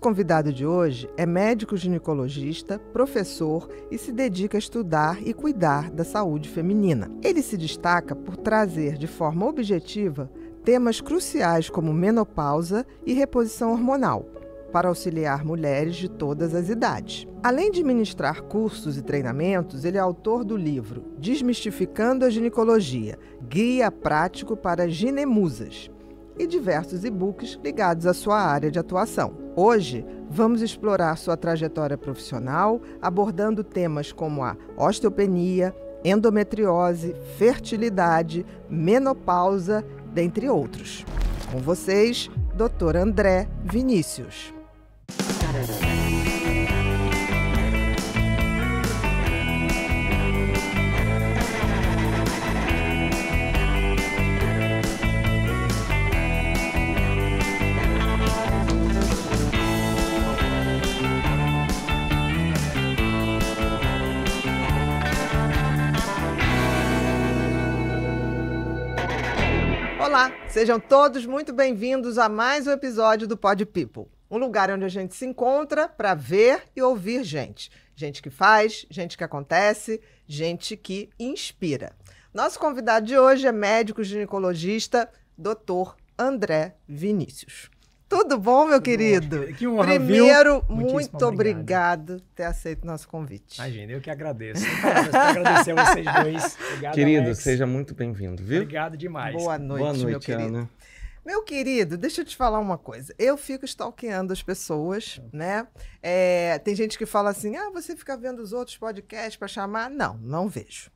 Nosso convidado de hoje é médico ginecologista, professor e se dedica a estudar e cuidar da saúde feminina. Ele se destaca por trazer de forma objetiva temas cruciais como menopausa e reposição hormonal, para auxiliar mulheres de todas as idades. Além de ministrar cursos e treinamentos, ele é autor do livro Desmistificando a Ginecologia Guia Prático para Ginemusas e diversos e-books ligados à sua área de atuação. Hoje, vamos explorar sua trajetória profissional, abordando temas como a osteopenia, endometriose, fertilidade, menopausa, dentre outros. Com vocês, Dr. André Vinícius. Sejam todos muito bem-vindos a mais um episódio do Pod People, um lugar onde a gente se encontra para ver e ouvir gente. Gente que faz, gente que acontece, gente que inspira. Nosso convidado de hoje é médico ginecologista, Dr. André Vinícius. Tudo bom, meu Tudo querido? Bom. Que honra, Primeiro, muito obrigado por ter aceito nosso convite. Imagina, eu que agradeço. Eu agradecer a vocês dois. Obrigado, querido, Alex. seja muito bem-vindo, viu? Obrigado demais. Boa noite, Boa noite meu querido. Ana. Meu querido, deixa eu te falar uma coisa. Eu fico stalkeando as pessoas, hum. né? É, tem gente que fala assim: ah, você fica vendo os outros podcasts para chamar. Não, não vejo.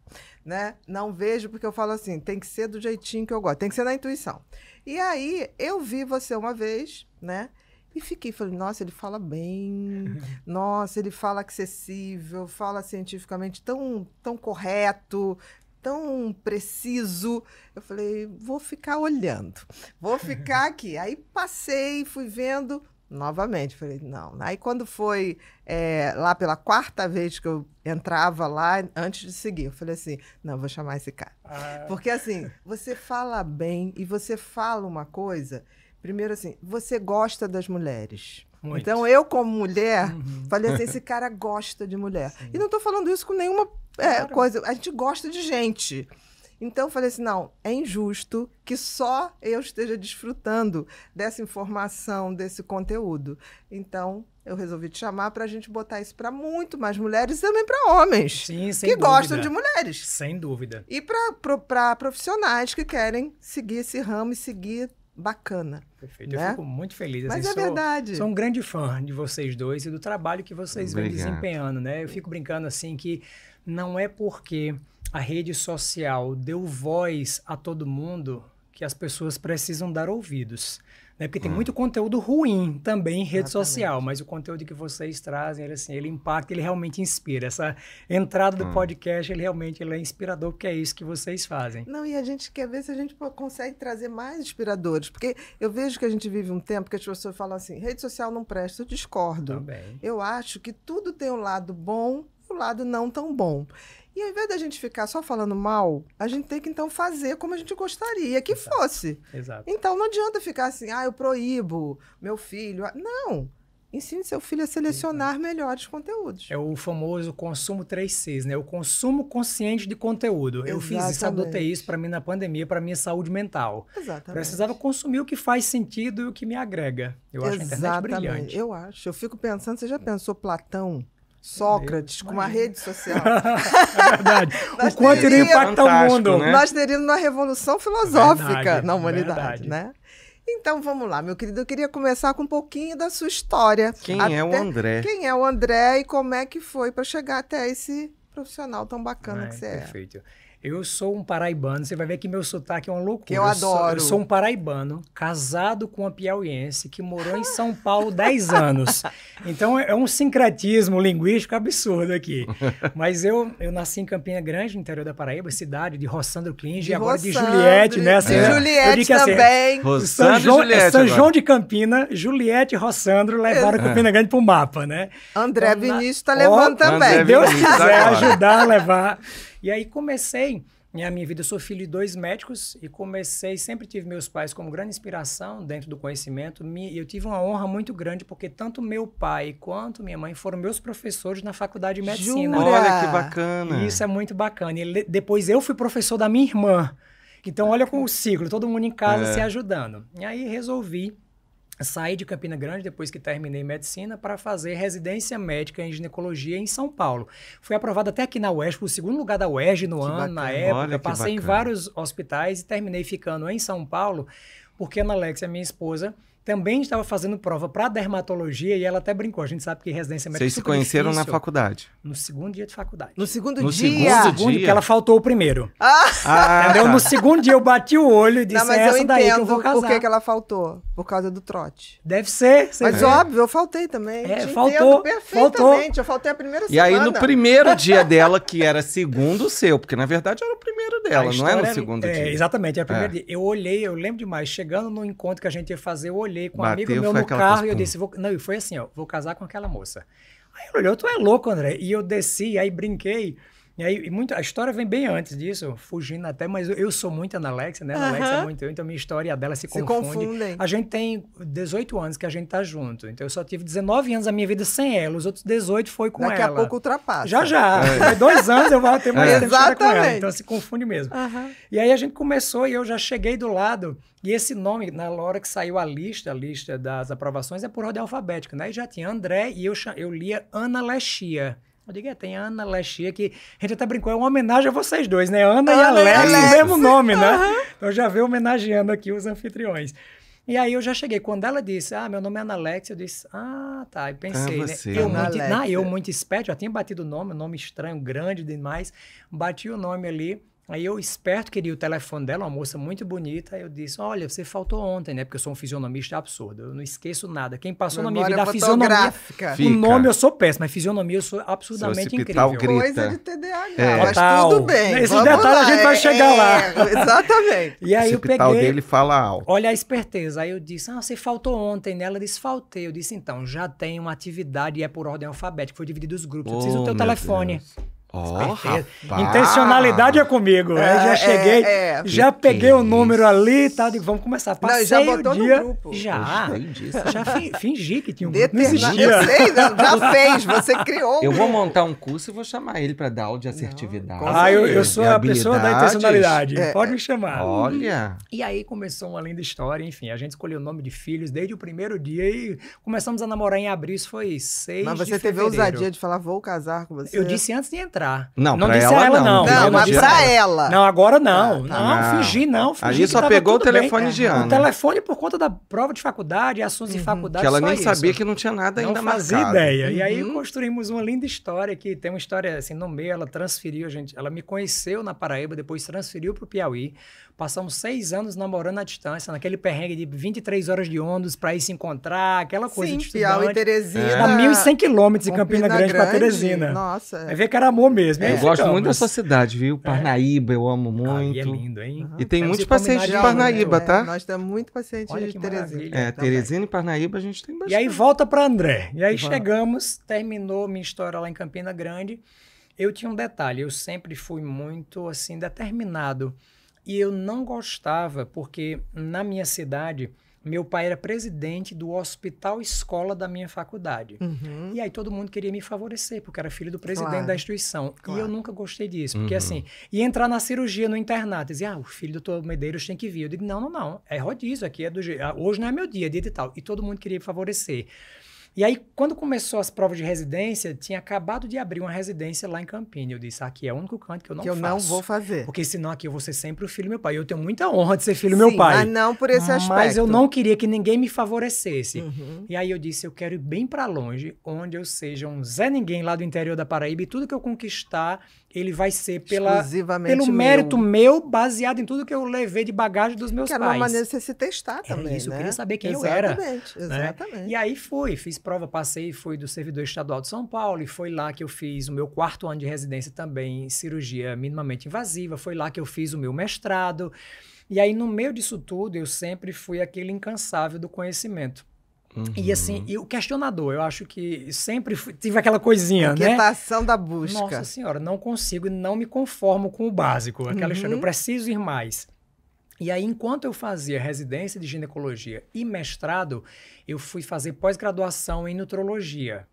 Né? Não vejo porque eu falo assim: tem que ser do jeitinho que eu gosto, tem que ser na intuição. E aí, eu vi você uma vez, né? E fiquei, falei, nossa, ele fala bem, nossa, ele fala acessível, fala cientificamente tão, tão correto, tão preciso. Eu falei, vou ficar olhando, vou ficar aqui. Aí passei, fui vendo novamente. Falei, não. Aí quando foi é, lá pela quarta vez que eu entrava lá, antes de seguir, eu falei assim, não, vou chamar esse cara. Ah. Porque assim, você fala bem e você fala uma coisa. Primeiro assim, você gosta das mulheres. Muito. Então eu como mulher, uhum. falei assim, esse cara gosta de mulher. Sim. E não estou falando isso com nenhuma é, claro. coisa. A gente gosta de gente. Então eu falei assim: não, é injusto que só eu esteja desfrutando dessa informação, desse conteúdo. Então eu resolvi te chamar para a gente botar isso para muito mais mulheres e também para homens Sim, sem que dúvida. gostam de mulheres. Sem dúvida. E para pro, profissionais que querem seguir esse ramo e seguir bacana. Perfeito, né? eu fico muito feliz. Assim, Mas é sou, verdade. Sou um grande fã de vocês dois e do trabalho que vocês Obrigado. vêm desempenhando, né? Eu fico brincando assim que não é porque a rede social deu voz a todo mundo que as pessoas precisam dar ouvidos. Né? Porque tem hum. muito conteúdo ruim também em rede Exatamente. social, mas o conteúdo que vocês trazem, ele, assim, ele impacta, ele realmente inspira. Essa entrada do hum. podcast, ele realmente ele é inspirador, porque é isso que vocês fazem. Não, e a gente quer ver se a gente consegue trazer mais inspiradores, porque eu vejo que a gente vive um tempo que as pessoas falam assim, rede social não presta, eu discordo. Também. Eu acho que tudo tem um lado bom o lado não tão bom. E ao invés da gente ficar só falando mal, a gente tem que então fazer como a gente gostaria que Exato. fosse. Exato. Então não adianta ficar assim, ah, eu proíbo meu filho. Ah, não. Ensine seu filho a selecionar Exato. melhores conteúdos. É o famoso consumo 3Cs, né? O consumo consciente de conteúdo. Exatamente. Eu fiz isso, adotei isso para mim na pandemia, para minha saúde mental. Exatamente. Precisava consumir o que faz sentido e o que me agrega. Eu Exatamente. acho a internet brilhante. Eu acho. Eu fico pensando, você já pensou Platão? Sócrates, com uma rede social. É verdade. o quanto ele impacta o mundo. Né? Nós teríamos uma revolução filosófica verdade, na humanidade, verdade. né? Então vamos lá, meu querido. Eu queria começar com um pouquinho da sua história. Quem até, é o André? Quem é o André e como é que foi para chegar até esse profissional tão bacana é, que você perfeito. é. Perfeito. Eu sou um paraibano, você vai ver que meu sotaque é uma loucura. Que eu adoro. Eu sou, eu sou um paraibano, casado com uma piauiense que morou em São Paulo 10 anos. Então é, é um sincretismo linguístico absurdo aqui. Mas eu, eu nasci em Campina Grande, no interior da Paraíba, cidade de Rossandro Klinge, e agora de Juliette, né? Assim, é. Juliette assim, é também. São João, é Juliette São João de Campina, Juliette e Rossandro levaram é. Campina Grande para o mapa, né? André então, Vinícius está levando também. André Deus quiser ajudar a levar. E aí comecei né, a minha vida. Eu sou filho de dois médicos e comecei, sempre tive meus pais como grande inspiração dentro do conhecimento. E eu tive uma honra muito grande porque tanto meu pai quanto minha mãe foram meus professores na faculdade de medicina. Jura? Olha que bacana. isso é muito bacana. E depois eu fui professor da minha irmã. Então olha com o ciclo, todo mundo em casa é. se ajudando. E aí resolvi saí de Campina Grande depois que terminei medicina para fazer residência médica em ginecologia em São Paulo. Fui aprovado até aqui na UERJ, o segundo lugar da UERJ no que ano, bacana, na época. Passei bacana. em vários hospitais e terminei ficando em São Paulo, porque a Ana Alex, minha esposa, também estava fazendo prova para dermatologia e ela até brincou. A gente sabe que residência médica. É Vocês se conheceram difícil. na faculdade? No segundo dia de faculdade. No segundo no dia? No segundo dia. que ela faltou o primeiro. Ah! ah Entendeu? No tá. segundo dia eu bati o olho e disse, Não, mas é eu essa daí que eu vou casar. Por que, que ela faltou? Por causa do trote. Deve ser. Mas é. óbvio, eu faltei também. É, Te faltou. Perfeitamente. Faltou. Eu faltei a primeira semana. E aí no primeiro dia dela, que era segundo seu, porque na verdade era o primeiro dela, não era o segundo é, dia. Exatamente, era é o primeiro é. dia. Eu olhei, eu lembro demais, chegando no encontro que a gente ia fazer, eu olhei olhei com um Bateu, amigo meu no carro e eu disse, vou... não, e foi assim, ó, vou casar com aquela moça. Aí ele olhou, tu é louco, André. E eu desci, aí brinquei. E aí, e muito, a história vem bem antes disso, fugindo até, mas eu, eu sou muito Ana Alexia, né? Ana Alexia é muito eu, então minha história e a dela se, se confunde. confundem. A gente tem 18 anos que a gente tá junto, então eu só tive 19 anos da minha vida sem ela, os outros 18 foi com Daqui ela. Daqui a pouco ultrapassa. Já, já. É. Dois anos eu vou ter mais é. tempo com ela, então se confunde mesmo. Uhum. E aí a gente começou e eu já cheguei do lado, e esse nome, na hora que saiu a lista, a lista das aprovações, é por ordem alfabética, né? E já tinha André e eu, eu lia Ana Lexia. Eu digo, é, tem Ana Lexia, que a gente até brincou, é uma homenagem a vocês dois, né? Ana, Ana e é Alex, Alex, o mesmo nome, né? Então já veio homenageando aqui os anfitriões. E aí eu já cheguei, quando ela disse, ah, meu nome é Ana Alex, eu disse, ah, tá, eu pensei, né? você, né? Eu, muito, não, eu muito esperto, já tinha batido o nome, um nome estranho, grande demais, bati o nome ali, Aí eu, esperto, queria o telefone dela, uma moça muito bonita. eu disse: Olha, você faltou ontem, né? Porque eu sou um fisionomista absurdo. Eu não esqueço nada. Quem passou Memória na minha vida a fisionomia. Fica. O nome eu sou péssimo, mas fisionomia eu sou absurdamente incrível. Grita. Coisa de TDAH. É. Mas tudo bem. Esse detalhe lá, a gente vai é, chegar é, lá. Exatamente. E aí o eu peguei. dele fala alto. Olha a esperteza. Aí eu disse: Ah, você faltou ontem, né? Ela disse: Faltei. Eu disse: Então, já tem uma atividade e é por ordem alfabética. Foi dividido os grupos. Oh, eu preciso do teu oh, telefone. Deus. Oh, Intencionalidade é comigo. Né? É, já cheguei, é, é. já que peguei o número ali, tá? e Digo, vamos começar. Passei não, já botou o dia, no grupo. Já. Já fingi que tinha um grupo. Não existia. Eu sei, não, já fez, você criou. Eu vou montar um curso e vou chamar ele para dar aula de assertividade. Não, ah, eu, eu sou a pessoa da intencionalidade. É, Pode é. me chamar. Olha. E aí começou uma linda história, enfim. A gente escolheu o nome de filhos desde o primeiro dia e começamos a namorar em abril, isso foi seis Mas você teve a ousadia de falar, vou casar com você. Eu disse antes de entrar. Não, não pra ela, ela não. Não, não, não mas pra ela. Não, agora ah, não. Ah, tá. não, fingi não. Fingi gente só pegou o telefone bem. de Ana. O telefone por conta da prova de faculdade, assuntos uhum. de faculdade. Que ela nem isso. sabia que não tinha nada ainda não fazia marcado. ideia. Uhum. E aí uhum. construímos uma linda história que tem uma história assim no meio. Ela transferiu a gente. Ela me conheceu na Paraíba, depois transferiu para o Piauí Passamos seis anos namorando à distância, naquele perrengue de 23 horas de ônibus para ir se encontrar, aquela coisa Sim, de Piauí e Teresina. Era 1.100 quilômetros de Campina, Grande, Grande para Teresina. Nossa. Aí vê que era amor mesmo. É, eu gosto muito da sua cidade, viu? É. Parnaíba, eu amo é muito. Ah, é lindo, hein? Uhum. E tem muitos pacientes de Parnaíba, né? tá? É, nós temos muito pacientes de Teresina. É, também. Teresina e Parnaíba a gente tem bastante. E aí volta para André. E aí chegamos, terminou minha história lá em Campina Grande. Eu tinha um detalhe, eu sempre fui muito assim determinado e eu não gostava, porque na minha cidade, meu pai era presidente do hospital escola da minha faculdade. Uhum. E aí todo mundo queria me favorecer, porque era filho do presidente claro. da instituição. Claro. E eu nunca gostei disso, porque uhum. assim, e entrar na cirurgia, no internato, e dizer, ah, o filho do doutor Medeiros tem que vir. Eu digo, não, não, não, é rodízio aqui, é do ah, hoje não é meu dia, é dia de tal. E todo mundo queria me favorecer. E aí, quando começou as provas de residência, tinha acabado de abrir uma residência lá em Campinas. Eu disse, aqui é o único canto que eu não que eu não vou fazer. Porque senão aqui eu vou ser sempre o filho do meu pai. Eu tenho muita honra de ser filho do meu pai. mas não por esse aspecto. Mas eu não queria que ninguém me favorecesse. Uhum. E aí eu disse, eu quero ir bem para longe, onde eu seja um Zé Ninguém lá do interior da Paraíba e tudo que eu conquistar, ele vai ser pela, pelo mérito meu. meu, baseado em tudo que eu levei de bagagem dos meus que pais. Que era uma maneira de você se testar é também, é isso, né? eu queria saber quem exatamente, eu era. Exatamente, né? exatamente. Né? E aí fui, fiz prova passei foi do servidor estadual de São Paulo e foi lá que eu fiz o meu quarto ano de residência também em cirurgia minimamente invasiva, foi lá que eu fiz o meu mestrado. E aí, no meio disso tudo, eu sempre fui aquele incansável do conhecimento. Uhum. E assim, e o questionador, eu acho que sempre fui, tive aquela coisinha, né? Inquietação da busca. Nossa senhora, não consigo não me conformo com o básico. Aquela uhum. história, eu uhum. preciso ir mais. E aí, enquanto eu fazia residência de ginecologia e mestrado, eu fui fazer pós-graduação em nutrologia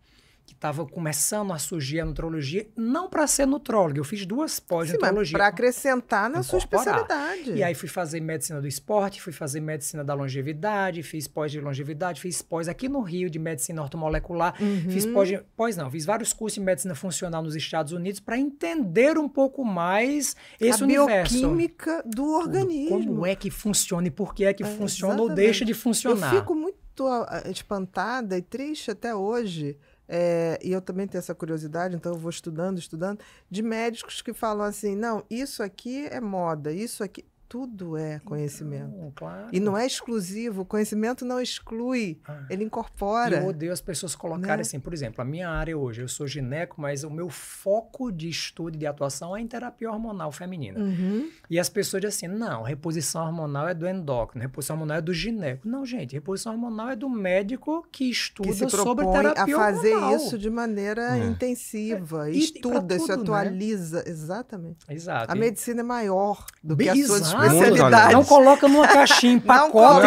que estava começando a surgir a nutrologia, não para ser nutróloga, eu fiz duas pós-nutrologia. Para acrescentar na sua especialidade. E aí fui fazer medicina do esporte, fui fazer medicina da longevidade, fiz pós de longevidade, fiz pós aqui no Rio de medicina ortomolecular, uhum. fiz pós, de, pós não, fiz vários cursos de medicina funcional nos Estados Unidos para entender um pouco mais esse a universo. A bioquímica do organismo. Como é que funciona e por que é que é, funciona exatamente. ou deixa de funcionar. Eu fico muito espantada e triste até hoje é, e eu também tenho essa curiosidade, então eu vou estudando, estudando, de médicos que falam assim: não, isso aqui é moda, isso aqui tudo é conhecimento. Então, claro. E não é exclusivo, o conhecimento não exclui, ah, ele incorpora. Eu odeio as pessoas colocarem né? assim, por exemplo, a minha área hoje, eu sou gineco, mas o meu foco de estudo e de atuação é em terapia hormonal feminina. Uhum. E as pessoas dizem assim, não, reposição hormonal é do endócrino, reposição hormonal é do gineco. Não, gente, reposição hormonal é do médico que estuda que se sobre terapia a fazer hormonal. isso de maneira é. intensiva, é. E, estuda, e tudo, se né? atualiza, né? exatamente. Exato. A medicina é maior do que Exato. as suas não coloca numa caixinha, empacota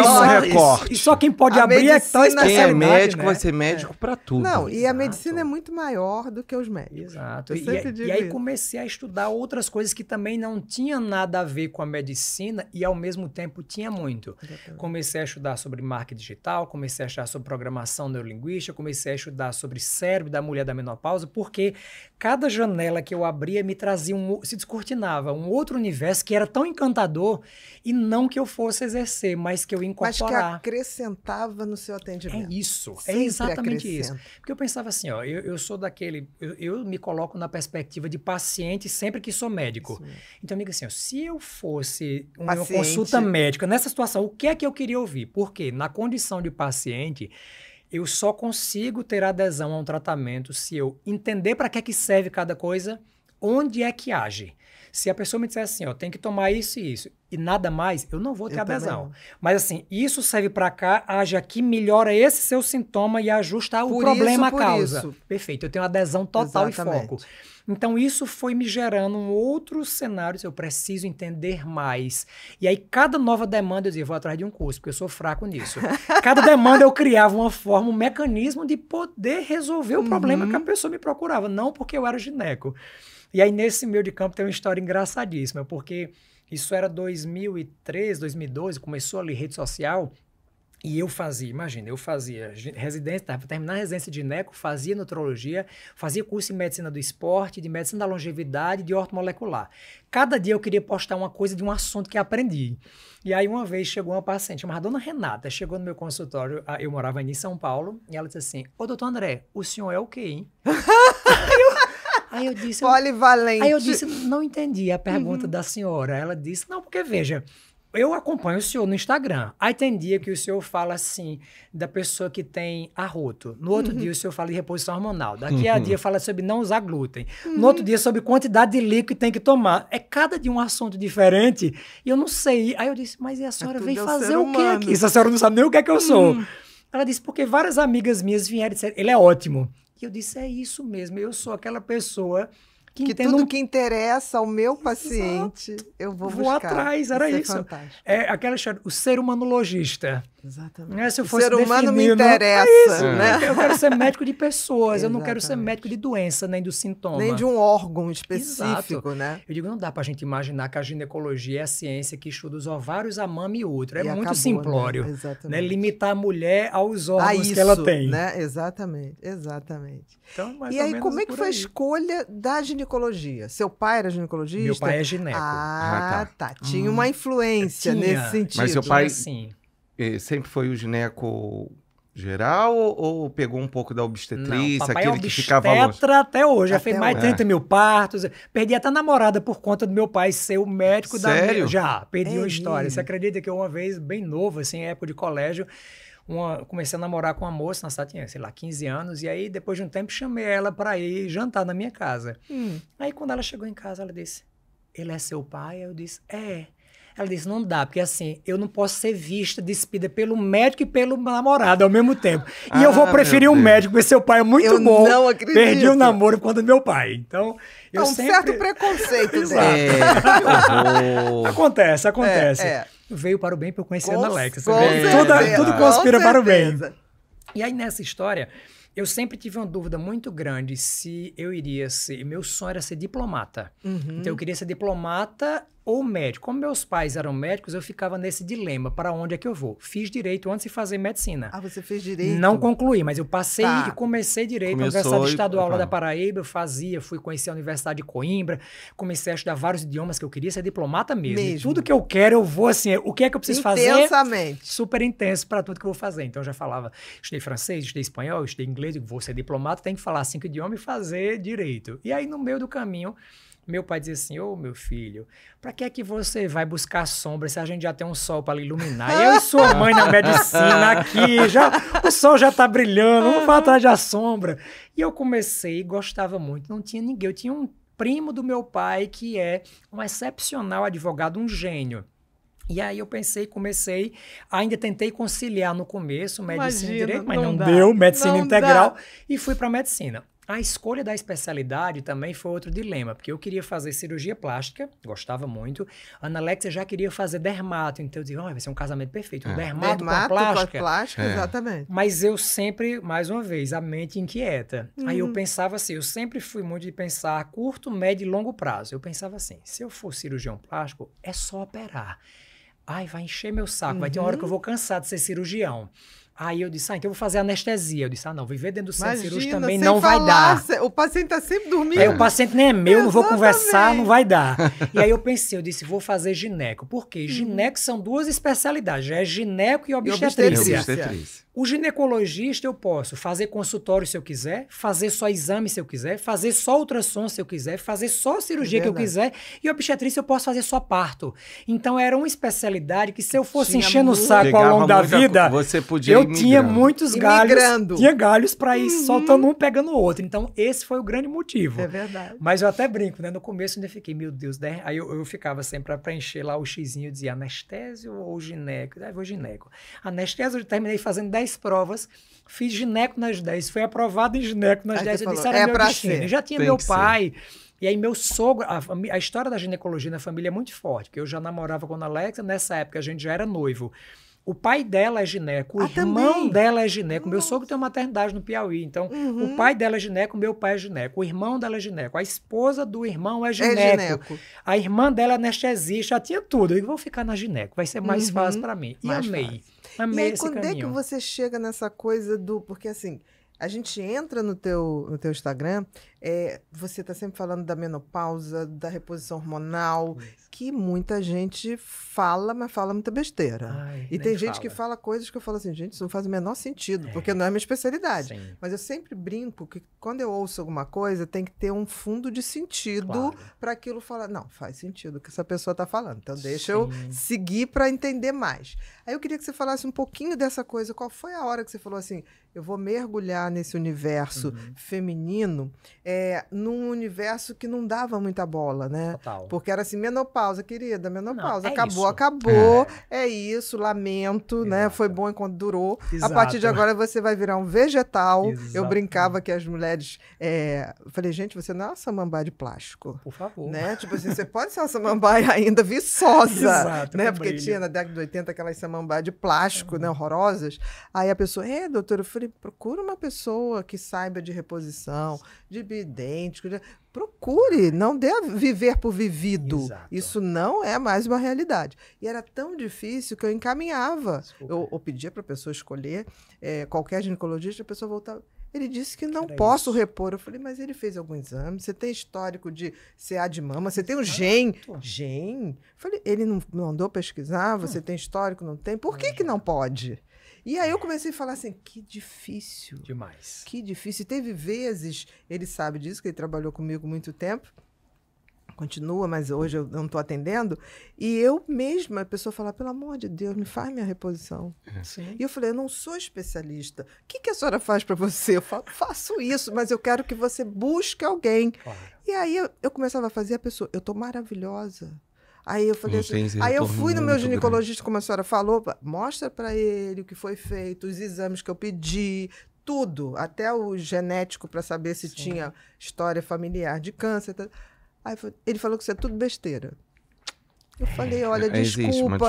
e, e só quem pode a abrir é tal é especialidade. Quem é né? médico né? vai ser médico é. para tudo. Não, e Exato. a medicina é muito maior do que os médicos. Exato. E, e, aí comecei a estudar outras coisas que também não tinha nada a ver com a medicina e ao mesmo tempo tinha muito. Exatamente. Comecei a estudar sobre marketing digital, comecei a estudar sobre programação neurolinguística, comecei a estudar sobre cérebro da mulher da menopausa, porque cada janela que eu abria me trazia um, se descortinava um outro universo que era tão encantador e não que eu fosse exercer, mas que eu incorporava. Mas que acrescentava no seu atendimento. É isso, é Sempre é exatamente isso. Porque eu pensava assim, ó, eu, eu sou daquele, eu, eu, me coloco na perspectiva de paciente sempre que sou médico. Sim. Então eu digo assim, ó, se eu fosse uma consulta médica nessa situação, o que é que eu queria ouvir? Porque na condição de paciente eu só consigo ter adesão a um tratamento se eu entender para que é que serve cada coisa, onde é que age. Se a pessoa me disser assim, ó, tem que tomar isso e isso, e nada mais, eu não vou ter eu adesão. Mas assim, isso serve para cá, haja aqui, melhora esse seu sintoma e ajusta por o problema isso, à causa. Isso. Perfeito, eu tenho adesão total Exatamente. e foco. Então isso foi me gerando um outro cenário, eu preciso entender mais. E aí cada nova demanda eu dizia, vou atrás de um curso, porque eu sou fraco nisso. Cada demanda eu criava uma forma, um mecanismo de poder resolver o uhum. problema que a uhum. pessoa me procurava, não porque eu era gineco. E aí nesse meio de campo tem uma história engraçadíssima, porque isso era 2003, 2012, começou ali rede social. E eu fazia, imagina, eu fazia residência, estava terminando a residência de neco, fazia nutrologia, fazia curso em medicina do esporte, de medicina da longevidade, de ortomolecular. Cada dia eu queria postar uma coisa de um assunto que aprendi. E aí uma vez chegou uma paciente, uma Dona Renata, chegou no meu consultório, eu morava em São Paulo, e ela disse assim, ô doutor André, o senhor é o okay, quê, hein? Aí eu disse. Polivalente. Aí eu disse, não entendi a pergunta uhum. da senhora. Ela disse, não, porque veja. Eu acompanho o senhor no Instagram. Aí tem dia que o senhor fala assim da pessoa que tem arroto. No outro uhum. dia o senhor fala de reposição hormonal. Daqui a uhum. dia fala sobre não usar glúten. Uhum. No outro dia sobre quantidade de líquido que tem que tomar. É cada de um assunto diferente. E eu não sei. Aí eu disse, mas e a é senhora é veio fazer o quê aqui? Isso a senhora não sabe nem o que é que eu sou. Uhum. Ela disse, porque várias amigas minhas vieram e disseram, ele é ótimo. E eu disse: é isso mesmo, eu sou aquela pessoa que, que tudo um... que interessa ao meu paciente, Exato. eu vou, vou buscar. Vou atrás, era isso. É isso. É aquela história, o ser humano logista. Exatamente. Né? Se eu fosse ser humano definir, me é interessa, é isso, né? Eu quero ser médico de pessoas, eu não quero ser médico de doença, nem do sintoma. Nem de um órgão específico, Exato. né? Eu digo, não dá pra gente imaginar que a ginecologia é a ciência que estuda os ovários, a mama e útero. É e muito acabou, né? simplório. Né? Exatamente. Né? Limitar a mulher aos órgãos isso, que ela tem. Né? Exatamente, exatamente. Então, e aí, como é que foi aí. a escolha da ginecologia? Seu pai era ginecologista? Meu pai é gineco. Ah, ah tá. tá. Tinha hum. uma influência Tinha. nesse sentido. Mas seu pai, sim sempre foi o gineco geral ou, pegou um pouco da obstetrícia, Não, é aquele é que ficava longe? até hoje. já fez mais de 30 é. mil partos. Perdi até a namorada por conta do meu pai ser o médico Sério? da... Já, perdi Ei. uma história. Você acredita que eu uma vez, bem novo, assim, época de colégio, uma, comecei a namorar com uma moça, na tinha, sei lá, 15 anos, e aí depois de um tempo chamei ela para ir jantar na minha casa. Hum. Aí quando ela chegou em casa, ela disse, ele é seu pai? Eu disse, é. Ela disse: não dá, porque assim, eu não posso ser vista, despida pelo médico e pelo namorado ao mesmo tempo. E ah, eu vou ah, preferir o um médico, porque seu pai é muito eu bom. Não acredito. Perdi o um namoro quando meu pai. Então. Eu é um sempre... certo preconceito dele. É. acontece, acontece. É, é. Veio para o bem para eu conhecer a Alexa. Tudo, tudo conspira com para o bem. E aí, nessa história, eu sempre tive uma dúvida muito grande se eu iria ser. Meu sonho era ser diplomata. Uhum. Então, eu queria ser diplomata ou médico. Como meus pais eram médicos, eu ficava nesse dilema: para onde é que eu vou? Fiz direito antes de fazer medicina. Ah, você fez direito? Não concluí, mas eu passei tá. e comecei direito Começou na Universidade e... Estadual lá da Paraíba. Eu fazia, fui conhecer a Universidade de Coimbra, comecei a estudar vários idiomas que eu queria ser diplomata mesmo. mesmo. Tudo que eu quero, eu vou assim. É, o que é que eu preciso Intensamente. fazer? Intensamente. Super intenso para tudo que eu vou fazer. Então eu já falava: estudei francês, estudei espanhol, estudei inglês, vou ser diplomata, tem que falar cinco idiomas e fazer direito. E aí, no meio do caminho, meu pai dizia assim: Ô oh, meu filho, para que é que você vai buscar sombra se a gente já tem um sol para iluminar? Eu e sua mãe na medicina aqui, já, o sol já está brilhando, vamos para atrás da sombra. E eu comecei, gostava muito, não tinha ninguém. Eu tinha um primo do meu pai que é um excepcional advogado, um gênio. E aí eu pensei, comecei, ainda tentei conciliar no começo medicina Imagina, e direito, mas não, não deu, medicina não integral dá. e fui para medicina. A escolha da especialidade também foi outro dilema, porque eu queria fazer cirurgia plástica, gostava muito. Ana Alexia já queria fazer dermato, então eu dizia, oh, vai ser um casamento perfeito, é. dermato, dermato com a plástica. Com a plástica é. exatamente. Mas eu sempre, mais uma vez, a mente inquieta. Uhum. Aí eu uhum. pensava assim, eu sempre fui muito de pensar curto, médio e longo prazo. Eu pensava assim, se eu for cirurgião plástico, é só operar. Ai, vai encher meu saco, uhum. vai ter uma hora que eu uhum. vou cansar de ser cirurgião. Aí eu disse, ah, então eu vou fazer anestesia. Eu disse, ah, não, viver dentro do centro cirúrgico também não falar, vai dar. o paciente tá sempre dormindo. Aí é, o paciente nem é meu, Exatamente. não vou conversar, não vai dar. e aí eu pensei, eu disse, vou fazer gineco. Por quê? Uhum. Gineco são duas especialidades, é gineco e obstetrícia. E obstetrícia. O ginecologista eu posso fazer consultório se eu quiser, fazer só exame se eu quiser, fazer só ultrassom se eu quiser, fazer só cirurgia é que eu quiser, e obstetrícia eu posso fazer só parto. Então era uma especialidade que se eu fosse tinha enchendo o saco ao longo da vida, você podia eu tinha muitos galhos, imigrando. tinha galhos para ir uhum. soltando um pegando o outro. Então esse foi o grande motivo. É verdade. Mas eu até brinco, né? No começo eu ainda fiquei, meu Deus, né? Aí eu, eu ficava sempre para preencher lá o xizinho, eu dizia anestésio ou gineco, daí ah, vou gineco. Anestésio eu terminei fazendo 10 10 provas. Fiz gineco nas 10. Foi aprovado em gineco nas dez, 10. Eu disse, era é meu destino. já tinha Tem meu pai. Ser. E aí meu sogro... A, a, história da ginecologia na família é muito forte. Porque eu já namorava com a Alexa. Nessa época, a gente já era noivo. O pai dela é gineco, o ah, irmão também? dela é gineco. Nossa. Meu sogro tem uma maternidade no Piauí, então uhum. o pai dela é gineco, meu pai é gineco, o irmão dela é gineco, a esposa do irmão é, é gineco, é gineco. a irmã dela é anestesista, tinha tudo. Eu vou ficar na gineco, vai ser mais uhum. fácil para mim. E mais amei. Fácil. Amei e aí, quando caminho. é que você chega nessa coisa do. Porque assim, a gente entra no teu, no teu Instagram, é, você está sempre falando da menopausa, da reposição hormonal, que muita gente fala, mas fala muita besteira. Ai, e tem gente fala. que fala coisas que eu falo assim, gente, isso não faz o menor sentido, é. porque não é minha especialidade. Sim. Mas eu sempre brinco que quando eu ouço alguma coisa, tem que ter um fundo de sentido claro. para aquilo falar. Não, faz sentido o que essa pessoa está falando. Então deixa Sim. eu seguir para entender mais. Aí eu queria que você falasse um pouquinho dessa coisa. Qual foi a hora que você falou assim? Eu vou mergulhar nesse universo uhum. feminino, é, num universo que não dava muita bola, né? Total. Porque era assim, menopausa menopausa, querida. Menopausa. Não, é acabou, isso. acabou. É. é isso, lamento, né, Exato. né? Foi bom enquanto durou. Exato. A partir de agora você vai virar um vegetal. Exato. Eu brincava que as mulheres. É... Falei, gente, você não é uma samambaia de plástico. Por favor. Né? Tipo assim, você pode ser uma samambaia ainda viçosa. Exato, né? Porque tinha na década de 80 aquelas samambaias de plástico, né? Horrorosas. Aí a pessoa, é, doutor, eu falei, procura uma pessoa que saiba de reposição, de bidêntico. De... Procure, não dê viver por vivido. Exato. Isso não é mais uma realidade. E era tão difícil que eu encaminhava. Eu, eu pedia para a pessoa escolher é, qualquer ginecologista, a pessoa voltava. Ele disse que não era posso isso. repor. Eu falei, mas ele fez algum exame? Você tem histórico de CA de mama? Você tem o um GEM? Eu Falei, ele não mandou pesquisar? Você hum. tem histórico? Não tem? Por que, que não pode? E aí eu comecei a falar assim, que difícil. Demais. Que difícil. Teve vezes, ele sabe disso, que ele trabalhou comigo muito tempo, continua, mas hoje eu não estou atendendo. E eu mesma, a pessoa fala, pelo amor de Deus, me faz minha reposição. É. Sim. E eu falei, eu não sou especialista. O que, que a senhora faz para você? Eu falo, faço isso, mas eu quero que você busque alguém. Claro. E aí eu, eu começava a fazer a pessoa, eu estou maravilhosa. Aí eu falei assim, aí eu fui no meu ginecologista, como a senhora falou, mostra para ele o que foi feito, os exames que eu pedi, tudo, até o genético para saber se Sim. tinha história familiar de câncer. Tá? Aí ele falou que isso é tudo besteira. Eu é, falei, olha, é, desculpa.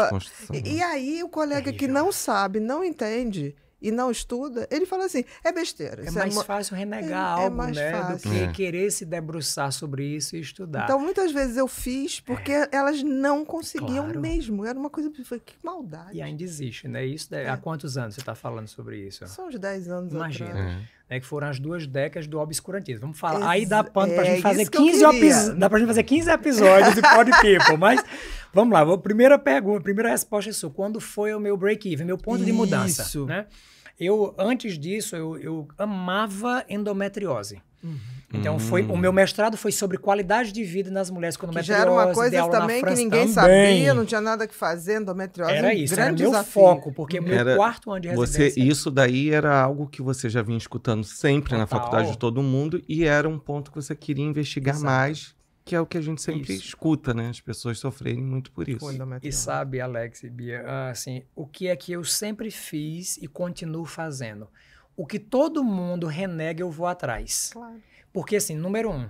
E, né? e, aí o colega é que não sabe, não entende, e não estuda, ele fala assim: é besteira. É, é mais é fácil renegar é, é algo, né, é né? Fácil. Do que querer se debruçar sobre isso e estudar. Então, muitas vezes eu fiz porque é. elas não conseguiam claro. mesmo. Era uma coisa. Foi, que maldade. E ainda existe, né? Isso, Há quantos anos você está falando sobre isso? São uns 10 anos Imagina. atrás. Imagina né, que foram as duas décadas do obscurantismo. Vamos falar, Ex aí dá pano pra é, gente fazer 15 episódios, dá pra gente fazer 15 episódios de Pod People, mas vamos lá, primeira pergunta, primeira resposta é sua, quando foi o meu break-even, meu ponto isso. de mudança, né? Isso. Eu, antes disso, eu, eu amava endometriose. Uhum. Então foi o meu hum. mestrado foi sobre qualidade de vida nas mulheres com endometriose. Que já era uma coisa também que ninguém também. sabia, não tinha nada que fazer, endometriose. Era isso, era meu desafio. foco, porque uhum. era, meu quarto ano de residência. Você, isso daí era algo que você já vinha escutando sempre Total. na faculdade de todo mundo e era um ponto que você queria investigar Exato. mais que é o que a gente sempre Isso. escuta, né? As pessoas sofrerem muito por isso. E, e sabe, Alex e Bia, ah, assim, o que é que eu sempre fiz e continuo fazendo? O que todo mundo renega, eu vou atrás. Claro. Porque, assim, número um,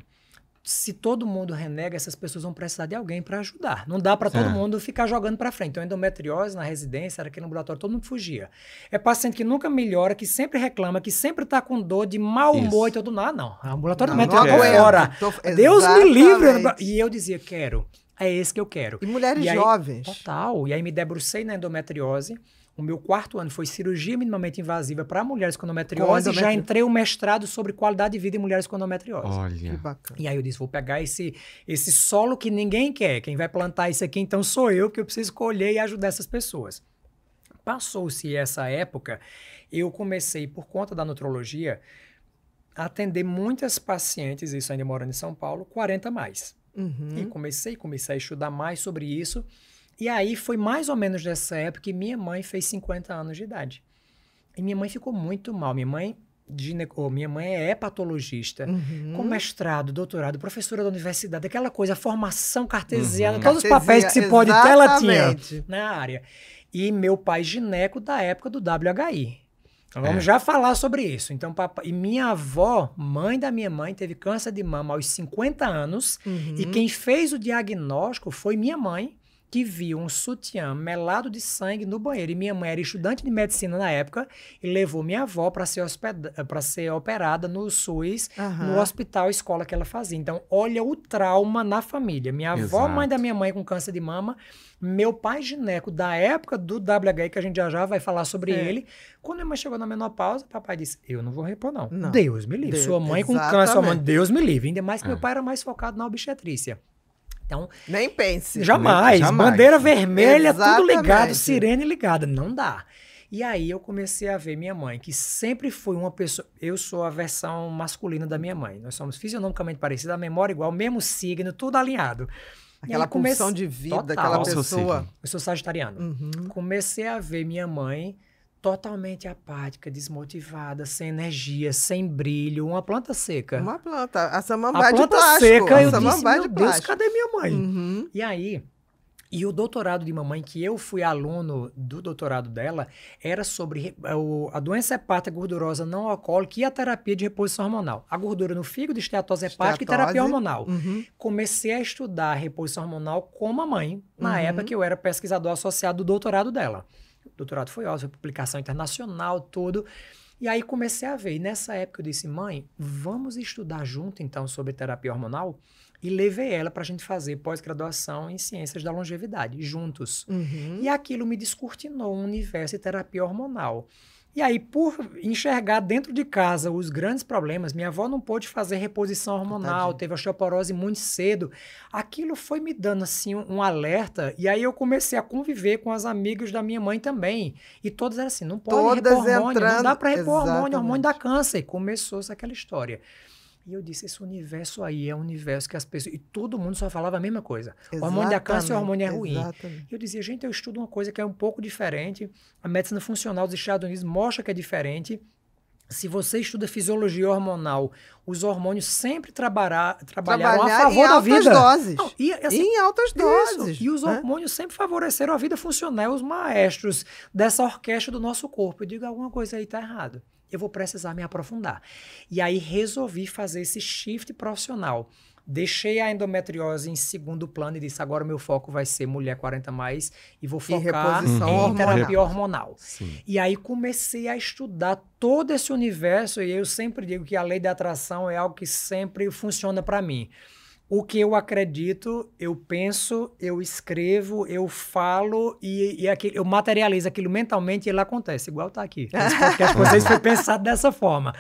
se todo mundo renega, essas pessoas vão precisar de alguém para ajudar. Não dá para todo mundo ficar jogando para frente. Então, endometriose na residência, era aquele ambulatório todo mundo fugia. É paciente que nunca melhora, que sempre reclama, que sempre está com dor, de mau humor e todo nada. Ah, não, não é ambulatório não, não é agora. Tô... Deus me livre. E eu dizia, quero. É esse que eu quero. E mulheres e aí, jovens. Total. E aí me debrucei na endometriose o meu quarto ano foi cirurgia minimamente invasiva para mulheres com endometriose e já entrei o mestrado sobre qualidade de vida em mulheres com endometriose. Olha. Que bacana. E aí eu disse, vou pegar esse, esse solo que ninguém quer. Quem vai plantar isso aqui, então sou eu, que eu preciso colher e ajudar essas pessoas. Passou-se essa época, eu comecei, por conta da nutrologia, a atender muitas pacientes, isso ainda morando em São Paulo, 40 mais. Uhum. E comecei, comecei a estudar mais sobre isso. E aí foi mais ou menos nessa época que minha mãe fez 50 anos de idade. E minha mãe ficou muito mal. Minha mãe gineco, minha mãe é patologista, uhum. com mestrado, doutorado, professora da universidade, aquela coisa, formação cartesiana, uhum. todos os papéis que se pode ter, ela tinha na área. E meu pai gineco da época do WHI. Então, vamos é. já falar sobre isso. Então, papai... E minha avó, mãe da minha mãe, teve câncer de mama aos 50 anos. Uhum. E quem fez o diagnóstico foi minha mãe, que viu um sutiã melado de sangue no banheiro. E minha mãe era estudante de medicina na época e levou minha avó para ser, ser operada no SUS, uhum. no hospital escola que ela fazia. Então, olha o trauma na família. Minha Exato. avó, mãe da minha mãe com câncer de mama, meu pai gineco da época do WH, que a gente já já vai falar sobre é. ele. Quando minha mãe chegou na menopausa, papai disse: Eu não vou repor, não. não. Deus me livre. sua mãe exatamente. com câncer, sua mãe, Deus me livre. Ainda mais que é. meu ah. pai era mais focado na obstetrícia. Então. Nem pense. Jamais. jamais. Bandeira vermelha, Exatamente. tudo ligado, sirene ligada. Não dá. E aí eu comecei a ver minha mãe, que sempre foi uma pessoa. Eu sou a versão masculina da minha mãe. Nós somos fisionomicamente parecidos, a memória é igual, mesmo signo, tudo alinhado. Aquela comece... de vida, Total. aquela pessoa. Eu sou sagitariano. Uhum. Comecei a ver minha mãe totalmente apática, desmotivada, sem energia, sem brilho, uma planta seca. Uma planta, a samambaia de plástico. A planta seca, a eu disse, meu de Deus, cadê minha mãe? Uhum. E aí, e o doutorado de mamãe, que eu fui aluno do doutorado dela, era sobre a doença hepática gordurosa não alcoólica e a terapia de reposição hormonal. A gordura no fígado, esteatose hepática Esteatose. e terapia hormonal. Uhum. Comecei a estudar reposição hormonal com a mamãe, na uhum. época que eu era pesquisador associado do doutorado dela doutorado foi ótimo, publicação internacional, tudo. E aí comecei a ver. E nessa época eu disse, mãe, vamos estudar junto então sobre terapia hormonal? E levei ela para a gente fazer pós-graduação em ciências da longevidade, juntos. Uhum. E aquilo me descortinou o um universo de terapia hormonal. E aí, por enxergar dentro de casa os grandes problemas, minha avó não pôde fazer reposição ah, hormonal, teve osteoporose muito cedo. Aquilo foi me dando assim um, alerta. E aí eu comecei a conviver com as amigas da minha mãe também. E todas eram assim: não pode todas repor hormônio, entrando... não dá para repor Exatamente. hormônio, hormônio dá câncer. Começou-se aquela história. E eu disse, esse universo aí é um universo que as pessoas. E todo mundo só falava a mesma coisa. Exatamente, o hormônio da câncer e o hormônio é ruim. Exatamente. E eu dizia, gente, eu estudo uma coisa que é um pouco diferente. A medicina funcional dos Estados Unidos mostra que é diferente. Se você estuda fisiologia hormonal, os hormônios sempre trabalhar, trabalharam Trabalhar a favor da vida. Doses. Não, e, assim, em altas doses. E os né? hormônios sempre favoreceram a vida funcional, os maestros dessa orquestra do nosso corpo. Eu digo, alguma coisa aí está errado eu vou precisar me aprofundar. E aí resolvi fazer esse shift profissional. Deixei a endometriose em segundo plano e disse: agora meu foco vai ser mulher 40 mais e vou focar e em hormonal. terapia hormonal. Sim. E aí comecei a estudar todo esse universo e eu sempre digo que a lei da atração é algo que sempre funciona para mim o que eu acredito, eu penso, eu escrevo, eu falo e, e aquilo, eu materializo aquilo mentalmente e ele acontece, igual está aqui. Porque podcast com foi pensado dessa forma.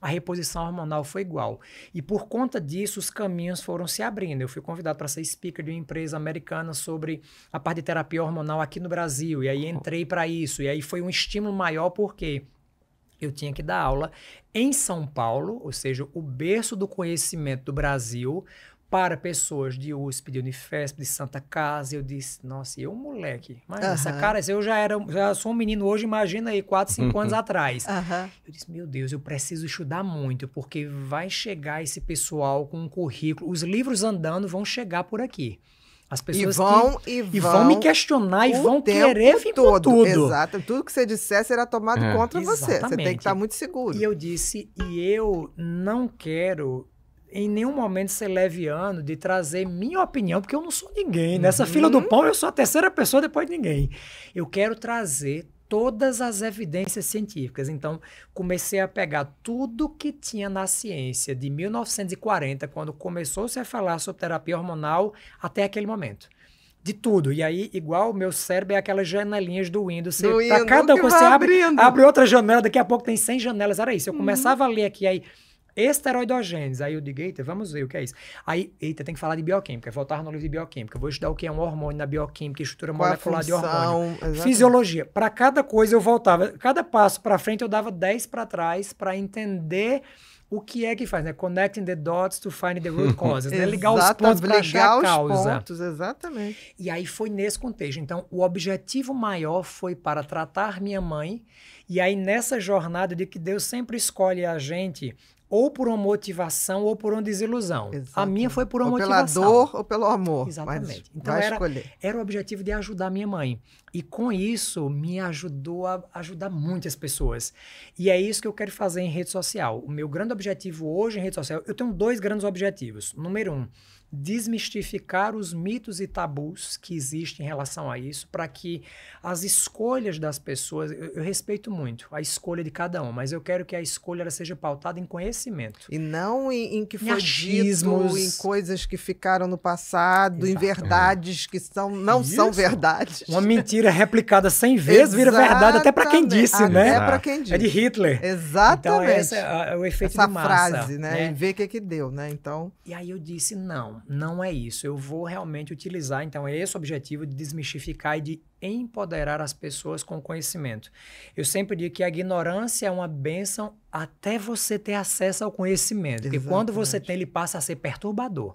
A reposição hormonal foi igual. E por conta disso, os caminhos foram se abrindo. Eu fui convidado para ser speaker de uma empresa americana sobre a parte de terapia hormonal aqui no Brasil. E aí entrei para isso. E aí foi um estímulo maior, porque eu tinha que dar aula em São Paulo, ou seja, o berço do conhecimento do Brasil, para pessoas de USP, de Unifesp, de Santa Casa, eu disse, nossa, eu moleque, mas uhum. essa cara, eu já era, já sou um menino hoje, imagina aí, 4, 5 anos uhum. atrás. Uhum. Eu disse, meu Deus, eu preciso estudar muito, porque vai chegar esse pessoal com um currículo, os livros andando vão chegar por aqui. As pessoas e vão, que, e vão, e vão, me questionar e vão querer vir todo. tudo. Exato. Tudo que você disser será tomado é. contra Exatamente. você. Você tem que tá estar muito seguro. E eu disse, e eu não quero em nenhum momento ser leviano de trazer minha opinião, porque eu não sou ninguém. Nessa uhum. fila do pão, eu sou a terceira pessoa depois de ninguém. Eu quero trazer todas as evidências científicas. Então, comecei a pegar tudo que tinha na ciência de 1940, quando começou-se a falar sobre terapia hormonal, até aquele momento de tudo. E aí, igual o meu cérebro é aquelas janelinhas do Windows. Você, do cada que você abre, abre outra janela, daqui a pouco tem 100 janelas. Era isso. Eu uhum. começava a ler aqui, aí Esteroidogênese. Aí eu digo, eita, vamos ver o que é isso. Aí, eita, tem que falar de bioquímica, voltar no livro de bioquímica. Vou estudar o que é um hormônio na bioquímica, estrutura Qual molecular de hormônio. Exatamente. Fisiologia. Para cada coisa eu voltava, cada passo para frente eu dava 10 para trás para entender o que é que faz, né? Connecting the dots to find the root causes, né? Ligar os pontos para achar a causa. Pontos, exatamente. E aí foi nesse contexto. Então, o objetivo maior foi para tratar minha mãe. E aí, nessa jornada de que Deus sempre escolhe a gente ou por uma motivação ou por uma desilusão. Exatamente. A minha foi por uma ou motivação. Pela dor ou pelo amor. Exatamente. então era, era o objetivo de ajudar minha mãe. E com isso me ajudou a ajudar muitas pessoas. E é isso que eu quero fazer em rede social. O meu grande objetivo hoje em rede social, eu tenho dois grandes objetivos. Número um, desmistificar os mitos e tabus que existem em relação a isso, para que as escolhas das pessoas, eu, eu, respeito muito a escolha de cada um, mas eu quero que a escolha seja pautada em conhecimento. E não em, em que foi em dito, em coisas que ficaram no passado, em verdades que são, não isso. são verdades. Uma mentira replicada 100 vezes vira verdade até para quem disse, até né? Até quem disse. É de Hitler. Exatamente. Então, esse é, é o efeito Essa de massa. frase, né? né? E ver o que é que deu, né? Então... E aí eu disse, não, não, é isso. Eu vou realmente utilizar, então, é esse o objetivo de desmistificar e de empoderar as pessoas com conhecimento. Eu sempre digo que a ignorância é uma benção até você ter acesso ao conhecimento. Exatamente. Porque quando você tem, ele passa a ser perturbador.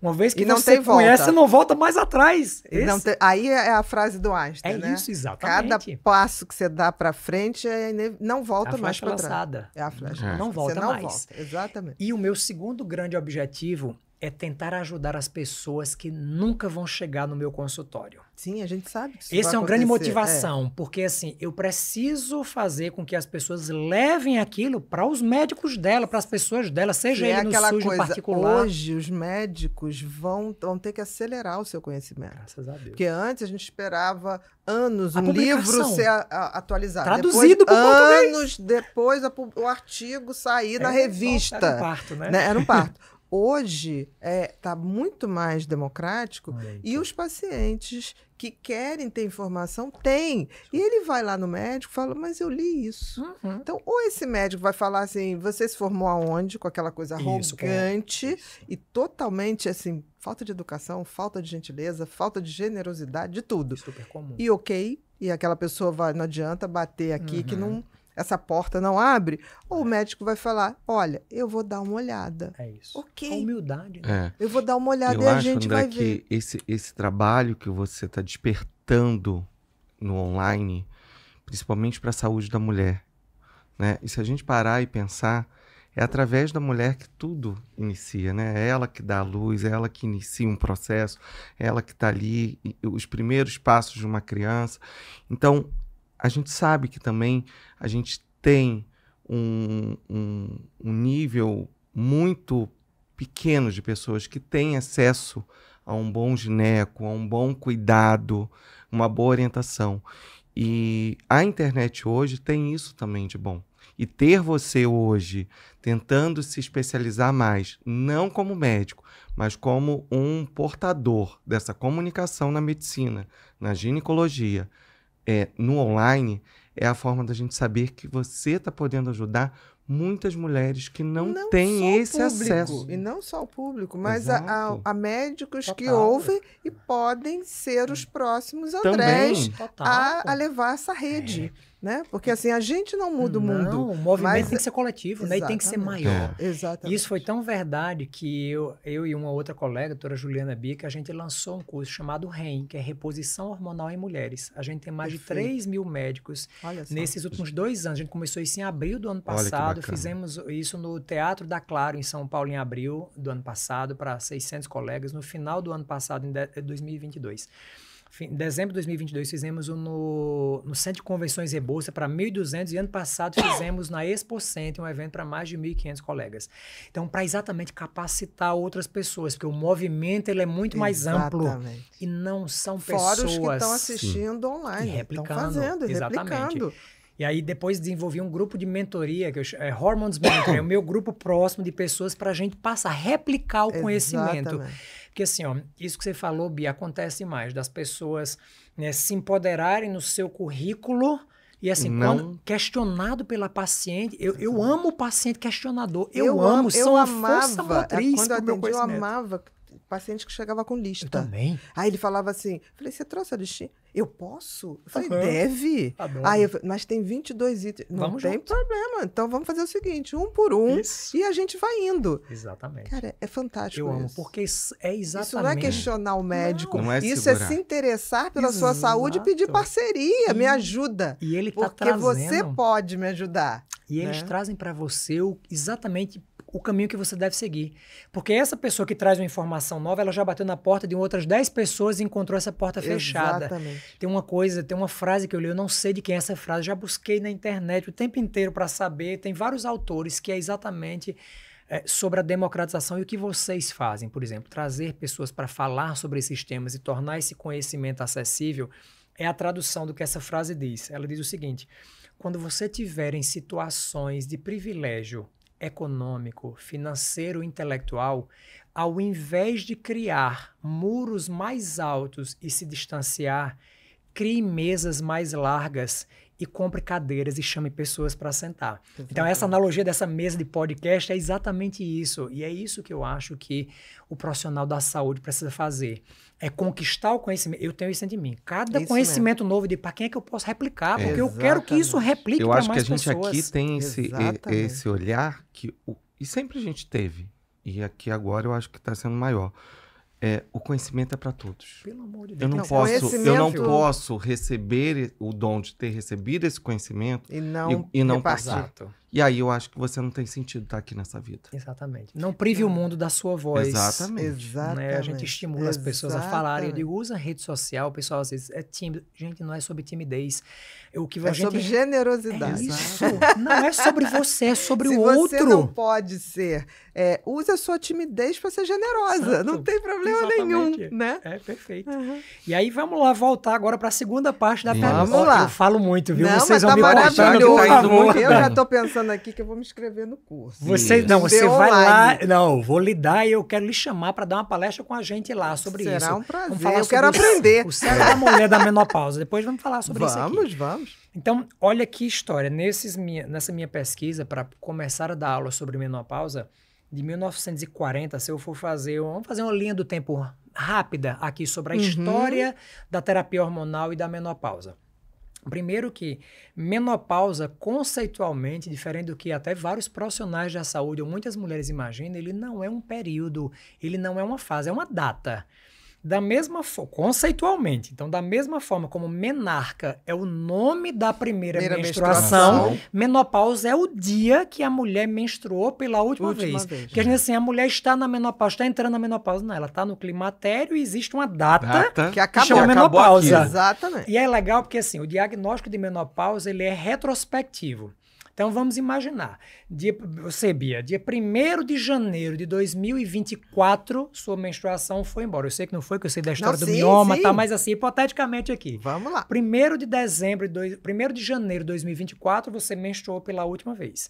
Uma vez que e não você tem conhece, volta. não volta mais atrás. Te... Aí é, é a frase do Einstein, é né? isso, exatamente. Cada passo que você dá para frente é não volta mais para trás. É a flecha É a Não volta você não mais. Volta. Exatamente. E o meu segundo grande objetivo é tentar ajudar as pessoas que nunca vão chegar no meu consultório. Sim, a gente sabe disso. Essa é uma grande é. motivação, é. porque assim, eu preciso fazer com que as pessoas levem aquilo para os médicos dela, para as pessoas dela, seja que é ele é no aquela coisa, particular. Hoje os médicos vão, vão ter que acelerar o seu conhecimento. Graças a Deus. Porque antes a gente esperava anos a um livro ser a, a, atualizado. Traduzido para Anos português. depois o artigo sair é, na revista. Era um parto, né? né? Era um parto. hoje está é, tá muito mais democrático e os pacientes que querem ter informação têm. E ele vai lá no médico e fala, mas eu li isso. Uhum. Então, ou esse médico vai falar assim, você se formou aonde? Com aquela coisa é, arrogante e totalmente assim, falta de educação, falta de gentileza, falta de generosidade, de tudo. Super comum. E ok, e aquela pessoa vai, não adianta bater aqui uhum. que não uhum essa porta não abre, ou o é. médico vai falar: olha, eu vou dar uma olhada. É isso. Ok. A humildade. Né? É. Eu vou dar uma olhada eu e acho, a gente André, vai que ver. Esse, esse trabalho que você está despertando no online, principalmente para a saúde da mulher, né? E se a gente parar e pensar, é através da mulher que tudo inicia, né? É ela que dá a luz, é ela que inicia um processo, é ela que está ali, os primeiros passos de uma criança. Então, a gente sabe que também a gente tem um, um, um nível muito pequeno de pessoas que têm acesso a um bom gineco, a um bom cuidado, uma boa orientação. E a internet hoje tem isso também de bom. E ter você hoje tentando se especializar mais, não como médico, mas como um portador dessa comunicação na medicina, na ginecologia, é, no online é a forma da gente saber que você está podendo ajudar muitas mulheres que não, não têm esse público, acesso. E não só o público, mas a, a, médicos Total. que ouvem e podem ser os hum. próximos Andrés a, a, levar essa rede. É. Né? Porque assim, a gente não muda não, o mundo. Não, o movimento mas... tem que ser coletivo, né? E tem que ser maior. É. Exatamente. Isso foi tão verdade que eu, eu e uma outra colega, a doutora Juliana Bica, a gente lançou um curso chamado REM, que é Reposição Hormonal em Mulheres. A gente tem mais Perfeito. de 3 mil médicos nesses últimos dois anos. A gente começou isso em abril do ano passado, fizemos isso no Teatro da Claro, em São Paulo, em abril do ano passado, para 600 colegas, no final do ano passado, em 2022 em dezembro de 2022 fizemos um no, no Centro de Convenções Rebolsa para 1.200 e ano passado fizemos na Expo Center um evento para mais de 1.500 colegas. Então, para exatamente capacitar outras pessoas, porque o movimento ele é muito mais exatamente. amplo e não são pessoas... Fora os que estão assistindo Sim. online, e replicando, estão fazendo, exatamente. replicando. E aí depois desenvolvi um grupo de mentoria, que eu, chamo, é Hormones Mentoring, é o meu grupo próximo de pessoas para a gente passar, replicar o Exatamente. conhecimento. Porque assim, ó, isso que você falou, Bia, acontece mais, das pessoas né, se empoderarem no seu currículo. E assim, não. quando questionado pela paciente, eu, eu amo o paciente questionador. Eu, eu amo, amo, são eu amava, a é, força motriz. quando eu, atendi, eu amava paciente que chegava com lista. Eu também. Aí ele falava assim, falei, você trouxe a listinha? Eu posso? Eu falei, uhum. deve. Tá aí eu falei, mas tem 22 itens. Não vamos tem junto. problema. Então vamos fazer o seguinte, um por um isso. e a gente vai indo. Exatamente. Cara, é fantástico Eu amo, porque é exatamente... Isso não é questionar o médico. Não. Não é isso é se interessar pela Exato. sua saúde e pedir parceria. E... Me ajuda. E ele tá porque trazendo... você pode me ajudar. E eles né? trazem para você exatamente o caminho que você deve seguir. Porque essa pessoa que traz uma informação nova, ela já bateu na porta de outras 10 pessoas e encontrou essa porta fechada. Exatamente. Tem uma coisa, tem uma frase que eu li, eu não sei de quem é essa frase, já busquei na internet o tempo inteiro para saber, tem vários autores que é exatamente é, sobre a democratização e o que vocês fazem, por exemplo, trazer pessoas para falar sobre esses temas e tornar esse conhecimento acessível é a tradução do que essa frase diz. Ela diz o seguinte: quando você tiver em situações de privilégio econômico, financeiro, intelectual, ao invés de criar muros mais altos e se distanciar, crie mesas mais largas e compre cadeiras e chame pessoas para sentar. Exatamente. Então, essa analogia dessa mesa de podcast é exatamente isso. E é isso que eu acho que o profissional da saúde precisa fazer. É conquistar o conhecimento. Eu tenho isso dentro de mim. Cada isso conhecimento mesmo. novo de para quem é que eu posso replicar, porque Exatamente. eu quero que isso replique para mais pessoas. Eu acho que a gente pessoas. aqui tem esse, esse olhar que o, e sempre a gente teve. E aqui agora eu acho que está sendo maior. É, o conhecimento é para todos. Pelo amor de Deus. Eu não, não posso, eu não posso receber o dom de ter recebido esse conhecimento e não, e, e não passar. Exato. E aí eu acho que você não tem sentido estar tá aqui nessa vida. Exatamente. Não prive é. o mundo da sua voz. Exatamente. Exatamente. Né? A gente estimula Exatamente. as pessoas a falarem. Eu digo, usa rede social, o pessoal às vezes é tímido. Gente, não é sobre timidez. É o que é gente... sobre é generosidade. É isso. não é sobre você, é sobre Se o outro. Você não pode ser. É, use a sua timidez para ser generosa. Não tem problema Exatamente. nenhum, né? É, perfeito. Uhum. E aí vamos lá voltar agora para a segunda parte da pergunta. Vamos lá. Eu falo muito, viu? Não, Vocês vão tá me cortando, por tá Eu já estou pensando aqui que eu vou me inscrever no curso. Você isso. não, você vai lá. Não, vou lidar e eu quero lhe chamar para dar uma palestra com a gente lá sobre Será isso. Será um prazer. Vamos falar eu sobre quero isso. aprender. O cérebro da é mulher da menopausa. Depois vamos falar sobre vamos, isso. Vamos, vamos. Então, olha que história. Nesses minha, nessa minha pesquisa para começar a dar aula sobre menopausa, de 1940, se eu for fazer, vamos fazer uma linha do tempo rápida aqui sobre a uhum. história da terapia hormonal e da menopausa. Primeiro que menopausa, conceitualmente, diferente do que até vários profissionais da saúde ou muitas mulheres imaginam, ele não é um período, ele não é uma fase, é uma data. Da mesma forma, conceitualmente, então, da mesma forma como menarca é o nome da primeira, primeira menstruação, menstruação, menopausa é o dia que a mulher menstruou pela última, última vez. vez. Porque a né? gente assim, a mulher está na menopausa, está entrando na menopausa. Não, ela está no climatério e existe uma data, data. que acabou, que chama menopausa. Aqui, exatamente. E é legal porque assim, o diagnóstico de menopausa ele é retrospectivo. Então vamos imaginar. Dia, você, Bia, dia 1 de janeiro de 2024, sua menstruação foi embora. Eu sei que não foi, que eu sei da história não, do sim, mioma, sim. tá? Mas assim, hipoteticamente aqui. Vamos lá. 1 de dezembro, 1 de janeiro de 2024, você menstruou pela última vez.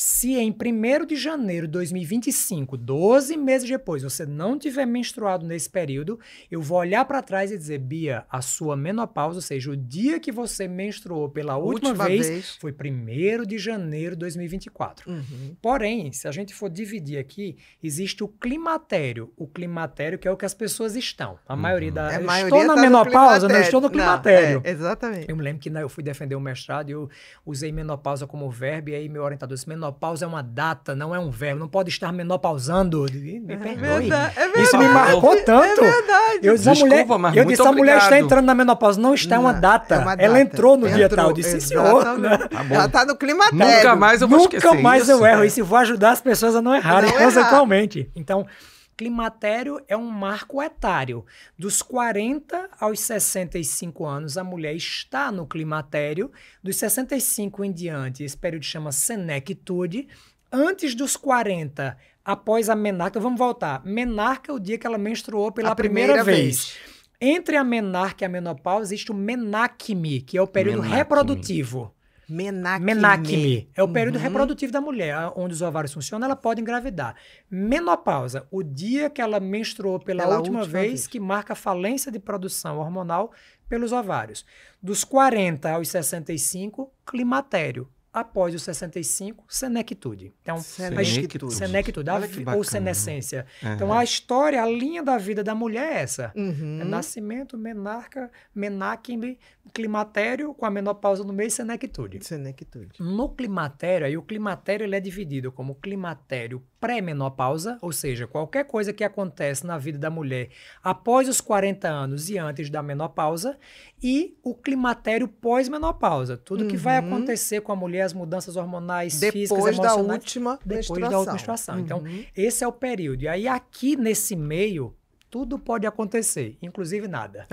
Se em 1 de janeiro de 2025, 12 meses depois, você não tiver menstruado nesse período, eu vou olhar para trás e dizer, Bia, a sua menopausa, ou seja, o dia que você menstruou pela última, última vez, vez, foi 1 de janeiro de 2024. Uhum. Porém, se a gente for dividir aqui, existe o climatério. O climatério que é o que as pessoas estão. A uhum. maioria da... É, a maioria estou na tá menopausa, não estou no climatério. Não, é, exatamente. Eu me lembro que né, eu fui defender o mestrado e eu usei menopausa como verbo e aí meu orientador disse, menopausa menopausa é uma data, não é um verbo. Não pode estar menopausando. Me é perdoe. É é Isso me marcou é tanto. É verdade. Eu disse, Desculpa, a mulher, eu disse, a mulher está entrando na menopausa. Não está, é uma data. É uma data. Ela entrou no entrou, dia tal. Eu disse, senhor. Tá Ela está no clima Nunca mais eu vou Nunca mais isso, eu erro. Né? Isso vai ajudar as pessoas a não errarem não errar. Então... Climatério é um marco etário. Dos 40 aos 65 anos, a mulher está no climatério. Dos 65 em diante, esse período chama senectude. Antes dos 40, após a menarca, vamos voltar. Menarca é o dia que ela menstruou pela primeira, primeira, vez. vez. Entre a menarca e a menopausa existe o menacme, que é o período menacme. reprodutivo. Menacme. É o uhum. período uhum. reprodutivo da mulher, onde os ovários funcionam, ela pode engravidar. Menopausa, o dia que ela menstruou pela, pela última, última vez, vez, que marca a falência de produção hormonal pelos ovários. Dos 40 aos 65, climatério. Após os 65, senectude. Então, senectude, senectude ou senescência. Uhum. Então, a história, a linha da vida da mulher é essa. Uhum. É nascimento, menarca, menáquime, climatério com a menopausa no meio e senectude. Senectude. No climatério, aí o climatério ele é dividido como climatério pré-menopausa, ou seja, qualquer coisa que acontece na vida da mulher após os 40 anos e antes da menopausa, e o climatério pós-menopausa, tudo uhum. que vai uhum. acontecer com a mulher, as mudanças hormonais, depois físicas, emocionais. Da última depois menstruação. da última menstruação. Então, uhum. Então, esse é o período. E aí aqui nesse meio tudo pode acontecer, inclusive nada.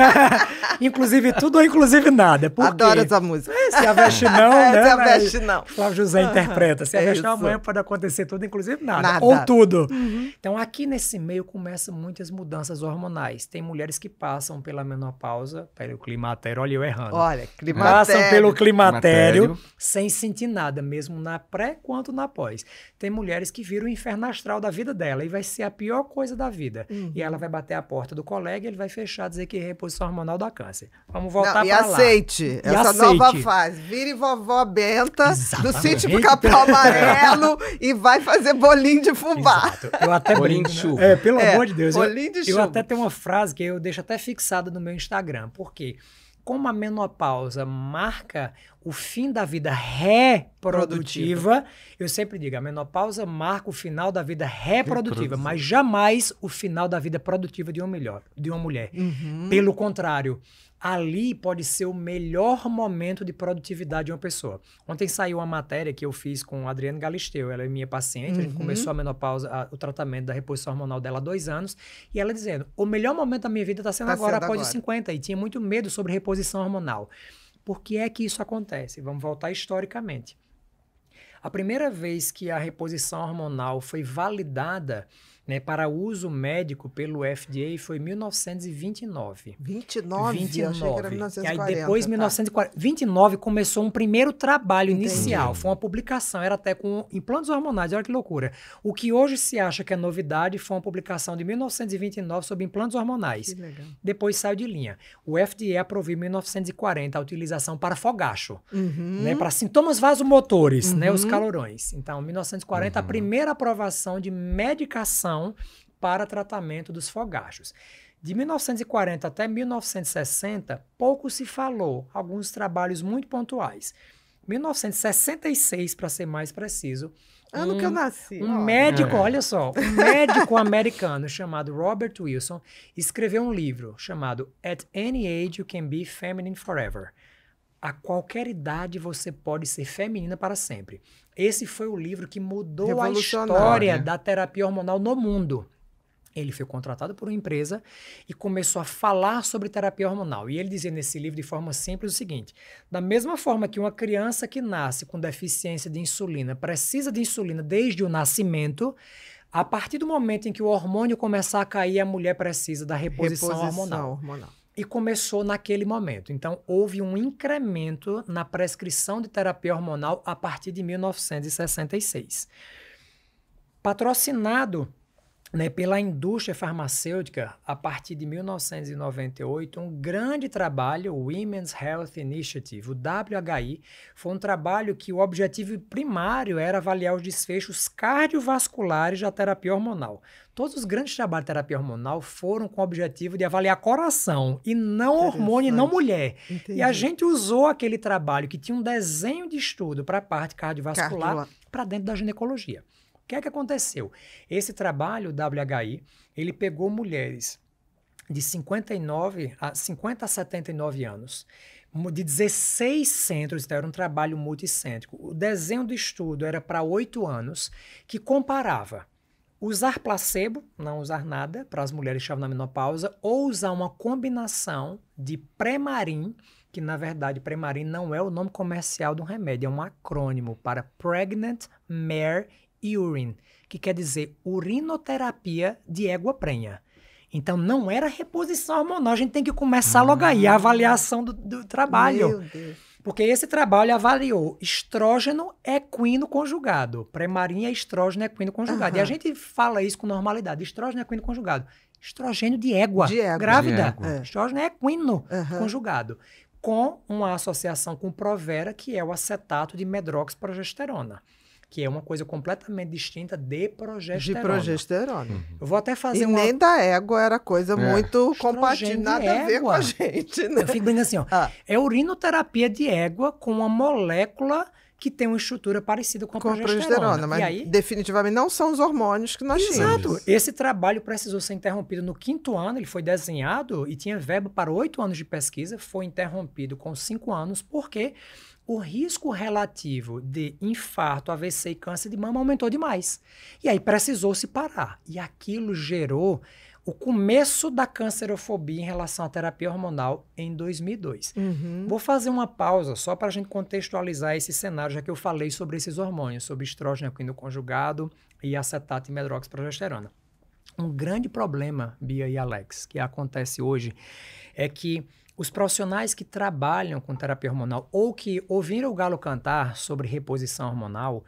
inclusive tudo ou inclusive nada. Por Adoro quê? essa música. É, se a veste não, né? se a né, veste não. Flávio José uhum. interpreta. Se a é veste não, amanhã pode acontecer tudo, inclusive nada. nada. Ou tudo. Uhum. Então, aqui nesse meio começam muitas mudanças hormonais. Tem mulheres que passam pela menopausa, pelo climatério, olha eu errando. Olha, climatério. Passam pelo climatério, climatério. sem sentir nada, mesmo na pré quanto na pós. Tem mulheres que viram o inferno astral da vida dela e vai ser a pior coisa da vida. Uhum. Uhum. E ela vai bater a porta do colega e ele vai fechar, dizer que reposição hormonal dá câncer. Vamos voltar para lá. Aceite e essa aceite. nova fase. Vire vovó Benta Exatamente. do sítio pro capão amarelo e vai fazer bolinho de fubá. Exato. Eu até bolinho de né? chuva. É, é pelo é, amor de Deus. Bolinho eu, de eu chuva. Eu até tenho uma frase que eu deixo até fixada no meu Instagram. Por quê? Porque como a menopausa marca o fim da vida reprodutiva, Produtiva. eu sempre digo, a menopausa marca o final da vida reprodutiva, mas jamais o final da vida produtiva de uma, melhor, de uma mulher. Uhum. Pelo contrário, ali pode ser o melhor momento de produtividade de uma pessoa. Ontem saiu uma matéria que eu fiz com o Adriana Galisteu, ela é minha paciente, uhum. a gente uhum. começou a menopausa, a, o tratamento da reposição hormonal dela há dois anos, e ela dizendo, o melhor momento da minha vida está sendo tá agora, sendo após agora. os 50, e tinha muito medo sobre reposição hormonal. Por que é que isso acontece? Vamos voltar historicamente. A primeira vez que a reposição hormonal foi validada né, para uso médico pelo FDA foi 1929. 29? 29. 1940, aí depois, tá. 29 começou um primeiro trabalho Entendi. inicial. Foi uma publicação, era até com implantes hormonais, olha que loucura. O que hoje se acha que é novidade foi uma publicação de 1929 sobre implantes hormonais. Depois saiu de linha. O FDA aprovou em 1940 a utilização para fogacho, uhum. né, para sintomas vasomotores, uhum. né, os uhum. calorões. Então, 1940, uhum. a primeira aprovação de medicação para tratamento dos fogachos. De 1940 até 1960, pouco se falou, alguns trabalhos muito pontuais. 1966, para ser mais preciso. Ano um, que eu nasci. Um olha. médico, é. olha só, um médico americano chamado Robert Wilson escreveu um livro chamado At Any Age You Can Be Feminine Forever a qualquer idade você pode ser feminina para sempre. Esse foi o livro que mudou a história da terapia hormonal no mundo. Ele foi contratado por uma empresa e começou a falar sobre terapia hormonal. E ele dizia nesse livro, de forma simples, o seguinte: da mesma forma que uma criança que nasce com deficiência de insulina precisa de insulina desde o nascimento, a partir do momento em que o hormônio começar a cair, a mulher precisa da reposição, reposição hormonal. hormonal e começou naquele momento. Então, houve um incremento na prescrição de terapia hormonal a partir de 1966. Patrocinado né, pela indústria farmacêutica a partir de 1998, um grande trabalho, o Women's Health Initiative, o WHI, foi um trabalho que o objetivo primário era avaliar os desfechos cardiovasculares da terapia hormonal. Todos os grandes trabalhos de terapia hormonal foram com o objetivo de avaliar coração e não hormônio e não mulher. Entendi. E a gente usou aquele trabalho que tinha um desenho de estudo para a parte cardiovascular para dentro da ginecologia que é que aconteceu? Esse trabalho, WHI, ele pegou mulheres de 59 a 50 a 79 anos, de 16 centros, então era um trabalho multicêntrico. O desenho do estudo era para 8 anos, que comparava usar placebo, não usar nada, para as mulheres que estavam na menopausa, ou usar uma combinação de Premarin, que na verdade Premarin não é o nome comercial de um remédio, é um acrônimo para Pregnant Mare urine, que quer dizer urinoterapia de égua prenha. Então não era reposição hormonal, a gente tem que começar logo aí a ah. avaliação do, do trabalho. Meu Deus. Porque esse trabalho avaliou estrógeno equino conjugado. premarinha é estrógeno equino conjugado. Uhum. E a gente fala isso com normalidade. Estrógeno equino conjugado. Estrogênio de égua. De égua. Grávida. De égua. É. Estrógeno equino uhum. conjugado. Com uma associação com provera, que é o acetato de medrox progesterona que é uma coisa completamente distinta de progesterona. De progesterona. Uhum. Eu vou até fazer e uma... nem da égua era coisa é. muito compatível, nada égua. a ver com a gente. Né? Eu fico brincando assim, ó. Ah. É urinoterapia de égua com uma molécula que tem uma estrutura parecida com a com progesterona. progesterona. Mas aí... definitivamente não são os hormônios que nós temos. Exato. Esse trabalho precisou ser interrompido no quinto ano, ele foi desenhado e tinha verba para oito anos de pesquisa, foi interrompido com cinco anos, porque quê? o risco relativo de infarto, AVC e câncer de mama aumentou demais. E aí precisou se parar. E aquilo gerou o começo da cancerofobia em relação à terapia hormonal em 2002. Uhum. Vou fazer uma pausa só para a gente contextualizar esse cenário, já que eu falei sobre esses hormônios, sobre estrógeno equino conjugado e acetato e medroxiprogesterona. Um grande problema, Bia e Alex, que acontece hoje é que os profissionais que trabalham com terapia hormonal ou que ouviram o galo cantar sobre reposição hormonal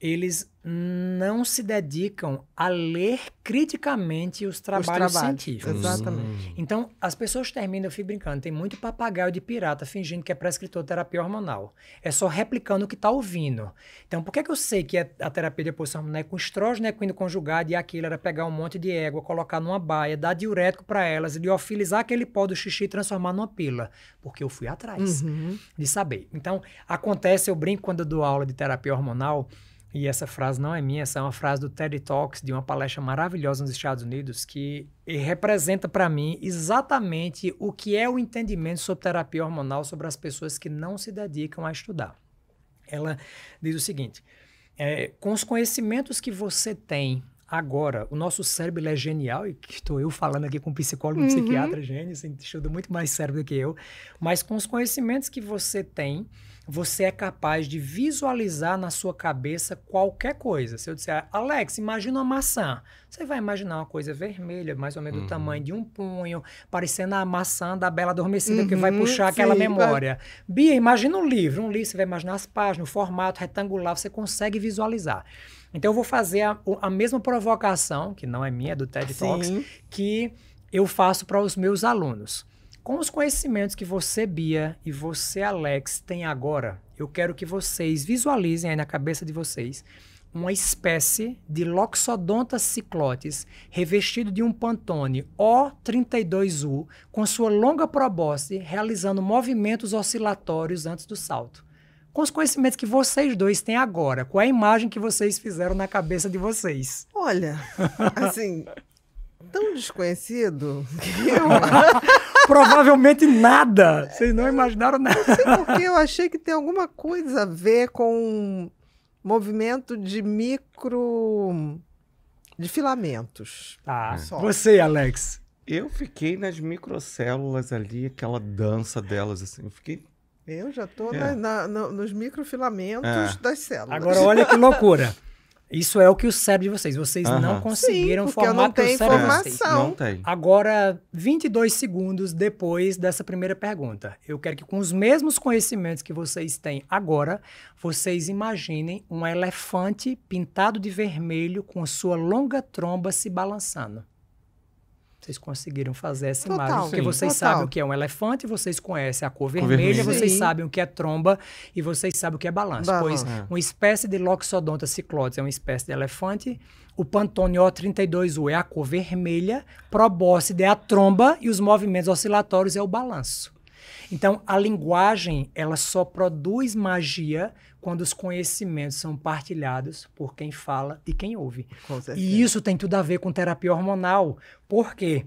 eles não se dedicam a ler criticamente os trabalhos, os trabalhos. científicos. Exatamente. Hum. Então, as pessoas terminam, eu fico brincando, tem muito papagaio de pirata fingindo que é prescritor de terapia hormonal. É só replicando o que está ouvindo. Então, por que, é que eu sei que é a terapia de oposição hormonal é com estrógeno equino é conjugado e aquilo era pegar um monte de égua, colocar numa baia, dar diurético para elas, liofilizar aquele pó do xixi e transformar numa pila? Porque eu fui atrás uhum. de saber. Então, acontece, eu brinco quando eu dou aula de terapia hormonal, e essa frase não é minha, essa é uma frase do TED Talks, de uma palestra maravilhosa nos Estados Unidos, que representa para mim exatamente o que é o entendimento sobre terapia hormonal sobre as pessoas que não se dedicam a estudar. Ela diz o seguinte: é, com os conhecimentos que você tem Agora, o nosso cérebro é genial, e estou eu falando aqui com um psicólogo, uhum. psiquiatra, gênio, assim, estuda muito mais cérebro do que eu, mas com os conhecimentos que você tem, você é capaz de visualizar na sua cabeça qualquer coisa. Se eu disser, Alex, imagina uma maçã. Você vai imaginar uma coisa vermelha, mais ou menos uhum. do tamanho de um punho, parecendo a maçã da Bela Adormecida, uhum, que vai uhum, puxar sim, aquela memória. Vai... Bia, imagina um livro. Um livro, você vai imaginar as páginas, o formato retangular, você consegue visualizar. Então, eu vou fazer a, a mesma provocação, que não é minha, é do TED Talks, sim. que eu faço para os meus alunos. Com os conhecimentos que você, Bia, e você, Alex, têm agora, eu quero que vocês visualizem aí na cabeça de vocês uma espécie de Loxodonta ciclotes revestido de um Pantone O32U com sua longa probosce realizando movimentos oscilatórios antes do salto. Com os conhecimentos que vocês dois têm agora, qual é a imagem que vocês fizeram na cabeça de vocês? Olha, assim, tão desconhecido que eu. Provavelmente nada. Vocês não é, imaginaram nada. Não sei porque eu achei que tem alguma coisa a ver com movimento de micro. de filamentos. Ah, é. só. você, Alex. Eu fiquei nas microcélulas ali, aquela dança delas, assim. Eu fiquei eu já estou é. nos microfilamentos é. das células. Agora, olha que loucura. Isso é o que o cérebro de vocês. Vocês não conseguiram Sim, formar não o tenho cérebro de vocês. Não tem. Agora, 22 segundos depois dessa primeira pergunta, eu quero que com os mesmos conhecimentos que vocês têm agora, vocês imaginem um elefante pintado de vermelho com a sua longa tromba se balançando. Vocês conseguiram fazer essa total, imagem. Porque sim, vocês total. sabem o que é um elefante, vocês conhecem a cor vermelha, vermelha. vocês sim. sabem o que é tromba e vocês sabem o que é balanço. Bah, pois é. uma espécie de Loxodonta ciclodes é uma espécie de elefante. O Pantone O32U é a cor vermelha, probóscide é a tromba e os movimentos oscilatórios é o balanço. Então, a linguagem, ela só produz magia quando os conhecimentos são partilhados por quem fala e quem ouve. E isso tem tudo a ver com terapia hormonal. Por quê?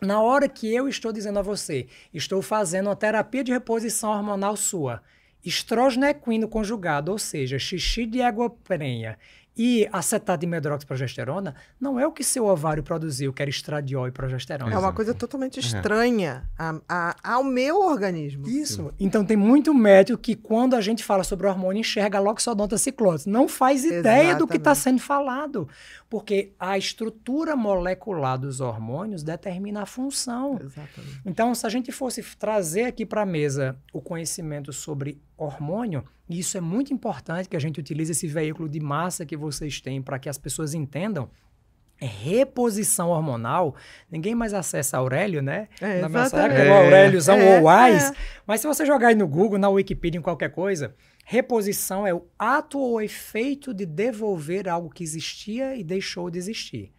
Na hora que eu estou dizendo a você, estou fazendo uma terapia de reposição hormonal sua, estrógeno equino conjugado, ou seja, xixi de água prenha e acetato de progesterona não é o que seu ovário produziu, que era estradiol e progesterona. É uma coisa totalmente uhum. estranha é. a, a, ao meu organismo. Isso. Então tem muito médico que quando a gente fala sobre hormônio enxerga loxodonta ciclose. Não faz ideia Exatamente. do que está sendo falado. Porque a estrutura molecular dos hormônios determina a função. Exatamente. Então se a gente fosse trazer aqui para a mesa o conhecimento sobre hormônio, e isso é muito importante que a gente utilize esse veículo de massa que vocês têm para que as pessoas entendam é reposição hormonal, ninguém mais acessa Aurélio, né? É, na nossa época, é, o Auréliozão ou AIS. É. Mas se você jogar aí no Google, na Wikipedia, em qualquer coisa, reposição é o ato ou efeito de devolver algo que existia e deixou de existir.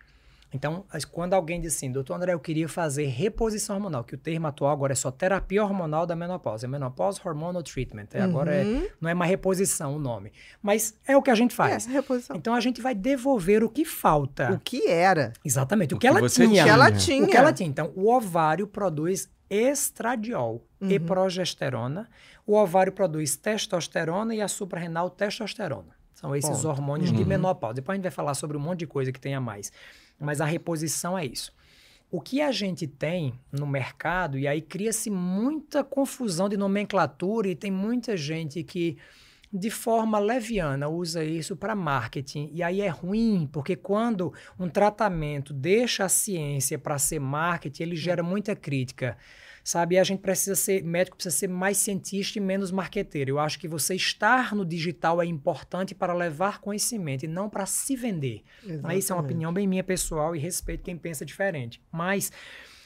Então, quando alguém diz assim, doutor André, eu queria fazer reposição hormonal, que o termo atual agora é só terapia hormonal da menopausa, é menopausa hormonal treatment, uhum. agora é, uhum. não é mais reposição o nome, mas é o que a gente é, faz. É, reposição. Então, a gente vai devolver o que falta. O que era. Exatamente, o, o que, que, ela tinha. tinha. O que ela tinha. O que ela tinha. Então, o ovário produz estradiol uhum. e progesterona, o ovário produz testosterona e a suprarrenal testosterona. São esses Ponto. hormônios uhum. de menopausa. Depois a gente vai falar sobre um monte de coisa que tem a mais mas a reposição é isso. O que a gente tem no mercado, e aí cria-se muita confusão de nomenclatura, e tem muita gente que, de forma leviana, usa isso para marketing. E aí é ruim, porque quando um tratamento deixa a ciência para ser marketing, ele gera muita crítica sabe? E a gente precisa ser médico, precisa ser mais cientista e menos marqueteiro. Eu acho que você estar no digital é importante para levar conhecimento e não para se vender. Mas isso é uma opinião bem minha pessoal e respeito quem pensa diferente. Mas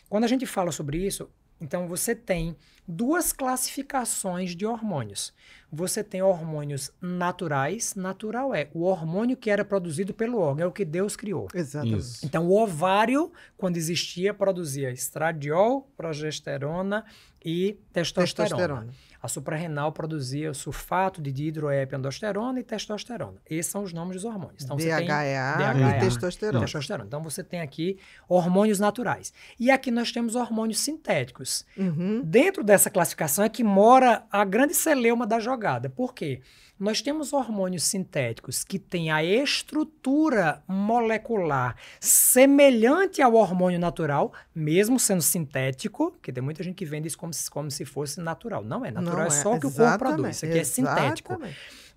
quando a gente fala sobre isso, então você tem duas classificações de hormônios. Você tem hormônios naturais, natural é o hormônio que era produzido pelo órgão, é o que Deus criou. Exatamente. Isso. Então o ovário, quando existia, produzia estradiol, progesterona e testosterona. testosterona. A suprarrenal produzia o sulfato de dihidroepiandosterona e testosterona. Esses são os nomes dos hormônios. Então, tem DHA e testosterona. testosterona. Então você tem aqui hormônios naturais. E aqui nós temos hormônios sintéticos. Uhum. Dentro dessa classificação é que mora a grande celeuma da jogada. Por quê? Nós temos hormônios sintéticos que têm a estrutura molecular semelhante ao hormônio natural, mesmo sendo sintético, porque tem muita gente que vende isso como se, como se fosse natural. Não é natural, Não é, é só é, o que o corpo produz. Isso aqui é sintético.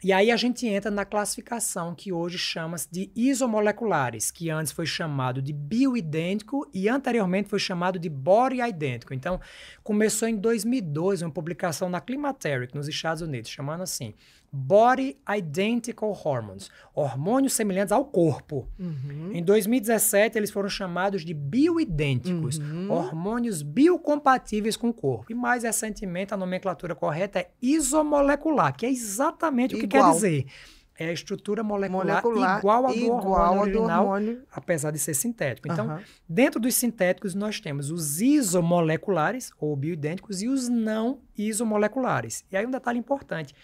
E aí a gente entra na classificação que hoje chama-se de isomoleculares, que antes foi chamado de bioidêntico e anteriormente foi chamado de body idêntico. Então, começou em 2012 uma publicação na Climateric, nos Estados Unidos, chamando assim Body Identical Hormones, hormônios semelhantes ao corpo. Uhum. Em 2017, eles foram chamados de bioidênticos, uhum. hormônios biocompatíveis com o corpo. E mais recentemente, a nomenclatura correta é isomolecular, que é exatamente Igual. o que quer dizer é a estrutura molecular, molecular igual à do igual hormônio original, do hormônio. apesar de ser sintético. Então, uhum. dentro dos sintéticos, nós temos os isomoleculares, ou bioidênticos, e os não isomoleculares. E aí um detalhe importante,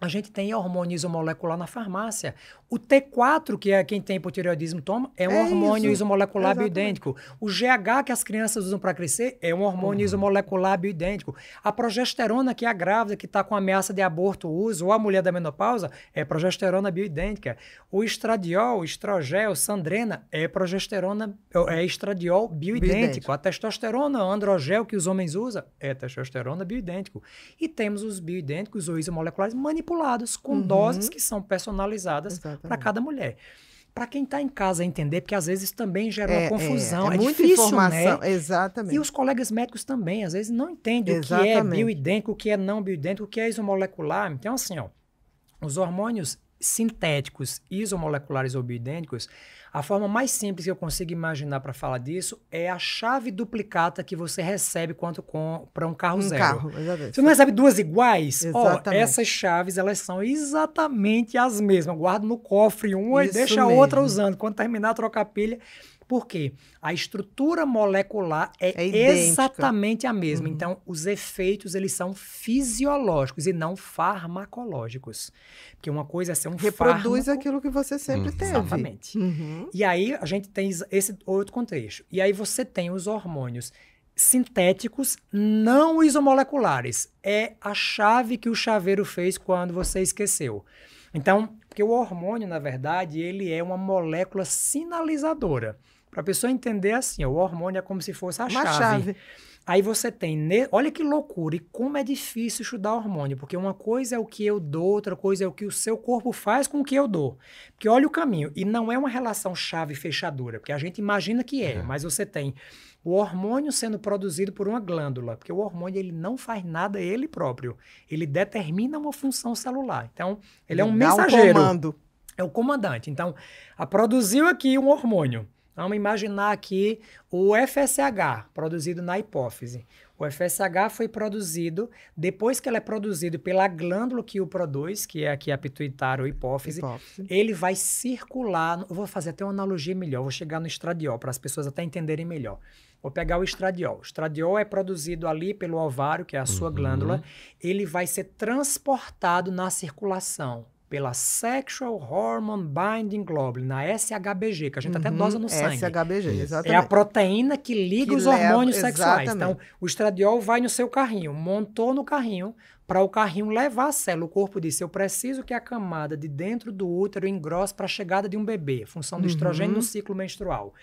a gente tem hormônio isomolecular na farmácia. O T4, que é quem tem hipotireoidismo toma, é um é hormônio isso. isomolecular bioidêntico. O GH, que as crianças usam para crescer, é um hormônio uhum. isomolecular bioidêntico. A progesterona, que é a grávida que está com ameaça de aborto usa, ou a mulher da menopausa, é progesterona bioidêntica. O estradiol, estrogel, sandrena, é progesterona, é estradiol bioidêntico. bioidêntico. A testosterona, androgel, que os homens usam, é testosterona bioidêntico. E temos os bioidênticos ou isomoleculares manipulados com uhum. doses que são personalizadas para cada mulher para quem está em casa entender, porque às vezes também gera é, uma é, confusão. É, é, é muita difícil, informação, né? exatamente. E os colegas médicos também, às vezes, não entendem exatamente. o que é bioidêntico, o que é não bioidêntico, o que é isomolecular. Então, assim, ó, os hormônios sintéticos, isomoleculares ou bioidênticos, a forma mais simples que eu consigo imaginar para falar disso é a chave duplicata que você recebe quando compra um carro um zero. Carro, exatamente. Você não recebe duas iguais? Exatamente. Ó, essas chaves, elas são exatamente as mesmas. Eu guardo no cofre uma Isso e deixa a outra usando. Quando terminar, troca a pilha. Porque a estrutura molecular é, é exatamente a mesma. Uhum. Então, os efeitos eles são fisiológicos e não farmacológicos. Porque uma coisa é ser um Reproduz fármaco... aquilo que você sempre uhum. teve. Exatamente. Uhum. E aí, a gente tem esse outro contexto. E aí, você tem os hormônios sintéticos não isomoleculares. É a chave que o chaveiro fez quando você esqueceu. Então, porque o hormônio, na verdade, ele é uma molécula sinalizadora. Para a pessoa entender assim, o hormônio é como se fosse a Uma chave. chave. Aí você tem, olha que loucura, e como é difícil estudar hormônio, porque uma coisa é o que eu dou, outra coisa é o que o seu corpo faz com o que eu dou. Porque olha o caminho, e não é uma relação chave-fechadura, porque a gente imagina que é, é, mas você tem o hormônio sendo produzido por uma glândula, porque o hormônio ele não faz nada ele próprio, ele determina uma função celular. Então, ele é um mensageiro. Um comando. É o comandante. Então, a produziu aqui um hormônio. Vamos imaginar aqui o FSH, produzido na hipófise. O FSH foi produzido, depois que ele é produzido pela glândula que o produz, que é aqui a pituitária ou hipófise, hipófise, ele vai circular, vou fazer até uma analogia melhor, vou chegar no estradiol, para as pessoas até entenderem melhor. Vou pegar o estradiol. O estradiol é produzido ali pelo ovário, que é a sua uhum. glândula. Ele vai ser transportado na circulação pela Sexual Hormone Binding Globulin, na SHBG, que a gente uhum, até dosa no sangue. SHBG, exatamente. É a proteína que liga que os hormônios leva, sexuais. Exatamente. Então, o estradiol vai no seu carrinho, montou no carrinho, para o carrinho levar a célula. O corpo disse: Eu preciso que a camada de dentro do útero engrosse para a chegada de um bebê, função do uhum. estrogênio no uhum. ciclo menstrual.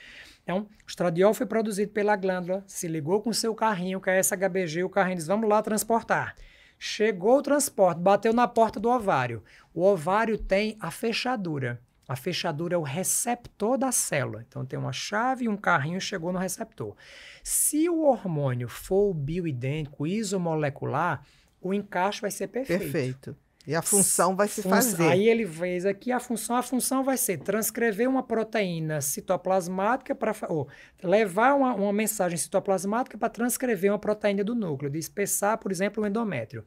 Então, o estradiol foi produzido pela glândula, se ligou com o seu carrinho, que é a SHBG, o carrinho diz: Vamos lá transportar. Chegou o transporte, bateu na porta do ovário. O ovário tem a fechadura. A fechadura é o receptor da célula. Então tem uma chave e um carrinho chegou no receptor. Se o hormônio for bioidêntico, isomolecular, o encaixe vai ser perfeito. Perfeito. E a função vai se Fun fazer. Aí ele fez aqui a função, a função vai ser transcrever uma proteína citoplasmática para levar uma, uma mensagem citoplasmática para transcrever uma proteína do núcleo, de espessar, por exemplo, o endométrio.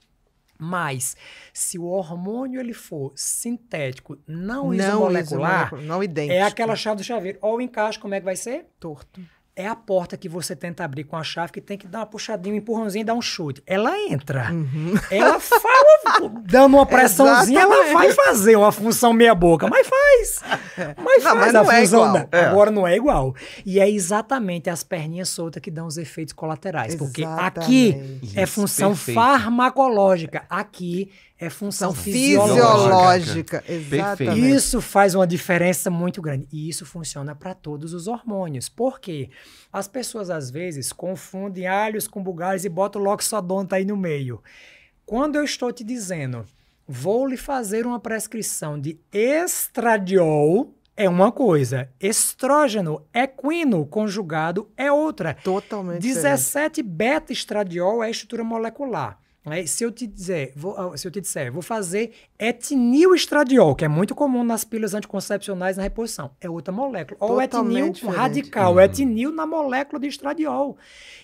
Mas se o hormônio ele for sintético, não, não isomolecular, isomolecular, não é idêntico. é aquela chave do chaveiro. Ou o encaixe, como é que vai ser? Torto é a porta que você tenta abrir com a chave que tem que dar uma puxadinha, um empurrãozinho e dar um chute. Ela entra. Uhum. Ela fala, dando uma pressãozinha, ela vai fazer uma função meia-boca. Mas faz! É. Mas não, faz mas não é igual. Da... É. Agora não é igual. E é exatamente as perninhas soltas que dão os efeitos colaterais. Exatamente. Porque aqui é Isso, é função perfeito. farmacológica. Aqui é função fisiológica. fisiológica. Exatamente. Isso faz uma diferença muito grande. E isso funciona para todos os hormônios. Por quê? As pessoas, às vezes, confundem alhos com bugalhos e botam loxodonta aí no meio. Quando eu estou te dizendo, vou lhe fazer uma prescrição de estradiol, é uma coisa, estrógeno é equino conjugado é outra. Totalmente. 17 beta-estradiol é a estrutura molecular. Né? se eu te dizer, vou, ah, se eu te disser, vou fazer etinil estradiol, que é muito comum nas pílulas anticoncepcionais na reposição, é outra molécula. Ou etinil diferente. radical, uhum. etinil na molécula de estradiol.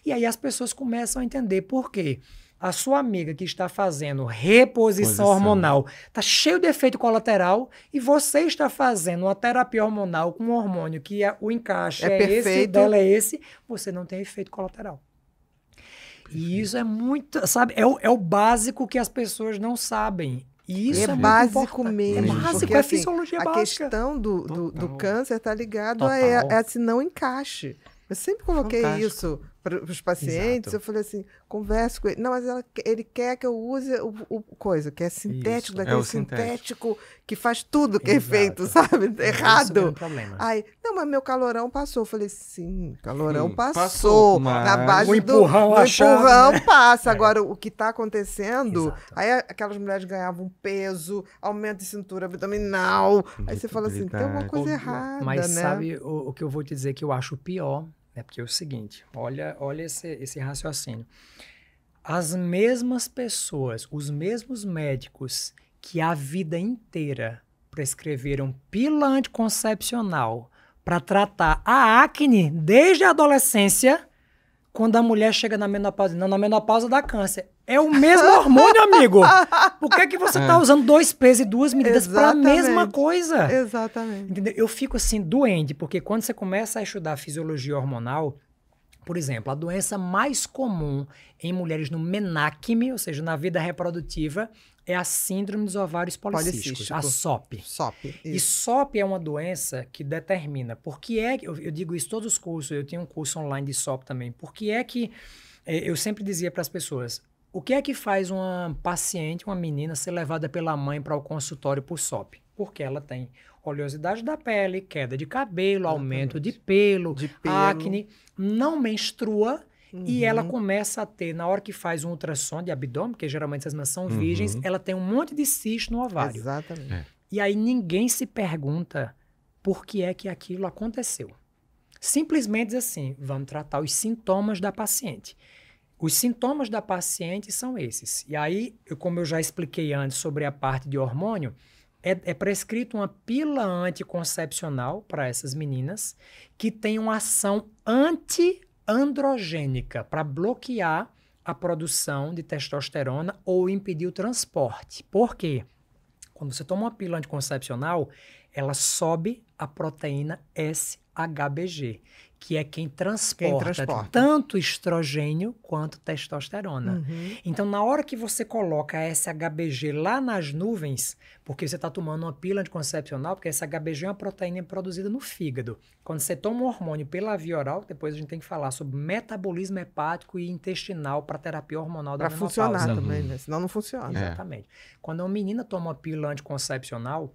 E aí as pessoas começam a entender por quê. A sua amiga que está fazendo reposição Posição. hormonal está cheio de efeito colateral e você está fazendo uma terapia hormonal com um hormônio que é, o encaixe é, é perfeito. esse, o dela é esse, você não tem efeito colateral. E isso é muito, sabe? É o, é o básico que as pessoas não sabem. isso é, é básico é mesmo. É básico, porque, é assim, fisiologia é a básica. A questão do, do, do câncer está ligado Total. a, é, esse não encaixe. Eu sempre coloquei Fantástico. isso para os pacientes. Exato. Eu falei assim, converso com ele. Não, mas ela, ele quer que eu use o, o coisa, que é sintético, daquele é sintético. sintético. que faz tudo que é Exato. é feito, sabe? É, Errado. Aí, não, mas meu calorão passou. Eu falei, sim, calorão sim, passou. passou mas... Na base o empurrão, do, o empurrão né? passa. É. Agora, o que está acontecendo, Exato. aí aquelas mulheres ganhavam peso, aumento de cintura abdominal. Aí você fala assim, tem alguma coisa errada. Mas né? sabe o, o que eu vou te dizer que eu acho pior? É Porque é o seguinte, olha, olha esse, esse raciocínio. As mesmas pessoas, os mesmos médicos que a vida inteira prescreveram pílula anticoncepcional para tratar a acne desde a adolescência, quando a mulher chega na menopausa, não, na menopausa dá câncer. É o mesmo hormônio, amigo. Por que, é que você está é. usando dois pesos e duas medidas para a mesma coisa? Exatamente. Entendeu? Eu fico assim, doente, porque quando você começa a estudar a fisiologia hormonal, por exemplo, a doença mais comum em mulheres no menacme, ou seja, na vida reprodutiva, é a síndrome dos ovários policísticos, Policístico. a SOP. SOP isso. E SOP é uma doença que determina por que é que, eu, eu digo isso todos os cursos, eu tenho um curso online de SOP também, por que é que é, eu sempre dizia para as pessoas, o que é que faz uma paciente, uma menina, ser levada pela mãe para o consultório por SOP? Porque ela tem oleosidade da pele, queda de cabelo, aumento de pelo, de pelo. acne, não menstrua uhum. e ela começa a ter, na hora que faz um ultrassom de abdômen, porque geralmente essas mães são uhum. virgens, ela tem um monte de cisto no ovário. Exatamente. É. E aí ninguém se pergunta por que é que aquilo aconteceu. Simplesmente assim, vamos tratar os sintomas da paciente. Os sintomas da paciente são esses. E aí, como eu já expliquei antes sobre a parte de hormônio, é, é prescrito uma pílula anticoncepcional para essas meninas que tem uma ação anti-androgênica para bloquear a produção de testosterona ou impedir o transporte. Por quê? Quando você toma uma pílula anticoncepcional, ela sobe a proteína SHBG, que é quem transporta, quem transporta, tanto estrogênio quanto testosterona. Uhum. Então, na hora que você coloca essa SHBG lá nas nuvens, porque você está tomando uma pílula anticoncepcional, porque essa SHBG é uma proteína produzida no fígado. Quando você toma um hormônio pela via oral, depois a gente tem que falar sobre metabolismo hepático e intestinal para terapia hormonal pra da menopausa. Para funcionar uhum. também, né? Senão não funciona. É. Exatamente. É. Quando uma menina toma uma pílula anticoncepcional,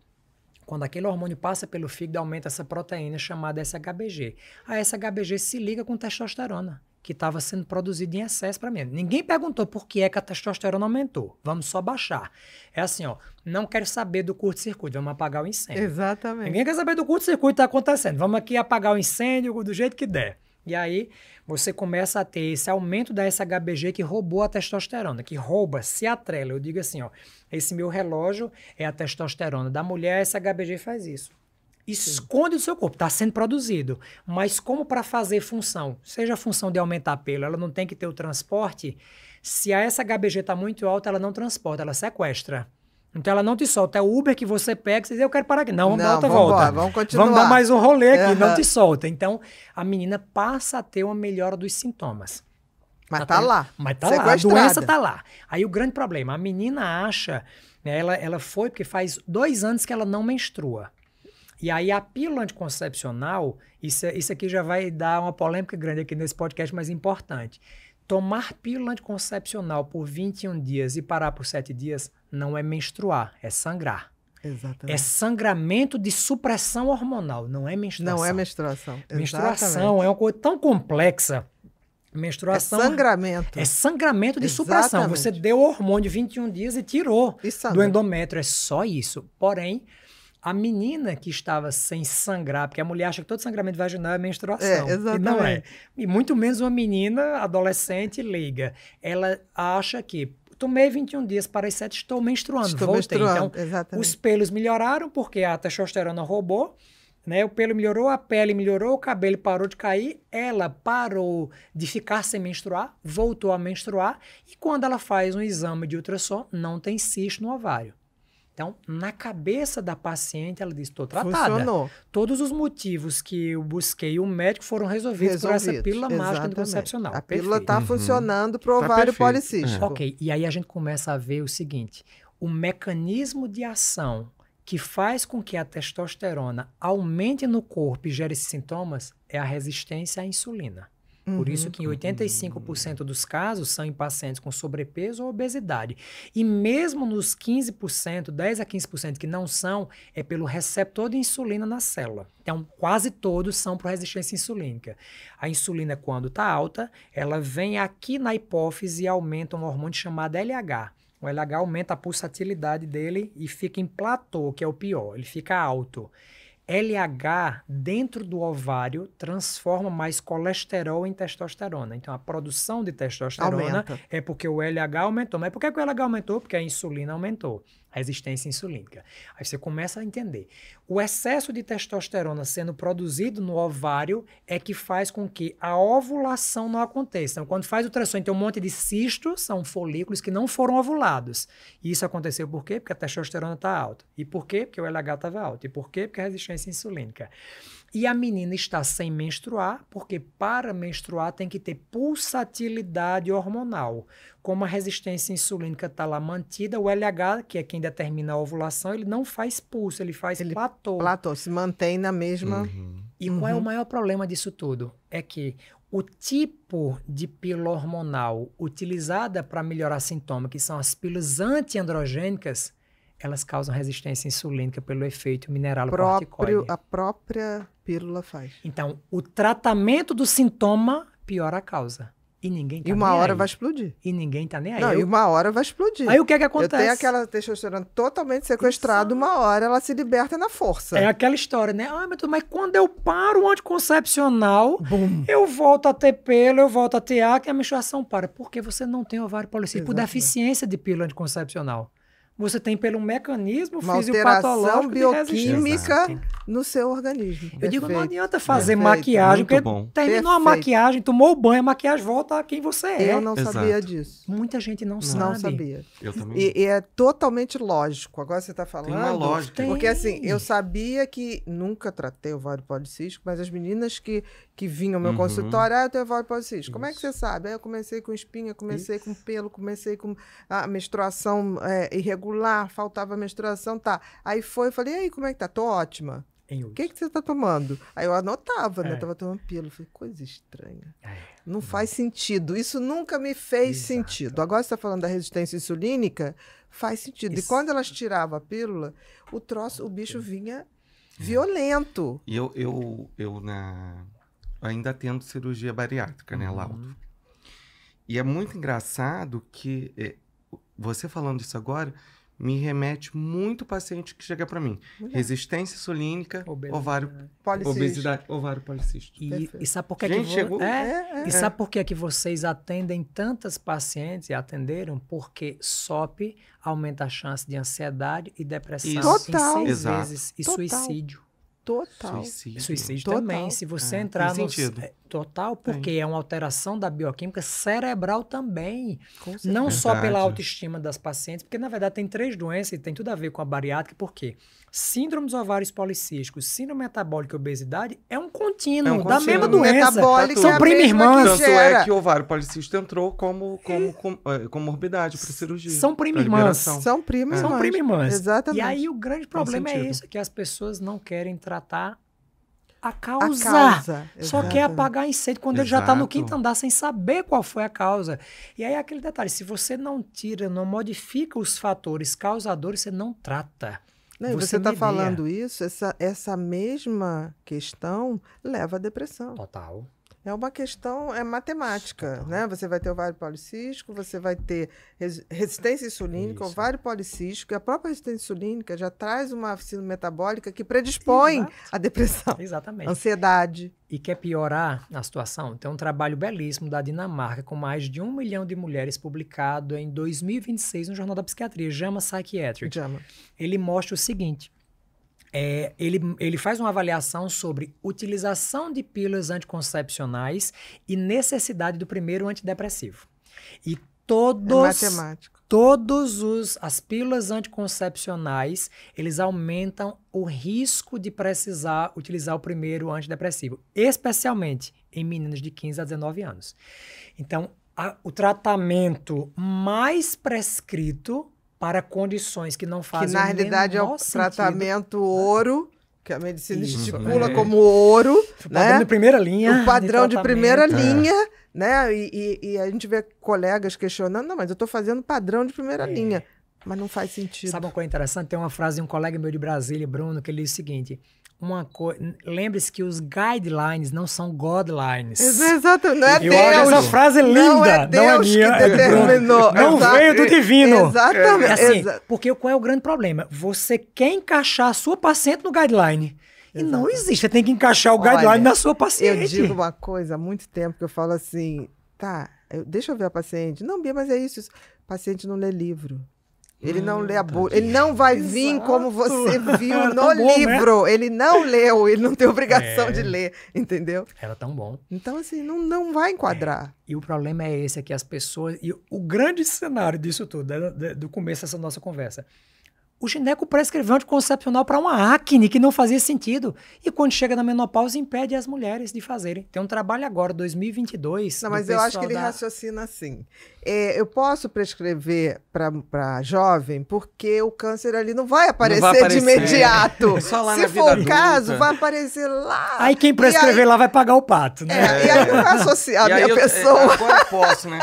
quando aquele hormônio passa pelo fígado, aumenta essa proteína chamada SHBG. A SHBG se liga com testosterona, que estava sendo produzida em excesso para mim. Ninguém perguntou por que é que a testosterona aumentou. Vamos só baixar. É assim, ó, não quero saber do curto-circuito, vamos apagar o incêndio. Exatamente. Ninguém quer saber do curto-circuito que está acontecendo. Vamos aqui apagar o incêndio do jeito que der. E aí você começa a ter esse aumento da SHBG que roubou a testosterona, que rouba, se atrela. Eu digo assim, ó, esse meu relógio é a testosterona da mulher, a SHBG faz isso. Esconde Sim. o seu corpo, está sendo produzido. Mas como para fazer função? Seja a função de aumentar pelo, ela não tem que ter o transporte. Se a SHBG está muito alta, ela não transporta, ela sequestra. Então ela não te solta. É o Uber que você pega, você diz, eu quero parar aqui. Não, não volta, volta. Embora, vamos continuar. Vamos dar mais um rolê aqui, uhum. não te solta. Então a menina passa a ter uma melhora dos sintomas. Mas tá lá. Mas tá lá. A doença tá lá. Aí o grande problema, a menina acha, né, ela, ela foi porque faz dois anos que ela não menstrua. E aí a pílula anticoncepcional, isso, é, isso aqui já vai dar uma polêmica grande aqui nesse podcast, mas importante. Tomar pílula anticoncepcional por 21 dias e parar por 7 dias não é menstruar, é sangrar. É exatamente. É sangramento de supressão hormonal, não é menstruação. Não é menstruação. Menstruação Exatamente. é uma coisa tão complexa. É menstruação. É sangramento. É sangramento de Exatamente. supressão. Você deu hormônio de 21 dias e tirou e do endométrio. É só isso. Porém, a menina que estava sem sangrar, porque a mulher acha que todo sangramento vaginal é menstruação. É, exatamente. E não é. E muito menos uma menina adolescente leiga. Ela acha que tomei 21 dias para as 7, estou menstruando, estou voltei. Menstruando, então, exatamente. os pelos melhoraram porque a testosterona roubou. Né? O pelo melhorou, a pele melhorou, o cabelo parou de cair, ela parou de ficar sem menstruar, voltou a menstruar, e quando ela faz um exame de ultrassom, não tem cisto no ovário. Então, na cabeça da paciente, ela disse: estou tratada. Funcionou. Todos os motivos que eu busquei o médico foram resolvidos, resolvidos. por essa pílula Exatamente. mágica anticoncepcional. A pílula está uhum. funcionando para o tá ovário tá policístico. É. Ok, e aí a gente começa a ver o seguinte: o mecanismo de ação que faz com que a testosterona aumente no corpo e gere esses sintomas é a resistência à insulina. Uhum. Por isso uhum. que 85% dos casos são em pacientes com sobrepeso ou obesidade. E mesmo nos 15%, 10 a 15% que não são, é pelo receptor de insulina na célula. Então, quase todos são por resistência insulínica. A insulina, quando está alta, ela vem aqui na hipófise e aumenta um hormônio chamado LH. O LH aumenta a pulsatilidade dele e fica em platô, que é o pior, ele fica alto. LH dentro do ovário transforma mais colesterol em testosterona. Então a produção de testosterona aumenta. é porque o LH aumentou. Mas por que, que o LH aumentou? Porque a insulina aumentou resistência insulínica. Aí você começa a entender. O excesso de testosterona sendo produzido no ovário é que faz com que a ovulação não aconteça. Então, quando faz ultrassom, tem um monte de cistos, são folículos que não foram ovulados. E isso aconteceu por quê? Porque a testosterona está alta. E por quê? Porque o LH estava alto. E por quê? Porque a resistência insulínica. E a menina está sem menstruar, porque para menstruar tem que ter pulsatilidade hormonal. Como a resistência insulínica está lá mantida, o LH, que é quem determina a ovulação, ele não faz pulso, ele faz ele platô. Platô, se mantém na mesma. Uhum. E uhum. qual é o maior problema disso tudo? É que o tipo de pílula hormonal utilizada para melhorar sintoma, que são as pílulas antiandrogênicas, elas causam resistência insulínica pelo efeito mineralogico. A própria pílula faz. Então, o tratamento do sintoma piora a causa. E ninguém tá E uma hora aí. vai explodir. E ninguém tá nem aí. Não, eu... e uma hora vai explodir. Aí o que é que acontece? Eu tenho aquela testosterona totalmente sequestrada, uma hora ela se liberta na força. É aquela história, né? Ah, mas, mas quando eu paro o anticoncepcional, Bum. eu volto a ter pelo, eu volto a ter que a menstruação para. Porque você não tem ovário policístico por deficiência de pílula anticoncepcional você tem pelo mecanismo uma fisiopatológico bioquímica no seu organismo. Eu Perfeito. digo, não adianta fazer Perfeito. maquiagem, Muito porque bom. terminou Perfeito. a maquiagem, tomou o banho, a maquiagem volta a quem você é. Eu não Exato. sabia disso. Muita gente não, não sabe. Não sabia. Eu também. E, e é totalmente lógico. Agora você está falando. Tem uma lógica. Porque assim, eu sabia que nunca tratei o ovário policístico, mas as meninas que que vinha ao meu uhum. consultório, ah, eu tenho ovário Como é que você sabe? Aí eu comecei com espinha, comecei Isso. com pelo, comecei com a ah, menstruação é, irregular, faltava menstruação, tá. Aí foi, eu falei, e aí, como é que tá? Tô ótima. O que, que você está tomando? Aí eu anotava, né? é. né? tava tomando pílula. Falei, coisa estranha. É. Não é. faz sentido. Isso nunca me fez Exato. sentido. Agora você está falando da resistência insulínica, faz sentido. Isso. E quando elas tiravam a pílula, o troço, o bicho vinha é. violento. E eu, eu, eu na, né, ainda tendo cirurgia bariátrica, né, Laudo? Uhum. E é muito engraçado que é, você falando isso agora me remete muito paciente que chega para mim. Mulher. Resistência insulínica, ovário policístico. Obesidade, ovário policístico. E, e sabe por que, é Gente, que vo... chegou... É? é, é, e sabe por que, é que vocês atendem tantas pacientes e atenderam? Porque SOP aumenta a chance de ansiedade e depressão Total. em seis Exato. vezes e Total. suicídio. Total. Suicídio, Suicídio Total. também. Se você ah, entrar no. Sentido. É, total, porque Sim. é uma alteração da bioquímica cerebral também. Não só pela autoestima das pacientes, porque na verdade tem três doenças e tem tudo a ver com a bariátrica, porque síndrome dos ovários policísticos, síndrome metabólica e obesidade é um contínuo, é um da mesma doença. Metabólica São é prima irmãs. Tanto é que o ovário policístico entrou como, como, é. com, é, comorbidade para cirurgia. São prima irmãs. São prima irmãs. São prima irmãs. Exatamente. E aí o grande problema é isso, que as pessoas não querem tratar a causa. A causa só quer é apagar incêndio quando Exato. ele já está no quinto andar sem saber qual foi a causa. E aí aquele detalhe, se você não tira, não modifica os fatores causadores, você não trata. Não, você está falando isso, essa, essa mesma questão leva à depressão. Total. É uma questão é matemática, né? Tá. Você vai ter ovário policístico, você vai ter resistência insulínica, Isso. ovário policístico, e a própria resistência insulínica já traz uma síndrome metabólica que predispõe à depressão, Exatamente. ansiedade. E quer piorar a situação? Tem um trabalho belíssimo da Dinamarca com mais de um milhão de mulheres publicado em 2026 no Jornal da Psiquiatria, JAMA Psychiatric. JAMA. Ele mostra o seguinte, é, ele, ele faz uma avaliação sobre utilização de pílulas anticoncepcionais e necessidade do primeiro antidepressivo. E todos, é todos os as pílulas anticoncepcionais, eles aumentam o risco de precisar utilizar o primeiro antidepressivo, especialmente em meninos de 15 a 19 anos. Então, a, o tratamento mais prescrito para condições que não fazem Que na realidade é o tratamento é. ouro que a medicina Isso, estipula é. como ouro, o né? Padrão de primeira linha. O padrão de, de primeira é. linha, é. né? E, e, e, a gente vê colegas questionando, não, mas eu estou fazendo padrão de primeira é. linha. Mas não faz sentido. Sabe uma coisa interessante? Tem uma frase de um colega meu de Brasília, Bruno, que ele diz o seguinte: uma coisa. Lembre-se que os guidelines não são godlines. Exato, não é Eu Deus. Acho essa frase linda. É não é Deus não é minha, que é determinou. É não veio do divino. Exatamente. É assim, Porque qual é o grande problema? Você quer encaixar a sua paciente no guideline. E Exato. não existe. Você tem que encaixar o guideline na sua paciente. Eu digo uma coisa há muito tempo que eu falo assim, tá, eu, deixa eu ver a paciente. Não, Bia, mas é isso. isso. Paciente não lê livro. Ele não lê a hum, bula. Ele não vai Exato. vir como você viu no bom, né? livro. Né? Ele não leu, ele não tem obrigação é. de ler, entendeu? Era tão bom. Então, assim, não, não vai enquadrar. É. E o problema é esse, é que as pessoas. E o grande cenário disso tudo, é do começo dessa nossa conversa o gineco prescreveu um anticoncepcional para uma acne que não fazia sentido. E quando chega na menopausa, impede as mulheres de fazerem. Tem um trabalho agora, 2022. Não, mas eu acho que ele da... raciocina assim. É, eu posso prescrever para jovem, porque o câncer ali não vai aparecer, não vai aparecer. de imediato. É. Só lá Se na for o caso, vai aparecer lá. Aí quem prescrever aí... lá vai pagar o pato, né? É, e aí vai associar a minha eu, é, pessoa. É, agora eu posso, né?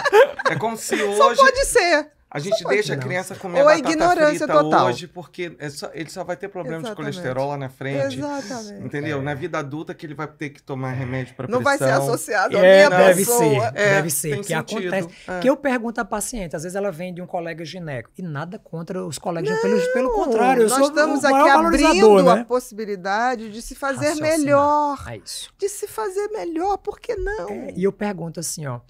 É como se hoje. Só pode ser. A gente Só deixa a criança comer Ou a ignorância total. hoje, porque é ele só vai ter problema Exatamente. de colesterol lá na frente. Exatamente. Entendeu? É. Na vida adulta que ele vai ter que tomar remédio para pressão. Não vai ser associado é, à é, minha deve pessoa. Ser, é, deve ser, que sentido. acontece. É. Que eu pergunto a paciente, às vezes ela vem de um colega gineco, e nada contra os colegas não, pelo, pelo contrário. Eu nós sou estamos o aqui abrindo né? a possibilidade de se fazer Raciocinar. melhor. É isso. De se fazer melhor, por que não? e eu pergunto assim, ó,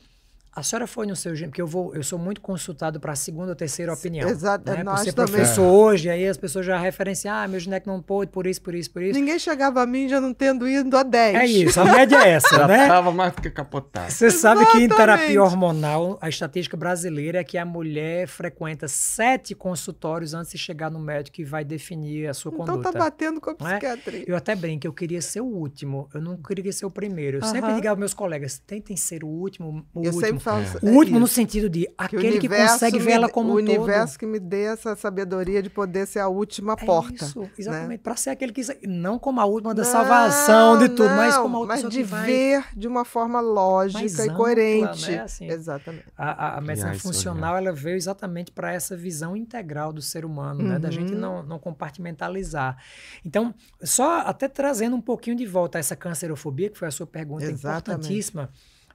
a senhora foi no seu gym, porque eu vou, eu sou muito consultado para segunda ou terceira opinião. exatamente Né? É nós por ser também. professor é. hoje, aí as pessoas já referenciam, ah, meu gineco não pôde, por isso, por isso, por isso. Ninguém chegava a mim já não tendo ido a 10. É isso, a média é essa, já né? Estava mais do que capotado. Você Exatamente. sabe que em terapia hormonal, a estatística brasileira é que a mulher frequenta sete consultórios antes de chegar no médico que vai definir a sua então tá conduta. Então tá batendo com a né? psiquiatria. É? Eu até brinco, eu queria ser o último, eu não queria ser o primeiro. Eu uh -huh. sempre ligava meus colegas, tentem ser o último, o eu último. É. O último é isso. no sentido de aquele que, que consegue vê-la como um O universo que me dê essa sabedoria de poder ser a última é porta. Isso, né? exatamente. Né? Para ser aquele que. Não como a última da não, salvação, de tudo, não, mas como a última. Mas de vai... ver de uma forma lógica e coerente. Né? Assim, exatamente. A, a, a medicina funcional ela veio exatamente para essa visão integral do ser humano, uhum. né? da gente uhum. não, não compartimentalizar. Então, só até trazendo um pouquinho de volta essa cancerofobia, que foi a sua pergunta exatamente. importantíssima.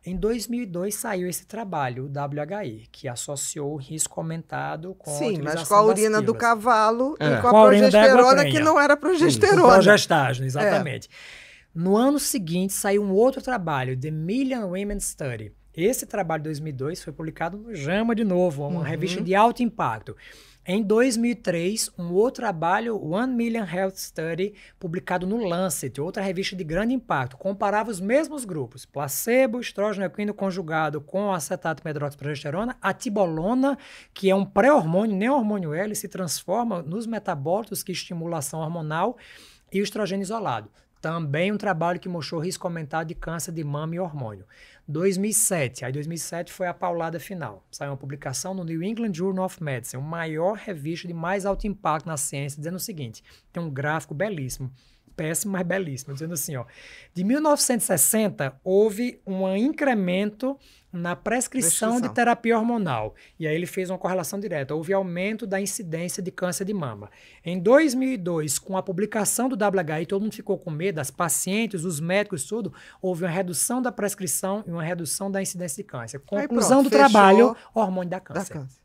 Em 2002 saiu esse trabalho, o WHI, que associou o risco aumentado com Sim, a mas é. com a urina do cavalo é. e com a, a progesterona que não era progesterona. Sim, progestágeno, é. exatamente. É. No ano seguinte saiu um outro trabalho, The Million Women Study. Esse trabalho de 2002 foi publicado no JAMA de novo, uma uhum. revista de alto impacto. Em 2003, um outro trabalho, One Million Health Study, publicado no Lancet, outra revista de grande impacto, comparava os mesmos grupos, placebo, estrógeno equino conjugado com acetato medroxiprogesterona, a tibolona, que é um pré-hormônio, nem hormônio L, se transforma nos metabólitos que estimulam ação hormonal, e o estrogênio isolado. Também um trabalho que mostrou risco aumentado de câncer de mama e hormônio. 2007. Aí 2007 foi a paulada final. Saiu uma publicação no New England Journal of Medicine, o maior revista de mais alto impacto na ciência, dizendo o seguinte: tem um gráfico belíssimo, péssimo, mas belíssimo, dizendo assim, ó, de 1960 houve um incremento na prescrição, prescrição, de terapia hormonal. E aí ele fez uma correlação direta. Houve aumento da incidência de câncer de mama. Em 2002, com a publicação do WHI, todo mundo ficou com medo, as pacientes, os médicos, tudo, houve uma redução da prescrição e uma redução da incidência de câncer. Conclusão aí, pronto, do trabalho, hormônio da câncer. Da câncer.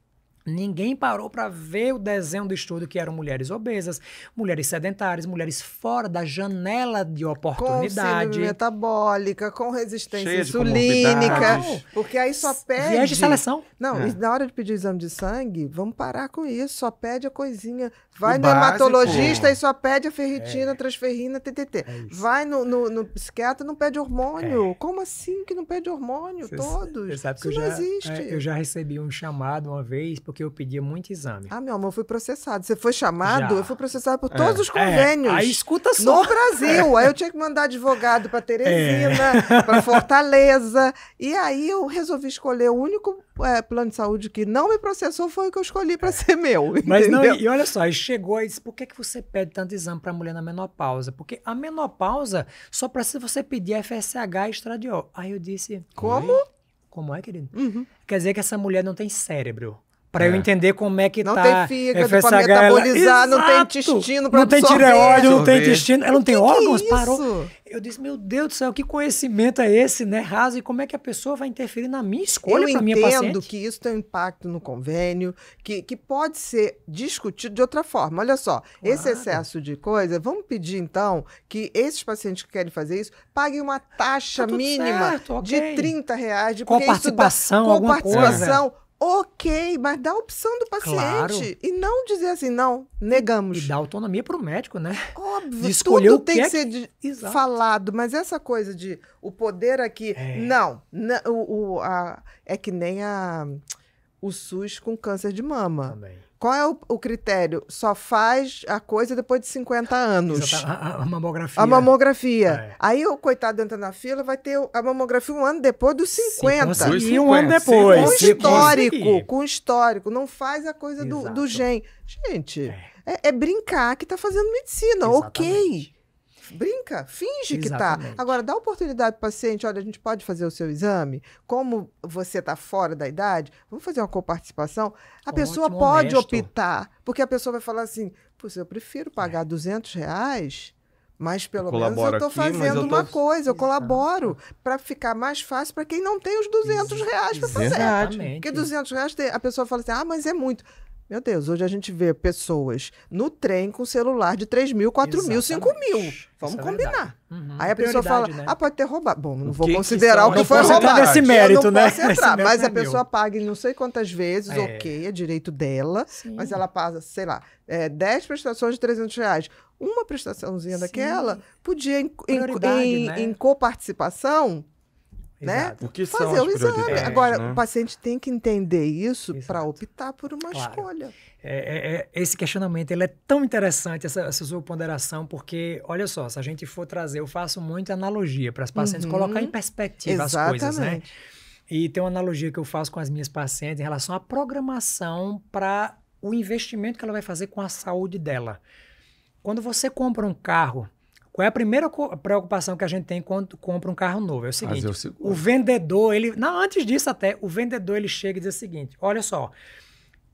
Ninguém parou para ver o desenho do estudo que eram mulheres obesas, mulheres sedentárias, mulheres fora da janela de oportunidade. Com metabólica, com resistência Cheia insulínica. Porque aí só pede. Viés de seleção. Não, é. na hora de pedir o exame de sangue, vamos parar com isso. Só pede a coisinha. Vai o no hematologista e só pede a ferritina, é. transferrina, TTT. É Vai no, no, no, psiquiatra não pede hormônio. É. Como assim que não pede hormônio? Cê, Todos. Cê sabe que isso eu já, existe. É, eu já recebi um chamado uma vez, porque porque eu pedia muito exame. Ah, meu amor, fui processado. Você foi chamado? Já. Eu fui processado por é. todos os é. convênios. É. Aí escuta só. No Brasil. Aí eu tinha que mandar advogado para Teresina, é. para Fortaleza. E aí eu resolvi escolher o único é, plano de saúde que não me processou foi o que eu escolhi para é. ser meu. Mas entendeu? não, e olha só, aí chegou e disse: por que, que você pede tanto exame para mulher na menopausa? Porque a menopausa só se você pedir FSH e estradiol. Aí eu disse: como? Como é, querido? Uhum. Quer dizer que essa mulher não tem cérebro. Pra é. eu entender como é que não tá. Não tem fígado FSH, pra metabolizar, ela... não tem intestino pra Não absorver. tem tireoide, não tem intestino. Ela não tem que é órgãos, que parou. Eu disse, meu Deus do céu, que conhecimento é esse, né, raso? E como é que a pessoa vai interferir na minha escolha para minha paciente? Eu entendo que isso tem um impacto no convênio, que, que pode ser discutido de outra forma. Olha só, claro. esse excesso de coisa, vamos pedir, então, que esses pacientes que querem fazer isso paguem uma tá taxa tá mínima certo, okay. de 30 reais. De, com participação, dá, com alguma participação, coisa. Ok, mas dá a opção do paciente. Claro. E não dizer assim, não, negamos. E dá autonomia para o médico, né? Óbvio, escolher tudo o que tem é... que ser de... falado, mas essa coisa de o poder aqui. É. Não, não o, o, a, é que nem a, o SUS com câncer de mama. Também. Qual é o, o, critério? Só faz a coisa depois de 50 anos. A, a, mamografia. A mamografia. É. Aí o coitado entra na fila, vai ter a mamografia um ano depois dos 50. Sim, e um ano depois. Com histórico, com histórico. Não faz a coisa do, do gen. Gente, é. É, é, brincar que tá fazendo medicina. Exatamente. Ok. Brinca, finge Exatamente. que tá. Agora, dá oportunidade para o paciente, olha, a gente pode fazer o seu exame, como você está fora da idade, vamos fazer uma coparticipação. A pessoa pode honesto. optar, porque a pessoa vai falar assim, pô, eu prefiro pagar é. 200 reais... Mas pelo eu menos eu tô fazendo eu tô... uma coisa, eu Exato. colaboro para ficar mais fácil para quem não tem os 200 reais para fazer. Porque 200 reais a pessoa fala assim, ah, mas é muito. Meu Deus, hoje a gente vê pessoas no trem com celular de 3 mil, 4 mil, 5 mil. É Vamos é combinar. Uhum. Aí a pessoa fala, né? ah, pode ter roubado. Bom, não vou que considerar que o que foi roubado. Nesse mérito, né? Entrar, mérito mas é a meu. pessoa paga não sei quantas vezes, é. ok, é direito dela, Sim. mas ela passa, sei lá, é, 10 prestações de 300 reais. Uma prestaçãozinha Sim. daquela podia, em, em, né? em coparticipação né? O que Fazer são o exame. Agora, né? o paciente tem que entender isso para optar por uma claro. escolha. É, é, é, esse questionamento ele é tão interessante, essa, essa, sua ponderação, porque, olha só, se a gente for trazer, eu faço muita analogia para as pacientes uhum. colocar em perspectiva Exatamente. as coisas, né? E tem uma analogia que eu faço com as minhas pacientes em relação à programação para o investimento que ela vai fazer com a saúde dela. Quando você compra um carro, qual é a primeira preocupação que a gente tem quando compra um carro novo? É o seguinte, o, o vendedor, ele, não, antes disso até, o vendedor ele chega e diz o seguinte, olha só,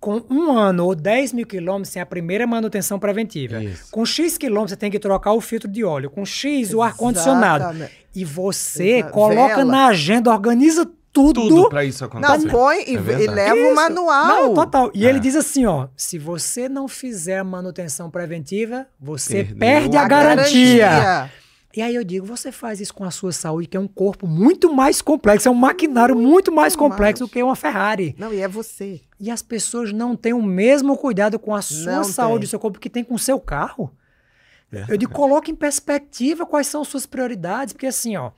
com um ano ou 10 mil quilômetros é a primeira manutenção preventiva. Isso. Com X quilômetros, você tem que trocar o filtro de óleo. Com X, o ar-condicionado. E você coloca Vela. na agenda, organiza tudo, tudo para isso acontecer. Não, põe e, é e leva o manual. Não, total. E é. ele diz assim, ó, se você não fizer manutenção preventiva, você Perdeu perde a, a garantia. garantia. E aí eu digo, você faz isso com a sua saúde, que é um corpo muito mais complexo, é um maquinário muito, muito mais complexo mais. do que uma Ferrari. Não, e é você. E as pessoas não têm o mesmo cuidado com a sua não saúde, o seu corpo, que tem com o seu carro. Eu digo, coloque em perspectiva quais são suas prioridades, porque assim, ó,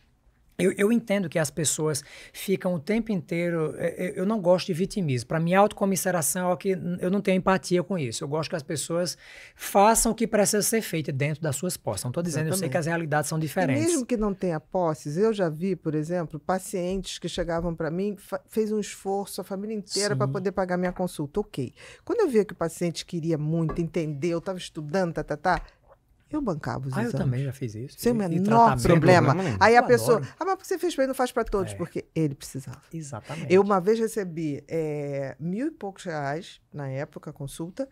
eu, eu, entendo que as pessoas ficam o tempo inteiro. Eu, é, é, eu não gosto de vitimismo. Para mim, autocomisseração é que eu não tenho empatia com isso. Eu gosto que as pessoas façam o que precisa ser feito dentro das suas posses. Não estou dizendo, eu, eu sei que as realidades são diferentes. E mesmo que não tenha posses, eu já vi, por exemplo, pacientes que chegavam para mim, fez um esforço, a família inteira, para poder pagar minha consulta. Ok. Quando eu via que o paciente queria muito, entendeu, estava estudando, tá, tá, tá, eu bancava os ah, exames. Ah, eu também já fiz isso. Sem o menor problema. problema Aí a pessoa, adoro. ah, mas você fez para ele, não faz para todos, é. porque ele precisava. Exatamente. Eu uma vez recebi é, mil e poucos reais, na época, consulta,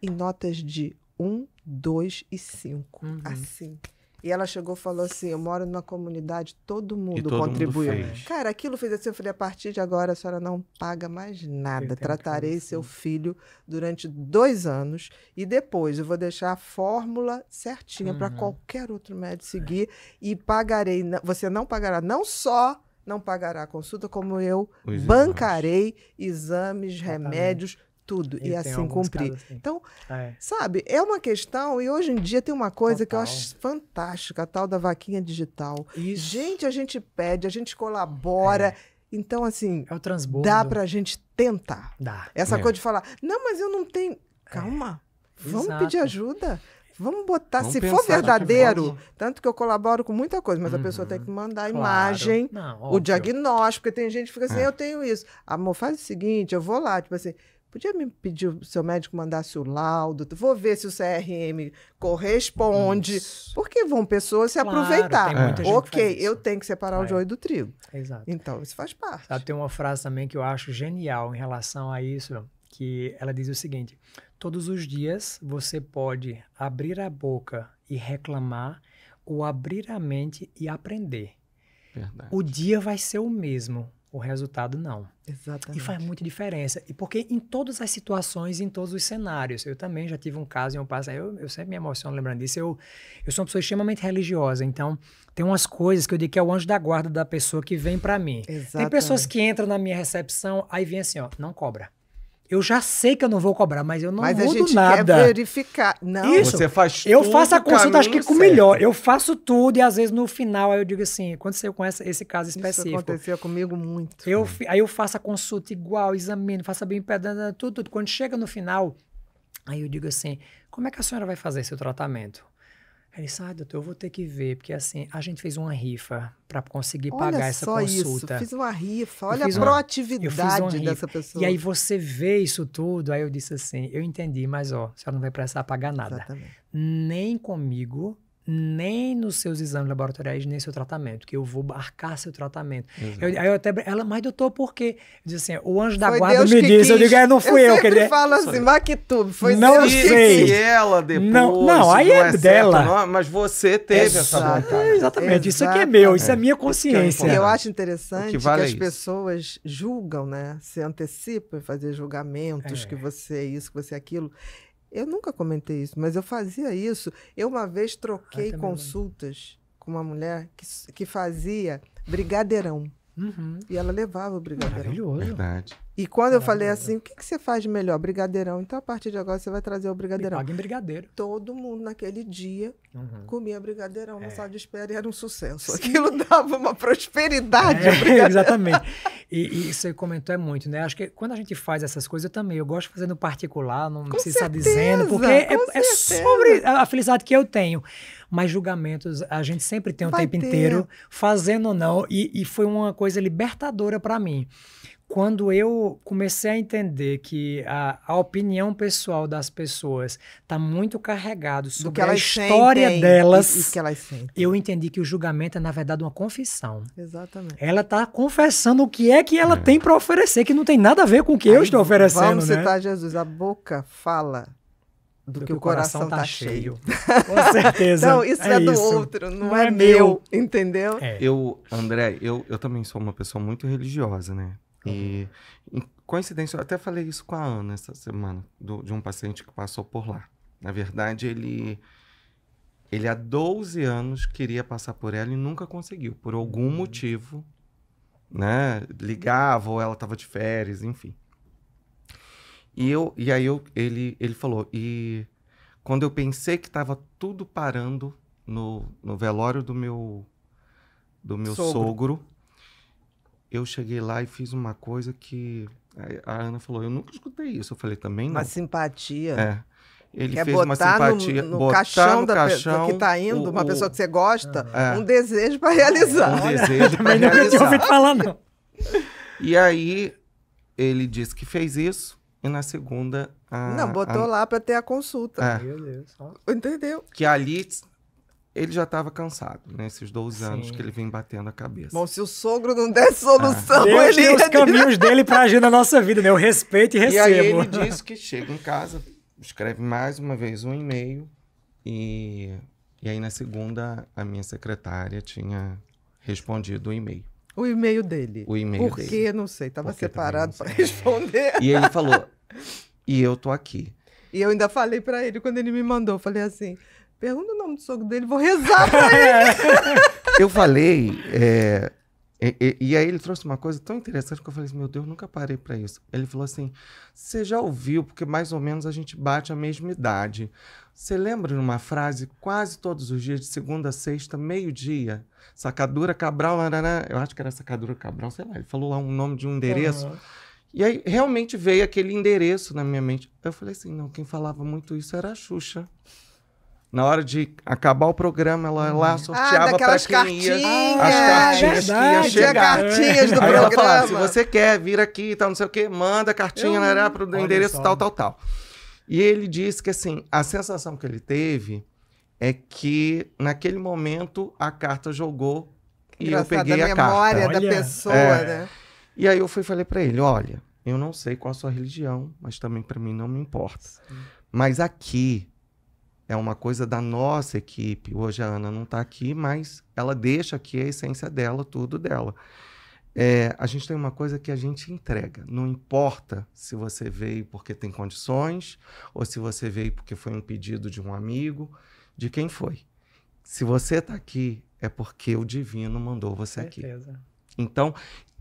em notas de um, dois e cinco. Uhum. Assim. E ela chegou e falou assim: Eu moro numa comunidade, todo mundo todo contribuiu. Mundo Cara, aquilo fez assim. Eu falei: A partir de agora a senhora não paga mais nada. Tratarei seu filho durante dois anos e depois eu vou deixar a fórmula certinha uhum. para qualquer outro médico seguir e pagarei. Você não pagará não só não pagará a consulta, como eu Os bancarei exames, exames remédios, tudo e, e assim cumprir. Assim. Então, é. sabe, é uma questão, e hoje em dia tem uma coisa Total. que eu acho fantástica, a tal da vaquinha digital. Isso. Gente, a gente pede, a gente colabora. É. Então, assim, é o transbordo. dá pra gente tentar. Dá. Essa é. coisa de falar, não, mas eu não tenho. É. Calma, vamos Exato. pedir ajuda. Vamos botar, Vamos se for verdadeiro, que tanto que eu colaboro com muita coisa, mas uhum, a pessoa tem uhum. que mandar a claro. imagem, Não, o diagnóstico, porque tem gente que fica assim, é. eu tenho isso. Ah, amor, faz o seguinte, eu vou lá, tipo assim, Podia me pedir o seu médico mandasse o laudo, vou ver se o CRM corresponde. Isso. Porque vão pessoas se claro, aproveitar. É. ok, eu tenho que separar é. o joio do trigo. Exato. Então, isso faz parte. Ela tem uma frase também que eu acho genial em relação a isso, que ela diz o seguinte: todos os dias você pode abrir a boca e reclamar, ou abrir a mente e aprender. Verdade. O dia vai ser o mesmo o resultado não. Exatamente. E faz muita diferença. E porque em todas as situações, em todos os cenários, eu também já tive um caso em um passado, eu, eu sempre me emociono lembrando disso, eu, eu sou uma pessoa extremamente religiosa, então tem umas coisas que eu digo que é o anjo da guarda da pessoa que vem para mim. Exatamente. Tem pessoas que entram na minha recepção, aí vem assim, ó, não cobra. Eu já sei que eu não vou cobrar, mas eu não mas mudo nada. Mas a gente nada. quer verificar. Não. Isso. Você faz Eu faço a consulta, acho que com o melhor. Eu faço tudo e às vezes no final aí eu digo assim, aconteceu com essa, esse caso específico. Isso aconteceu comigo muito. Eu, aí eu faço a consulta igual, examino, faço a bioimpedância, tudo, tudo. Quando chega no final, aí eu digo assim, como é que a senhora vai fazer seu tratamento? Ele disse, ah, doutor, eu vou ter que ver, porque assim, a gente fez uma rifa para conseguir olha pagar essa só consulta. Isso, fiz uma rifa, olha a proatividade dessa pessoa. E aí você vê isso tudo, aí eu disse assim, eu entendi, mas ó, a senhora não vai precisar pagar nada. Exatamente. Nem comigo, nem nos seus exames laboratoriais, nem seu tratamento, que eu vou arcar seu tratamento. Eu, aí eu até, ela, mas doutor, por quê? Eu disse assim, o anjo da foi guarda Deus me disse, quis. eu digo, é, não fui eu. Eu ele fala falo assim, vai que tu, foi não Deus sei. que ela depois. Não, não aí não é, é, dela. Certo, não, mas você teve Exato, essa vontade. Exatamente, isso aqui é meu, isso é, minha consciência. eu acho interessante que, vale que, é as isso. pessoas julgam, né? Se antecipam fazer julgamentos, é. que você é isso, que você é aquilo. Eu nunca comentei isso, mas eu fazia isso. Eu uma vez troquei Ai, ah, consultas com uma mulher que, que fazia brigadeirão. Uhum. E ela levava o brigadeirão. Maravilhoso. Verdade. E quando eu falei assim, o que, que você faz de melhor? Brigadeirão. Então, a partir de agora, você vai trazer o brigadeirão. Pague paga em brigadeiro. Todo mundo naquele dia uhum. comia brigadeirão é. na sala de espera e era um sucesso. Sim. Aquilo dava uma prosperidade. É, exatamente. E, e você comentou é muito, né? Acho que quando a gente faz essas coisas, eu também. Eu gosto de fazer no particular, não precisa estar dizendo, porque é, é, sobre a felicidade que eu tenho. Mas julgamentos a gente sempre tem o tempo ter. inteiro, fazendo ou não. E, e foi uma coisa libertadora para mim quando eu comecei a entender que a, a opinião pessoal das pessoas está muito carregado sobre a história sentem, delas, eu entendi que o julgamento é, na verdade, uma confissão. Exatamente. Ela está confessando o que é que ela é. tem para oferecer, que não tem nada a ver com o que Aí, eu estou oferecendo. Vamos né? citar Jesus. A boca fala do, do que, que, o coração, coração tá, tá cheio. cheio. Com certeza. então, isso é, é do isso. outro, não, não é, é, meu, entendeu? É. Eu, André, eu, eu também sou uma pessoa muito religiosa, né? E, coincidência, eu até falei isso com a Ana essa semana, do, de um paciente que passou por lá. Na verdade, ele ele há 12 anos queria passar por ela e nunca conseguiu, por algum uhum. motivo, né? Ligava ou ela estava de férias, enfim. E eu e aí eu, ele ele falou e quando eu pensei que estava tudo parando no, no velório do meu do meu sogro, sogro eu cheguei lá e fiz uma coisa que eh, a Ana falou, eu nunca escutei isso. Eu falei, também não. Uma simpatia. É. Ele Quer fez botar uma simpatia. No, no botar caixão no da caixão, pessoa que tá indo, o, uma pessoa que você gosta, ah. é. um desejo para realizar. Um desejo para realizar. Não tinha ouvido falar, não. E aí, ele disse que fez isso, e na segunda... A, não, botou a... lá para ter a consulta. É. Meu Deus. Entendeu? Que ali ele já estava cansado, né? Esses 12 Sim. anos que ele vem batendo a cabeça. Bom, se o sogro não der solução, ah. ele... Deus os é caminhos dele para agir na nossa vida, né? Eu respeito e recebo. E aí ele diz que chega em casa, escreve mais uma vez um e-mail e... E aí na segunda, a minha secretária tinha respondido o e-mail. O e-mail dele. O e-mail Por quê? que? Não sei. Tava separado para responder. E ele falou, e eu tô aqui. E eu ainda falei para ele, quando ele me mandou, falei assim... Pergunta o nome do sogro dele, vou rezar pra ele. eu falei, é, e, e, aí ele trouxe uma coisa tão interessante que eu falei assim, meu Deus, nunca parei para isso. Ele falou assim, você já ouviu, porque mais ou menos a gente bate a mesma idade. Você lembra numa frase, quase todos os dias, de segunda a sexta, meio-dia, Sacadura Cabral, arará, eu acho que era Sacadura Cabral, sei lá, ele falou lá um nome de um endereço. Uhum. E aí realmente veio aquele endereço na minha mente. Eu falei assim, não, quem falava muito isso era a Xuxa. Na hora de acabar o programa, ela lá ah, sorteava ah, para quem cartinhas. É ia. as cartinhas verdade, que ia chegar. cartinhas do Aí programa. Ela falava, se você quer vir aqui e tal, não sei o quê, manda a cartinha lá, para o endereço só. tal, tal, tal. E ele disse que, assim, a sensação que ele teve é que, naquele momento, a carta jogou e Engraçado, eu peguei a, a carta. memória da pessoa, é. né? E aí eu fui falei para ele, olha, eu não sei qual a sua religião, mas também para mim não me importa. Sim. Mas aqui é uma coisa da nossa equipe. Hoje a Ana não está aqui, mas ela deixa aqui a essência dela, tudo dela. É, a gente tem uma coisa que a gente entrega. Não importa se você veio porque tem condições ou se você veio porque foi um pedido de um amigo, de quem foi. Se você está aqui, é porque o divino mandou você aqui. Então,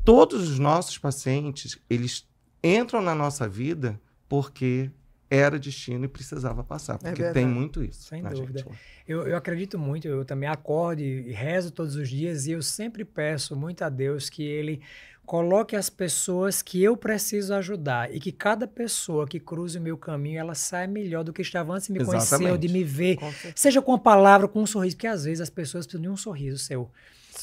todos os nossos pacientes, eles entram na nossa vida porque era destino e precisava passar, é porque é tem muito isso. Sem dúvida. Gente. Né? Eu, eu acredito muito, eu também acordo e rezo todos os dias e eu sempre peço muito a Deus que Ele coloque as pessoas que eu preciso ajudar e que cada pessoa que cruze o meu caminho ela saia melhor do que estava antes de me Exatamente. conhecer ou de me ver, com seja com a palavra, com um sorriso, porque às vezes as pessoas precisam de um sorriso seu.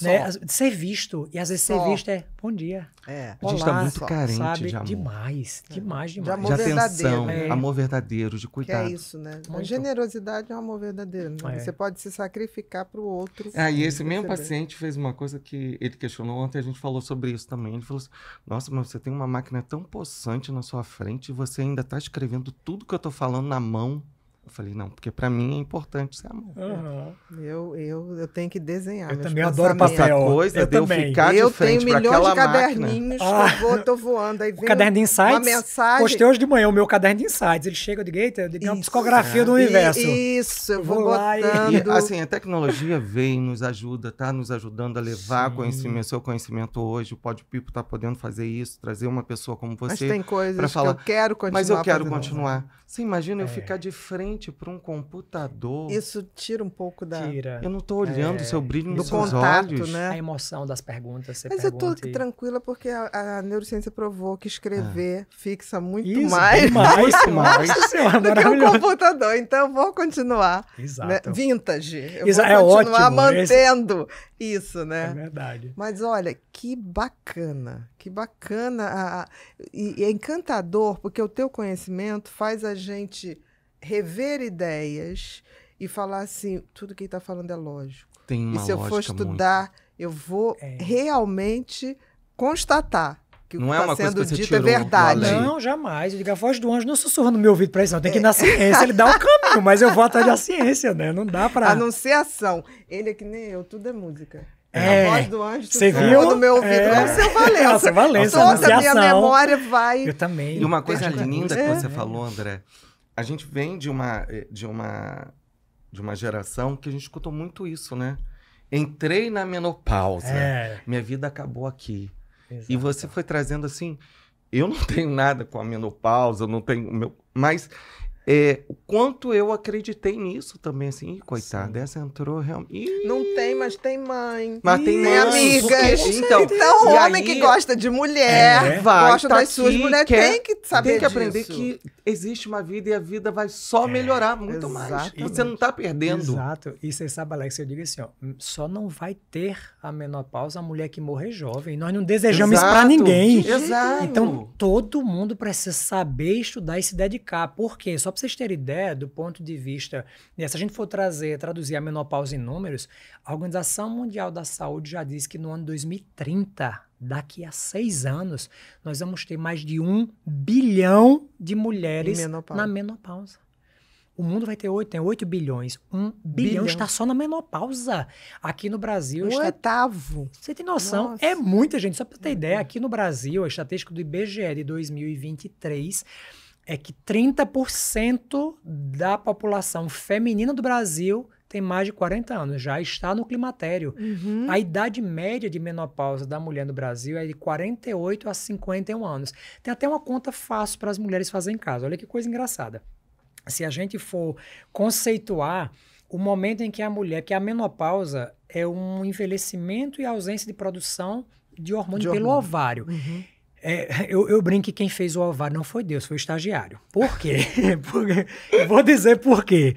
Né? De ser visto. E às vezes Só. ser visto é bom dia. É. a gente está muito Só. carente sabe? de amor. Demais, demais, é. demais. De amor de verdadeiro. Atenção, é. amor verdadeiro, de cuidado. Que é isso, né? Muito. Generosidade é um amor verdadeiro. Né? É. Você pode se sacrificar para o outro. aí ah, e esse mesmo paciente fez uma coisa que ele questionou ontem, a gente falou sobre isso também. Ele falou assim, nossa, mas você tem uma máquina tão possante na sua frente e você ainda está escrevendo tudo que eu estou falando na mão. Eu falei, não, porque para mim é importante ser amor. Uhum. Eu, eu, eu tenho que desenhar. Eu também adoro papel. coisa eu é de também. eu ficar eu de frente para aquela Eu tenho milhões de caderninhos ah. que eu vou, tô voando. Aí vem o caderno de insights, uma mensagem. postei hoje de manhã o meu caderno de insights. Ele chega, de digo, é uma psicografia é. do universo. Isso, eu vou, vou lá E... e... assim, a tecnologia vem, nos ajuda, tá nos ajudando a levar Sim. conhecimento, seu conhecimento hoje. O Pódio Pipo tá podendo fazer isso, trazer uma pessoa como você. Mas tem coisas falar, que eu quero continuar. Mas eu quero continuar. Você imagina é. eu ficar de frente frente para um computador. Isso tira um pouco da. Tira. Eu não estou olhando o é, seu brilho nos seus contato, olhos. Né? A emoção das perguntas. Mas pergunta eu estou e... tranquila porque a, a, neurociência provou que escrever ah. fixa muito Isso, mais. mais, mais do que é um computador. Então eu vou continuar. Né? Exato. Né? Vintage. Eu Exato, vou é continuar é mantendo. Esse... Isso, né? É verdade. Mas olha, que bacana, que bacana. A, a, e, e é encantador, porque o teu conhecimento faz a gente rever ideias e falar assim, tudo que ele está falando é lógico. Tem uma e se eu for estudar, muito... eu vou é. realmente constatar que não o que é tá uma sendo coisa que dito é verdade. Não, jamais. Eu digo, a voz do anjo não sussurra no meu ouvido para isso, não. Tem que ir é. na ciência, ele dá o caminho, mas eu vou atrás da ciência, né? Não dá para. Anunciação. Ele é que nem eu, tudo é música. É, a voz do anjo você é viu do meu ouvido. É, é o seu Valença. Nossa, Toda a né? minha memória vai. Eu também. E uma coisa linda que você é. falou, André a gente vem de uma, eh, de uma de uma geração que a gente escutou muito isso, né? Entrei na menopausa. É. Minha vida acabou aqui. Exato. E você foi trazendo assim, eu não tenho nada com a menopausa, não tenho meu, mas é, o quanto eu acreditei nisso também, assim, coitada, Sim. essa entrou realmente. Não tem, mas tem mãe. Mas tem mãe, amigas. então, então o homem aí, que gosta de mulher, é, vai, gosta tá das aqui, suas mulheres, quer, tem que saber. Tem que aprender disso. que existe uma vida e a vida vai só é, melhorar muito exatamente. mais. você não está perdendo. Exato. E você sabe, Alex, eu digo assim, ó, hum, só não vai ter a menopausa a mulher que morrer jovem. Nós não desejamos Exato. isso para ninguém. Exato. Então, todo mundo precisa saber estudar e se dedicar. Por quê? Só pra para vocês terem ideia, do ponto de vista, né, se a gente for trazer, traduzir a menopausa em números, a Organização Mundial da Saúde já disse que no ano 2030, daqui a seis anos, nós vamos ter mais de um bilhão de mulheres menopausa. na menopausa. O mundo vai ter 8, tem 8 bilhões. Um bilhão, bilhão, está só na menopausa. Aqui no Brasil. Um está... oitavo. Você tem noção? Nossa. É muita gente. Só para ter uhum. ideia, aqui no Brasil, a estatística do IBGE de 2023 é que 30% da população feminina do Brasil tem mais de 40 anos, já está no climatério. Uhum. A idade média de menopausa da mulher no Brasil é de 48 a 51 anos. Tem até uma conta fácil para as mulheres fazerem em casa. Olha que coisa engraçada. Se a gente for conceituar o momento em que a mulher, que a menopausa é um envelhecimento e ausência de produção de hormônio, de hormônio. pelo ovário. Uhum. É, eu, eu, brinco que quem fez o alvar não foi Deus, foi o estagiário. Por quê? Porque, vou dizer por quê.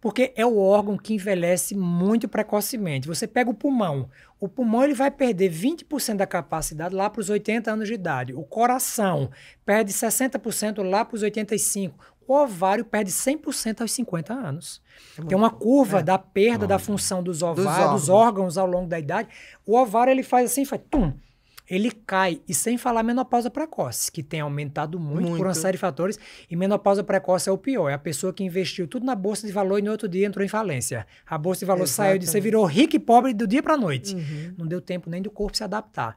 Porque é o órgão que envelhece muito precocemente. Você pega o pulmão. O pulmão ele vai perder 20% da capacidade lá para os 80 anos de idade. O coração perde 60% lá para os 85 o ovário perde 100% aos 50 anos. É Tem uma curva é. da perda da função dos ovários, dos órgãos. dos órgãos ao longo da idade. O ovário ele faz assim, faz tum, ele cai. E sem falar menopausa precoce, que tem aumentado muito, muito, por uma série de fatores. E menopausa precoce é o pior. É a pessoa que investiu tudo na bolsa de valor e no outro dia entrou em falência. A bolsa de valor Exatamente. saiu de você virou rico e pobre do dia para noite. Uhum. Não deu tempo nem do corpo se adaptar.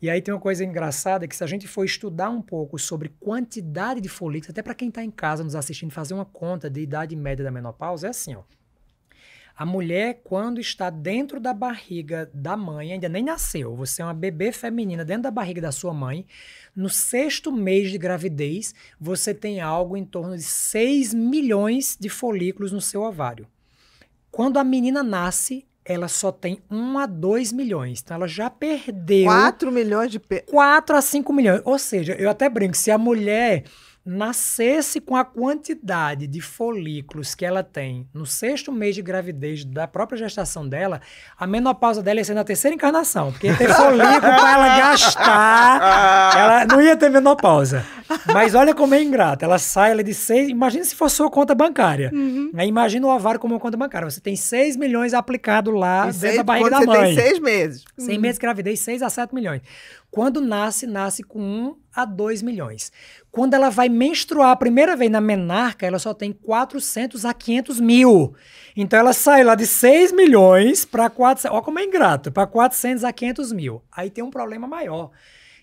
E aí tem uma coisa engraçada que se a gente for estudar um pouco sobre quantidade de folículos, até para quem está em casa nos assistindo, fazer uma conta de idade média da menopausa, é assim, ó. A mulher, quando está dentro da barriga da mãe, ainda nem nasceu, você é uma bebê feminina dentro da barriga da sua mãe, no sexto mês de gravidez, você tem algo em torno de 6 milhões de folículos no seu ovário. Quando a menina nasce, ela só tem 1 a 2 milhões. Então ela já perdeu. 4 milhões de. Pe... 4 a 5 milhões. Ou seja, eu até brinco, se a mulher nascesse com a quantidade de folículos que ela tem no sexto mês de gravidez da própria gestação dela, a menopausa dela ia ser na terceira encarnação, porque ia ter folículo para ela gastar, ela não ia ter menopausa. Mas olha como é ingrata, ela sai ela é de seis, imagina se fosse sua conta bancária, uhum. imagina o ovário como uma conta bancária, você tem 6 milhões aplicado lá e dentro seis, da barriga da mãe. Você tem seis meses. Seis uhum. meses de gravidez, 6 a 7 milhões. Quando nasce, nasce com 1 a 2 milhões. Quando ela vai menstruar a primeira vez na menarca, ela só tem 400 a 500 mil. Então ela sai lá de 6 milhões para 400. Olha como é ingrato, para 400 a 500 mil. Aí tem um problema maior.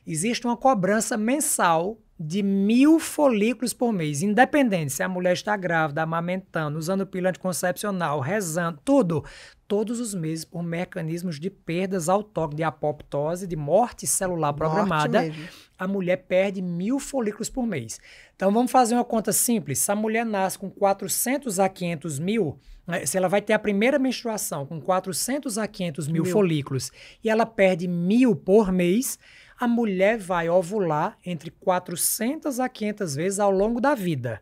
Existe uma cobrança mensal de mil folículos por mês, independente se a mulher está grávida, amamentando, usando pílula anticoncepcional, rezando, tudo todos os meses por mecanismos de perdas autógenas, de apoptose, de morte celular programada. Morte a mulher perde mil folículos por mês. Então vamos fazer uma conta simples. Se a mulher nasce com 400 a 500 mil, né, se ela vai ter a primeira menstruação com 400 a 500 mil, mil. folículos e ela perde mil por mês, a mulher vai ovular entre 400 a 500 vezes ao longo da vida.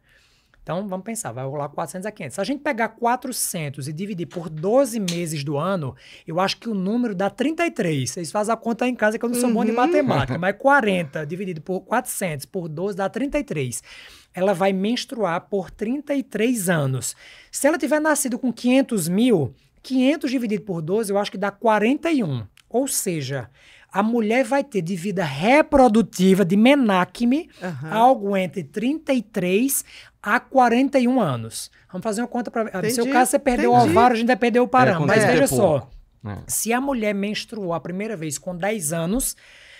Então, vamos pensar, vai rolar 400 a 500. Se a gente pegar 400 e dividir por 12 meses do ano, eu acho que o número dá 33. Vocês fazem a conta aí em casa que eu não sou bom de uhum. matemática, mas 40 dividido por 400 por 12 dá 33. Ela vai menstruar por 33 anos. Se ela tiver nascido com 500 mil, 500 dividido por 12 eu acho que dá 41. Ou seja, a mulher vai ter de vida reprodutiva, de menacme, uhum. algo entre 33 há 41 anos. Vamos fazer uma conta para. Ah, no seu caso, você perdeu entendi. o ovário, a gente vai perder o é, parâmetro. mas veja só: é. se a mulher menstruou a primeira vez com 10 anos.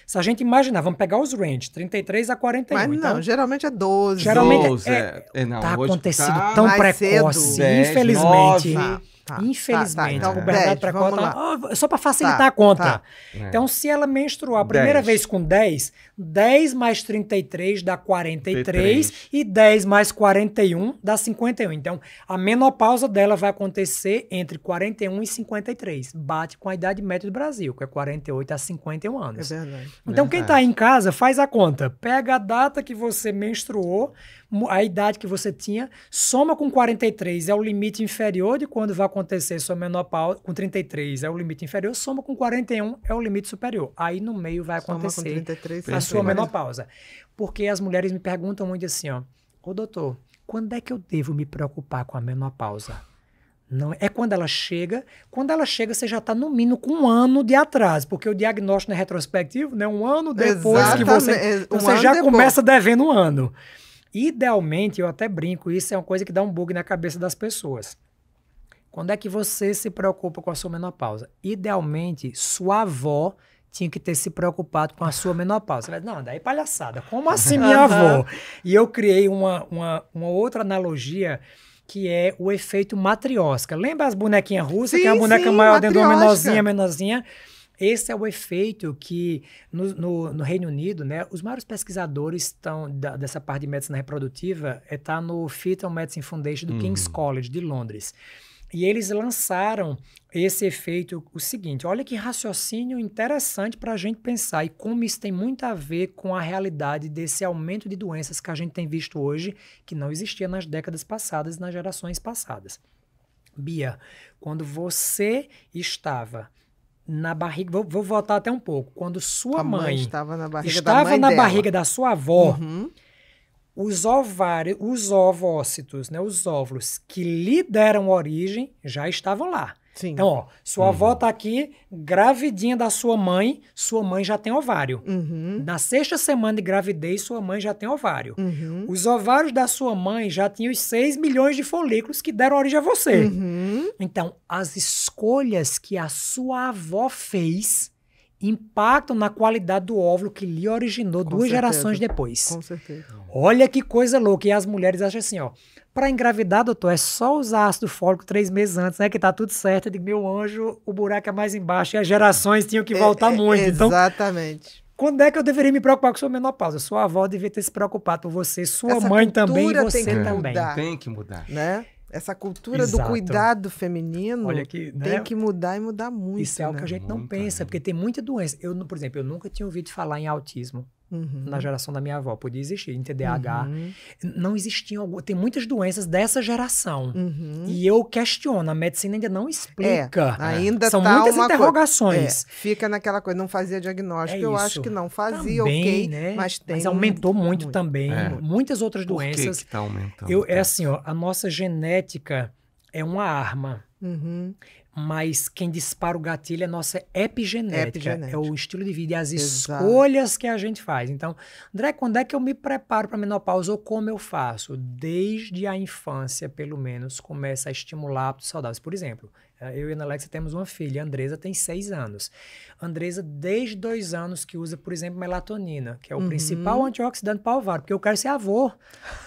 Se a gente imaginar, vamos pegar os range, 33 a 41. Mas não, então, geralmente é 12. Geralmente 12, é é. é, é, não, tá acontecido tá tão precoce, cedo. infelizmente. 10, Tá, tá, Infelizmente, tá, tá, então, o Bernardo para conta, oh, só para facilitar tá, a conta. Tá. É. Então, se ela menstruar a primeira 10. vez com 10, 10 mais 33 dá 43 33. e 10 mais 41 dá 51. Então, a menopausa dela vai acontecer entre 41 e 53. Bate com a idade média do Brasil, que é 48 a 51 anos. É verdade. Então, verdade. quem está em casa, faz a conta. Pega a data que você menstruou a idade que você tinha, soma com 43, é o limite inferior de quando vai acontecer sua menopausa, com 33 é o limite inferior, soma com 41 é o limite superior. Aí no meio vai acontecer 33, a sua menopausa. Porque as mulheres me perguntam muito assim, ó, ô doutor, quando é que eu devo me preocupar com a menopausa? Não, é quando ela chega. Quando ela chega, você já está no mínimo com um ano de atraso, porque o diagnóstico não é retrospectivo, né? Um ano depois Exatamente. que você. Então um você já depois. começa devendo um ano. Idealmente, eu até brinco, isso é uma coisa que dá um bug na cabeça das pessoas. Quando é que você se preocupa com a sua menopausa? Idealmente, sua avó tinha que ter se preocupado com a sua menopausa. Você vai dizer, não, daí palhaçada, como assim minha avó? E eu criei uma, uma, uma outra analogia que é o efeito matriosca. Lembra as bonequinhas russas, sim, que é a boneca sim, maior matriosca. dentro de uma menorzinha, menorzinha? Esse é o efeito que no, no, no Reino Unido, né, os maiores pesquisadores estão da, dessa parte de medicina reprodutiva está é, tá no Fetal Medicine Foundation do King's uhum. College de Londres. E eles lançaram esse efeito o seguinte: olha que raciocínio interessante para a gente pensar e como isso tem muito a ver com a realidade desse aumento de doenças que a gente tem visto hoje, que não existia nas décadas passadas, nas gerações passadas. Bia, quando você estava na barriga. Vou, vou voltar até um pouco. Quando sua mãe, mãe, estava na barriga, estava da, mãe na dela. barriga da sua avó, uhum. os ovários, os ovócitos, né, os óvulos que lhe deram origem já estavam lá. Sim. Então, ó, sua uhum. avó tá aqui, gravidinha da sua mãe, sua mãe já tem ovário. Uhum. Na sexta semana de gravidez, sua mãe já tem ovário. Uhum. Os ovários da sua mãe já tinham os 6 milhões de folículos que deram origem a você. Uhum. Então, as escolhas que a sua avó fez impactam na qualidade do óvulo que lhe originou Com duas certeza. gerações depois. Com certeza. Olha que coisa louca. E as mulheres acham assim, ó. Para engravidar, doutor, é só usar ácido fólico três meses antes, né? Que tá tudo certo. Eu digo, meu anjo, o buraco é mais embaixo. E as gerações tinham que é, voltar é, muito. É, exatamente. Então, quando é que eu deveria me preocupar com sua menopausa? Sua avó devia ter se preocupado por você, sua Essa mãe também e você tem também. Mudar, tem que mudar. Né? Essa cultura Exato. do cuidado feminino aqui, né? tem que mudar e mudar muito. Isso é o né? que a né? gente não pensa, porque tem muita doença. Eu, por exemplo, eu nunca tinha ouvido falar em autismo. Uhum. na geração da minha avó. Podia existir em TDAH. Uhum. Não existiam. Tem muitas doenças dessa geração. Uhum. E eu questiono. A medicina ainda não explica. É, ainda São tá muitas interrogações. É, fica naquela coisa, não fazia diagnóstico. É eu acho que não fazia, também, ok. Né? Mas tem. Mas aumentou muito, muito. também. É. Muitas outras Por doenças. Que que tá aumentando? Eu, é assim, ó, a nossa genética é uma arma. Uhum. Mas quem dispara o gatilho é nossa epigenética, é epigenética. é o estilo de vida e as Exato. escolhas que a gente faz. Então, André, quando é que eu me preparo para a menopausa ou como eu faço? Desde a infância, pelo menos, começa a estimular hábitos saudáveis. Por exemplo, é, eu e a Ana Alexa temos uma filha, a Andresa tem seis anos. A Andresa, desde dois anos, que usa, por exemplo, melatonina, que é o uhum. principal antioxidante para o ovário, porque eu quero ser avô.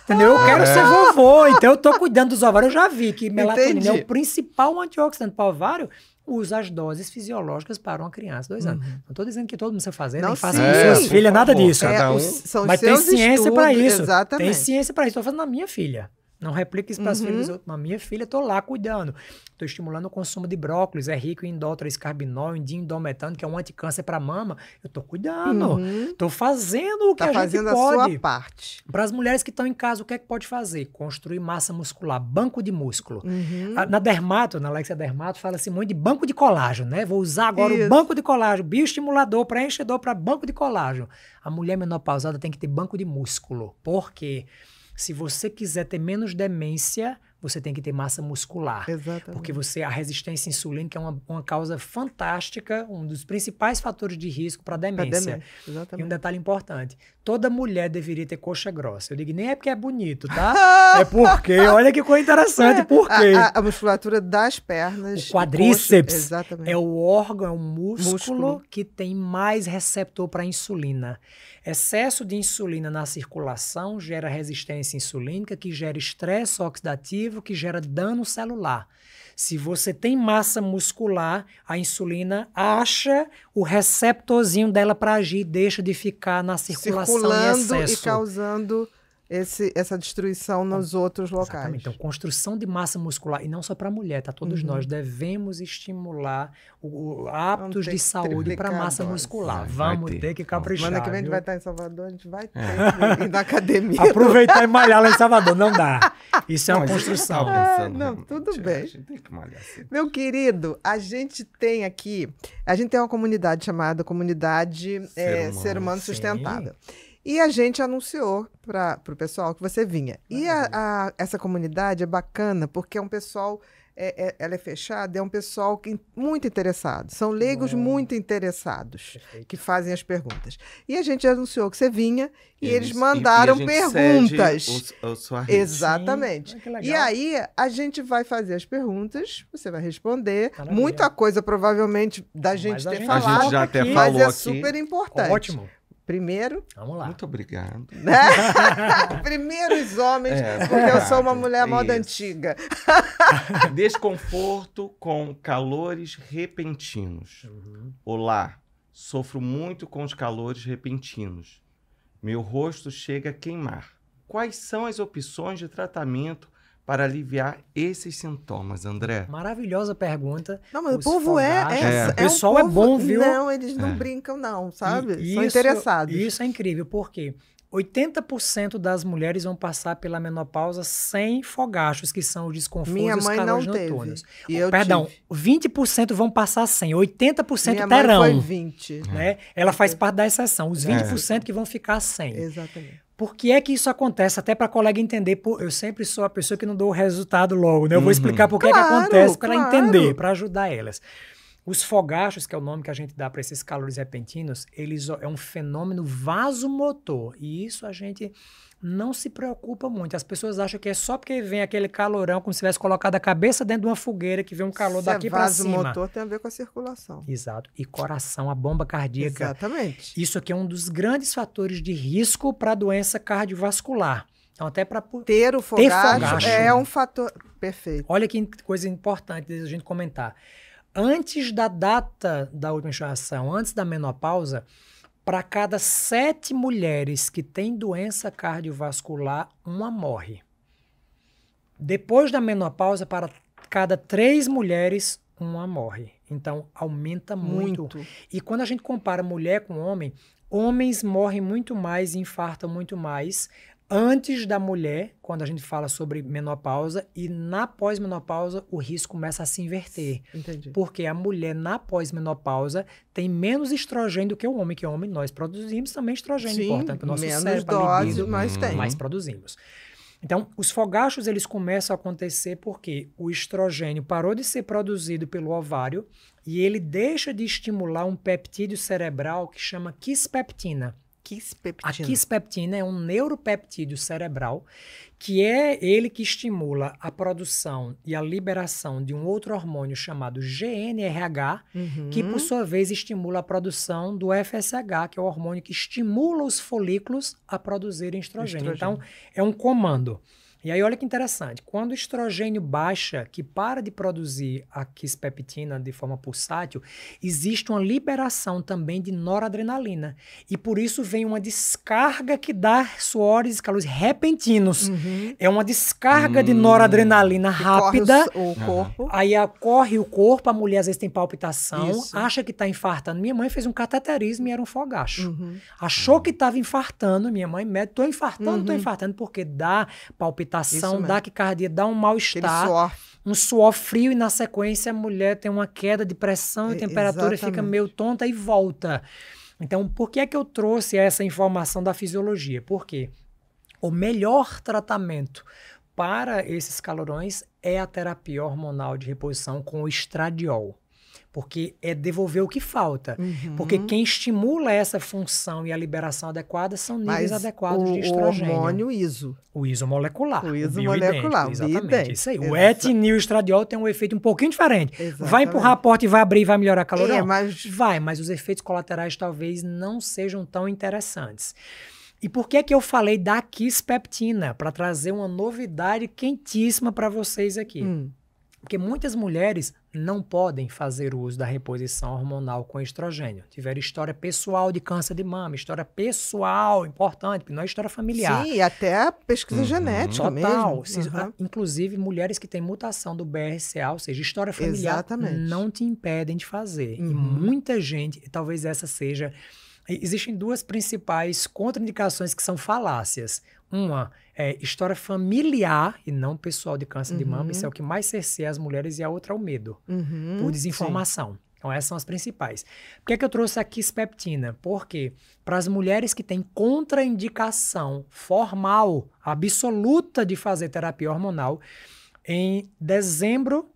Entendeu? eu ah, quero é. ser vovô, então eu estou cuidando dos ovários. Eu já vi que melatonina Entendi. é o principal antioxidante para o ovário usa as doses fisiológicas para uma criança de dois anos. Uhum. Não estou dizendo que todo mundo precisa fazer, não, nem faça com suas filhas, nada disso. É, um... Mas tem ciência para isso. Exatamente. Tem ciência para isso. Estou fazendo na minha filha. Não replica isso para uhum. as filhas dos outros. Mas minha filha, estou lá cuidando. Estou estimulando o consumo de brócolis. É rico em indó, transcarbinol, em dindometano, que é um anticâncer para mama. Eu estou cuidando. Estou uhum. fazendo o que tá a gente pode. fazendo a sua parte. Para as mulheres que estão em casa, o que é que pode fazer? Construir massa muscular, banco de músculo. Uhum. Na dermato, na Alexia Dermato, fala-se muito de banco de colágeno, né? Vou usar agora isso. o banco de colágeno, bioestimulador, preenchedor para banco de colágeno. A mulher menopausada tem que ter banco de músculo. Por quê? Porque se você quiser ter menos demência, você tem que ter massa muscular. Exatamente. Porque você a resistência insulínica é uma, uma causa fantástica, um dos principais fatores de risco para demência. demência. Exatamente. E um detalhe importante: toda mulher deveria ter coxa grossa. Eu digo, nem é porque é bonito, tá? é porque, olha que coisa interessante, é, por quê? A, a, a, musculatura das pernas. O quadríceps coxa, é o órgão, é o músculo, músculo. que tem mais receptor para insulina. Excesso de insulina na circulação gera resistência insulínica, que gera estresse oxidativo, que gera dano celular. Se você tem massa muscular, a insulina acha o receptorzinho dela para agir, deixa de ficar na circulação Circulando e causando esse, essa destruição então, nos outros locais. Exatamente. Então, construção de massa muscular, e não só para a mulher, tá? Todos uhum. nós devemos estimular o, o hábitos de saúde para massa muscular. Vai, Vamos vai ter. ter. que caprichar. Semana que vem a gente vai estar tá em Salvador, a gente vai ter é. ir na academia. Aproveitar e malhar lá em Salvador, não dá. Isso é não, uma construção. Tá ah, não, tudo bem. Assim. Meu querido, a gente tem aqui, a gente tem uma comunidade chamada Comunidade Ser, é, humano, ser humano Sustentável. Sim. E a gente anunciou para o pessoal que você vinha. E a, a, essa comunidade é bacana porque é um pessoal, é, é, ela é fechada, é um pessoal que, muito interessado. São leigos muito interessados Perfeito. que fazem as perguntas. E a gente anunciou que você vinha e eles, eles mandaram e, e perguntas. O, o sua rede. Exatamente. Ah, e aí a gente vai fazer as perguntas, você vai responder. Maravilha. Muita coisa provavelmente da gente mas ter a falado, gente já falou mas é aqui. super importante. Ótimo. Primeiro. Vamos lá. Muito obrigado. Né? homens, é, porque eu sou uma mulher é moda antiga. Desconforto com calores repentinos. Uhum. Olá, sofro muito com os calores repentinos. Meu rosto chega a queimar. Quais são as opções de tratamento para aliviar esses sintomas, André? Maravilhosa pergunta. Não, mas o povo é, é, é, é, O pessoal é, um povo, é bom, viu? Não, eles não é. brincam, não, sabe? E, São isso, interessados. Isso é incrível, porque 80% das mulheres vão passar pela menopausa sem fogachos, que são os desconfortos Minha mãe não Teve, e Perdão, tive. 20% vão passar sem, 80% Minha terão. Mãe foi 20. Né? Ela faz é. parte da exceção, os 20% é. que vão ficar sem. Exatamente. Por que é que isso acontece? Até para a colega entender, pô, eu sempre sou a pessoa que não dou o resultado logo, né? Eu uhum. vou explicar por claro, que, é que acontece para claro. entender, para ajudar elas. Os fogachos, que é o nome que a gente dá para esses calores repentinos, eles é um fenômeno vasomotor. E isso a gente não se preocupa muito. As pessoas acham que é só porque vem aquele calorão, como se tivesse colocado a cabeça dentro de uma fogueira, que vem um calor daqui para cima. O motor tem a ver com a circulação. Exato. E coração, a bomba cardíaca. Exatamente. Isso aqui é um dos grandes fatores de risco para a doença cardiovascular. Então, até para ter o fogacho, ter é um fator perfeito. Olha que coisa importante a gente comentar. Antes da data da última menstruação, antes da menopausa, para cada sete mulheres que têm doença cardiovascular, uma morre. Depois da menopausa, para cada três mulheres, uma morre. Então, aumenta muito. muito. E quando a gente compara mulher com homem, homens morrem muito mais, infartam muito mais antes da mulher, quando a gente fala sobre menopausa, e na pós-menopausa o risco começa a se inverter. Entendi. Porque a mulher na pós-menopausa tem menos estrogênio do que o homem, que o homem nós produzimos também estrogênio, Sim, o nosso menos cérebro, tá dose, libido, mas uhum. tem. mais produzimos. Então, os fogachos eles começam a acontecer porque o estrogênio parou de ser produzido pelo ovário e ele deixa de estimular um peptídeo cerebral que chama quispeptina quispeptina. A quispeptina é um neuropeptídeo cerebral que é ele que estimula a produção e a liberação de um outro hormônio chamado GNRH, uhum. que por sua vez estimula a produção do FSH, que é o hormônio que estimula os folículos a produzirem estrogênio. estrogênio. Então, é um comando. E aí, olha que interessante: quando o estrogênio baixa, que para de produzir a quispeptina de forma pulsátil, existe uma liberação também de noradrenalina. E por isso vem uma descarga que dá suores e calores repentinos. Uhum. É uma descarga de hum. noradrenalina que rápida. Corre o, o corpo. Aí ocorre corre o corpo, a mulher às vezes tem palpitação, isso. acha que está infartando. Minha mãe fez um cateterismo e era um fogacho. Uhum. Achou que estava infartando, minha mãe médica, "Estou infartando, uhum. infartando, porque dá palpitação palpitação, dá quicardia, dá um mal-estar. Um suor frio e na sequência a mulher tem uma queda de pressão e temperatura exatamente. fica meio tonta e volta. Então, por que é que eu trouxe essa informação da fisiologia? Porque o melhor tratamento para esses calorões é a terapia hormonal de reposição com o estradiol. Porque é devolver o que falta. Uhum. Porque quem estimula essa função e a liberação adequada são níveis Mas adequados o, de estrogênio. O hormônio ISO. O ISO molecular. O ISO o molecular. Exatamente. Isso aí. O etinil estradiol tem um efeito um pouquinho diferente. Exatamente. Vai empurrar a porta e vai abrir e vai melhorar a caloria. É, mas... Vai, mas os efeitos colaterais talvez não sejam tão interessantes. E por que é que eu falei da quispeptina? Para trazer uma novidade quentíssima para vocês aqui. Hum. Porque muitas mulheres não podem fazer uso da reposição hormonal com estrogênio. Tiveram história pessoal de câncer de mama, história pessoal importante, porque não é história familiar. Sim, até a pesquisa uhum. genética Total. mesmo. uhum. Inclusive, mulheres que têm mutação do BRCA, ou seja, história familiar, Exatamente. não te impedem de fazer. Uhum. E muita gente, talvez essa seja... Existem duas principais contraindicações que são falácias. Uma é, história familiar e não pessoal de câncer uhum. de mama. Isso é uhum. o que mais cerceia as mulheres e a outra é o medo, uhum. por desinformação. Sim. Então, essas são as principais. Por que, é que eu trouxe aqui speptina? Porque para as mulheres que têm contraindicação formal, absoluta de fazer terapia hormonal, em dezembro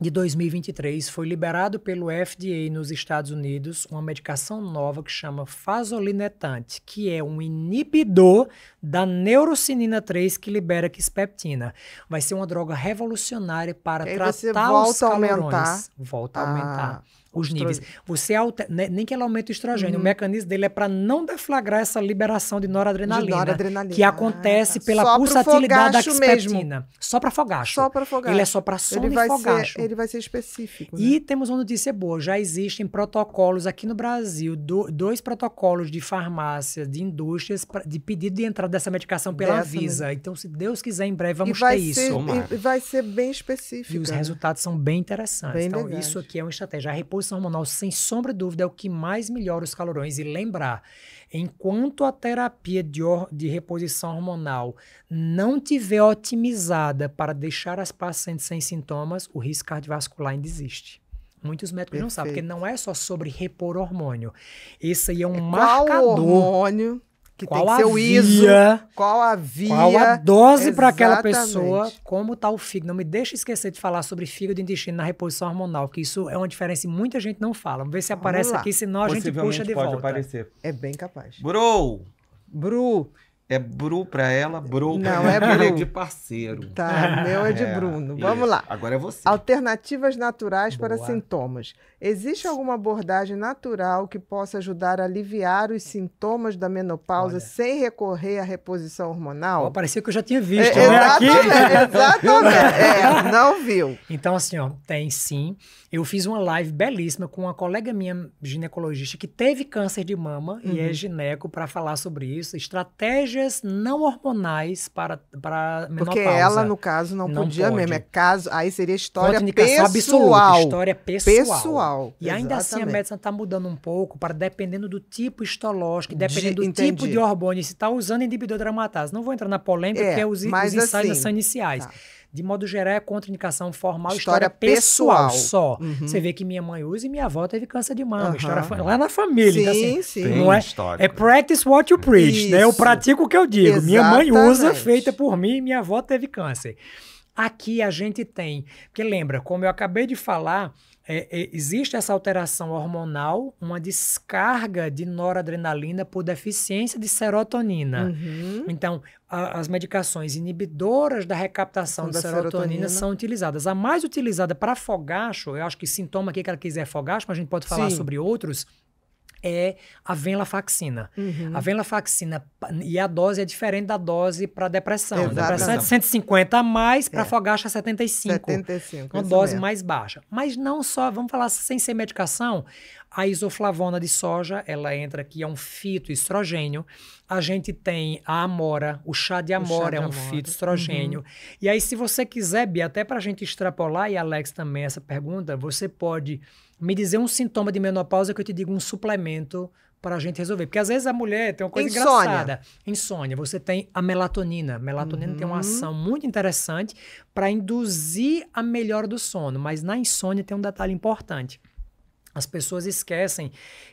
de 2023 foi liberado pelo FDA nos Estados Unidos uma medicação nova que chama fasolinetante, que é um inibidor da neurocinina 3 que libera quispeptina. Vai ser uma droga revolucionária para e tratar você volta os calorões. A aumentar. Volta a aumentar os níveis. Você é alter, nem que ela aumente o estrogênio, uhum. o mecanismo dele é para não deflagrar essa liberação de noradrenalina, de noradrenalina. que acontece ah, tá. pela só pulsatilidade da expectina. Só para fogacho. Só para fogacho. Ele é só para sono ele vai fogacho. Ser, ele vai ser específico. Né? E temos uma notícia boa, já existem protocolos aqui no Brasil, do, dois protocolos de farmácias, de indústrias, pra, de pedido de entrada dessa medicação pela visa. Então, se Deus quiser, em breve vamos ter isso. e vai ser bem específico. E os né? resultados são bem interessantes. Bem então, legal. isso aqui é uma estratégia. A reposição reposição hormonal, sem sombra de dúvida, é o que mais melhora os calorões. E lembrar, enquanto a terapia de, de reposição hormonal não tiver otimizada para deixar as pacientes sem sintomas, o risco cardiovascular ainda existe. Muitos médicos Perfeito. não sabem, porque não é só sobre repor hormônio. Esse aí é um é marcador. Qual hormônio que qual tem que ser o ISO, qual a via, qual a dose para aquela pessoa, como está o fígado. Não me deixe esquecer de falar sobre fígado e intestino na reposição hormonal, que isso é uma diferença e muita gente não fala. Vamos ver se aparece aqui, senão a gente puxa de pode volta. pode aparecer. É bem capaz. Bro! Bru, é Bru para ela, Bru. Não, é, é Bru. Ele é de parceiro. Tá, meu é de é, Bruno. Vamos isso. lá. Agora é você. Alternativas naturais Boa. para sintomas. Existe alguma abordagem natural que possa ajudar a aliviar os sintomas da menopausa Olha. sem recorrer à reposição hormonal? Oh, parecia que eu já tinha visto. É, né, exatamente, exatamente. é, não viu. Então, assim, ó, tem sim. Eu fiz uma live belíssima com uma colega minha ginecologista que teve câncer de mama uhum. e é uhum. gineco para falar sobre isso, estratégia não hormonais para, para menopausa. Porque ela, no caso, não, não podia pode. mesmo. É caso, aí seria história pessoal. Absoluta, história pessoal. Pessoal. E ainda Exatamente. assim a medicina está mudando um pouco, para dependendo do tipo histológico, dependendo de, do entendi. tipo de hormônio, se está usando inibidor dramatase. Não vou entrar na polêmica, é, porque é os, os ensaios assim, são iniciais. Tá de modo geral, é contraindicação formal, história, história pessoal. pessoal, só. Uhum. Você vê que minha mãe usa e minha avó teve câncer de mama. Uhum. História lá na família. Sim, então, assim, sim. Não é, história é practice what you preach, Isso. né? Eu pratico o que eu digo. Exatamente. Minha mãe usa, feita por mim, e minha avó teve câncer. Aqui a gente tem. Porque lembra, como eu acabei de falar, é, é, existe essa alteração hormonal, uma descarga de noradrenalina por deficiência de serotonina. Uhum. Então, a, as medicações inibidoras da recaptação da de serotonina, serotonina, são utilizadas. A mais utilizada para fogacho, eu acho que sintoma aqui que ela quiser é fogacho, mas a gente pode falar Sim. sobre outros é a venlafaxina. Uhum. A venlafaxina e a dose é diferente da dose para depressão. Exato. Depressão é de 150 a mais, para é. fogacha 75. É 75. Uma dose mesmo. mais baixa. Mas não só, vamos falar sem ser medicação, a isoflavona de soja, ela entra aqui, é um fitoestrogênio. A gente tem a amora, o chá de amora chá de é um amora. fitoestrogênio. Uhum. E aí, se você quiser, Bia, até para a gente extrapolar, e Alex também essa pergunta, você pode me dizer um sintoma de menopausa que eu te digo um suplemento para a gente resolver. Porque às vezes a mulher tem uma coisa Insônia. engraçada. Insônia. Você tem a melatonina. Melatonina uhum. tem uma hum. ação muito interessante para induzir a melhora do sono. Mas na insônia tem um detalhe importante. As pessoas esquecem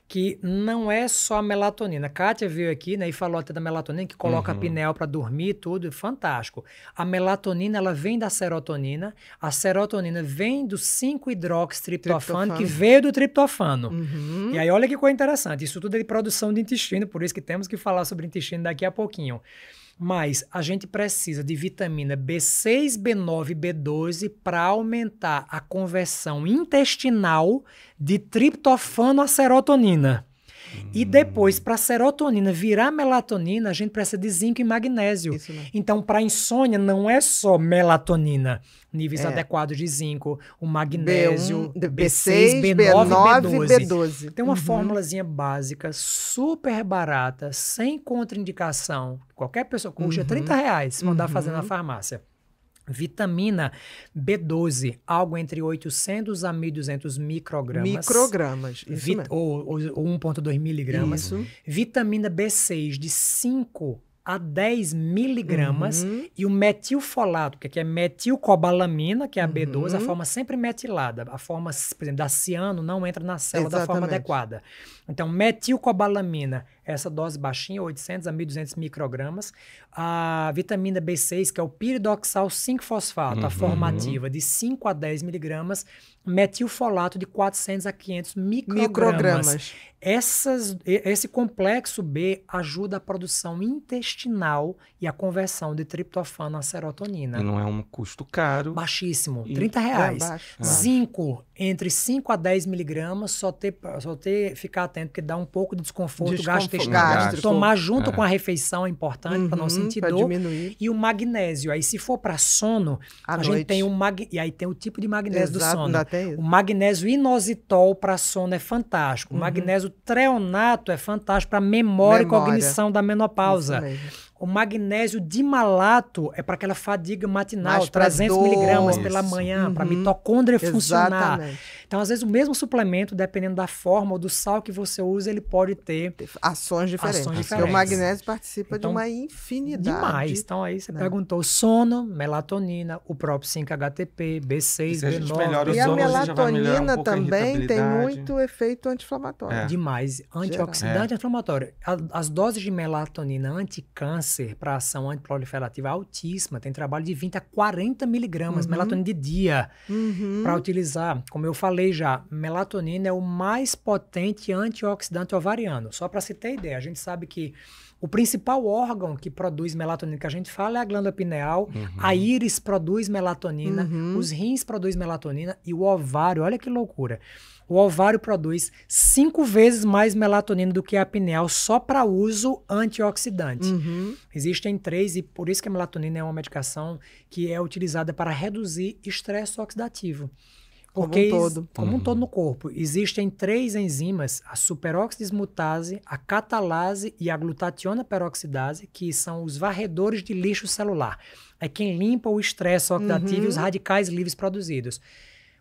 que não é só a melatonina. A Kátia veio aqui né, e falou até da melatonina, que coloca uhum. pineal para dormir tudo, fantástico. A melatonina, ela vem da serotonina. A serotonina vem do 5-hidroxitriptofano, que veio do triptofano. Uhum. E aí, olha que coisa interessante. Isso tudo é de produção de intestino, por isso que temos que falar sobre intestino daqui a pouquinho. Mas a gente precisa de vitamina B6, B9, B12 para aumentar a conversão intestinal de triptofano a serotonina. E depois, para serotonina virar melatonina, a gente precisa de zinco e magnésio. Então, para insônia, não é só melatonina. Níveis é. adequados de zinco, o magnésio, B1, B6, B9, B9 B12. B12. Tem uma uhum. formulazinha básica, super barata, sem contraindicação. Qualquer pessoa custa uhum. 30 reais se mandar uhum. fazer na uhum. farmácia. Vitamina B12, algo entre 800 a 1.200 microgramas. Microgramas, isso mesmo. Ou, ou, ou 1.2 miligramas. Isso. Vitamina B6, de 5 a 10 miligramas uhum. e o metilfolato, que aqui é metilcobalamina, que é a B12, uhum. a forma sempre metilada. A forma, por exemplo, da ciano não entra na célula Exatamente. da forma adequada. Então, metilcobalamina, essa dose baixinha, 800 a 1.200 microgramas. A vitamina B6, que é o piridoxal 5-fosfato, uhum. a formativa, de 5 a 10 miligramas metilfolato de 400 a 500 microgramas. microgramas. Essas, esse complexo B ajuda a produção intestinal e a conversão de triptofano à serotonina. E não é um custo caro. Baixíssimo, e 30 é reais. É Zinco, entre 5 a 10 miligramas, só ter, só ter, ficar atento, porque dá um pouco de desconforto, desconforto intestinal. Tomar junto é. com a refeição é importante uhum, para não sentir dor. Diminuir. E o magnésio, aí se for para sono, à a noite. gente tem o mag... e aí tem o tipo de magnésio Exato, do sono. É o magnésio inositol para sono é fantástico. Uhum. O magnésio treonato é fantástico para memória, memória, e cognição da menopausa. O magnésio dimalato é para aquela fadiga matinal, Mais 300 miligramas pela manhã, uhum. para mitocôndria Exatamente. funcionar. Então, às vezes, o mesmo suplemento, dependendo da forma ou do sal que você usa, ele pode ter ações diferentes. Ações diferentes. O magnésio participa então, de uma infinidade. Demais. Então, aí você né? perguntou: sono, melatonina, o próprio 5-HTP, B6, e se B9. A e a melatonina um também tem muito efeito anti-inflamatório. É. Demais. Antioxidante é. anti-inflamatório. As doses de melatonina anti-câncer para ação antiproliferativa é altíssima. Tem trabalho de 20 a 40 miligramas uhum. melatonina de dia uhum. para utilizar. Como eu falei, falei já, melatonina é o mais potente antioxidante ovariano. Só para se ter ideia, a gente sabe que o principal órgão que produz melatonina que a gente fala é a glândula pineal, uhum. a íris produz melatonina, uhum. os rins produzem melatonina e o ovário, olha que loucura. O ovário produz cinco vezes mais melatonina do que a pineal só para uso antioxidante. Uhum. Existem três, e por isso que a melatonina é uma medicação que é utilizada para reduzir estresse oxidativo. Porque como um todo. Como uhum. um todo no corpo. Existem três enzimas, a superoxidesmutase, a catalase e a glutationa peroxidase, que são os varredores de lixo celular. É quem limpa o estresse oxidativo uhum. e os uhum. radicais livres produzidos.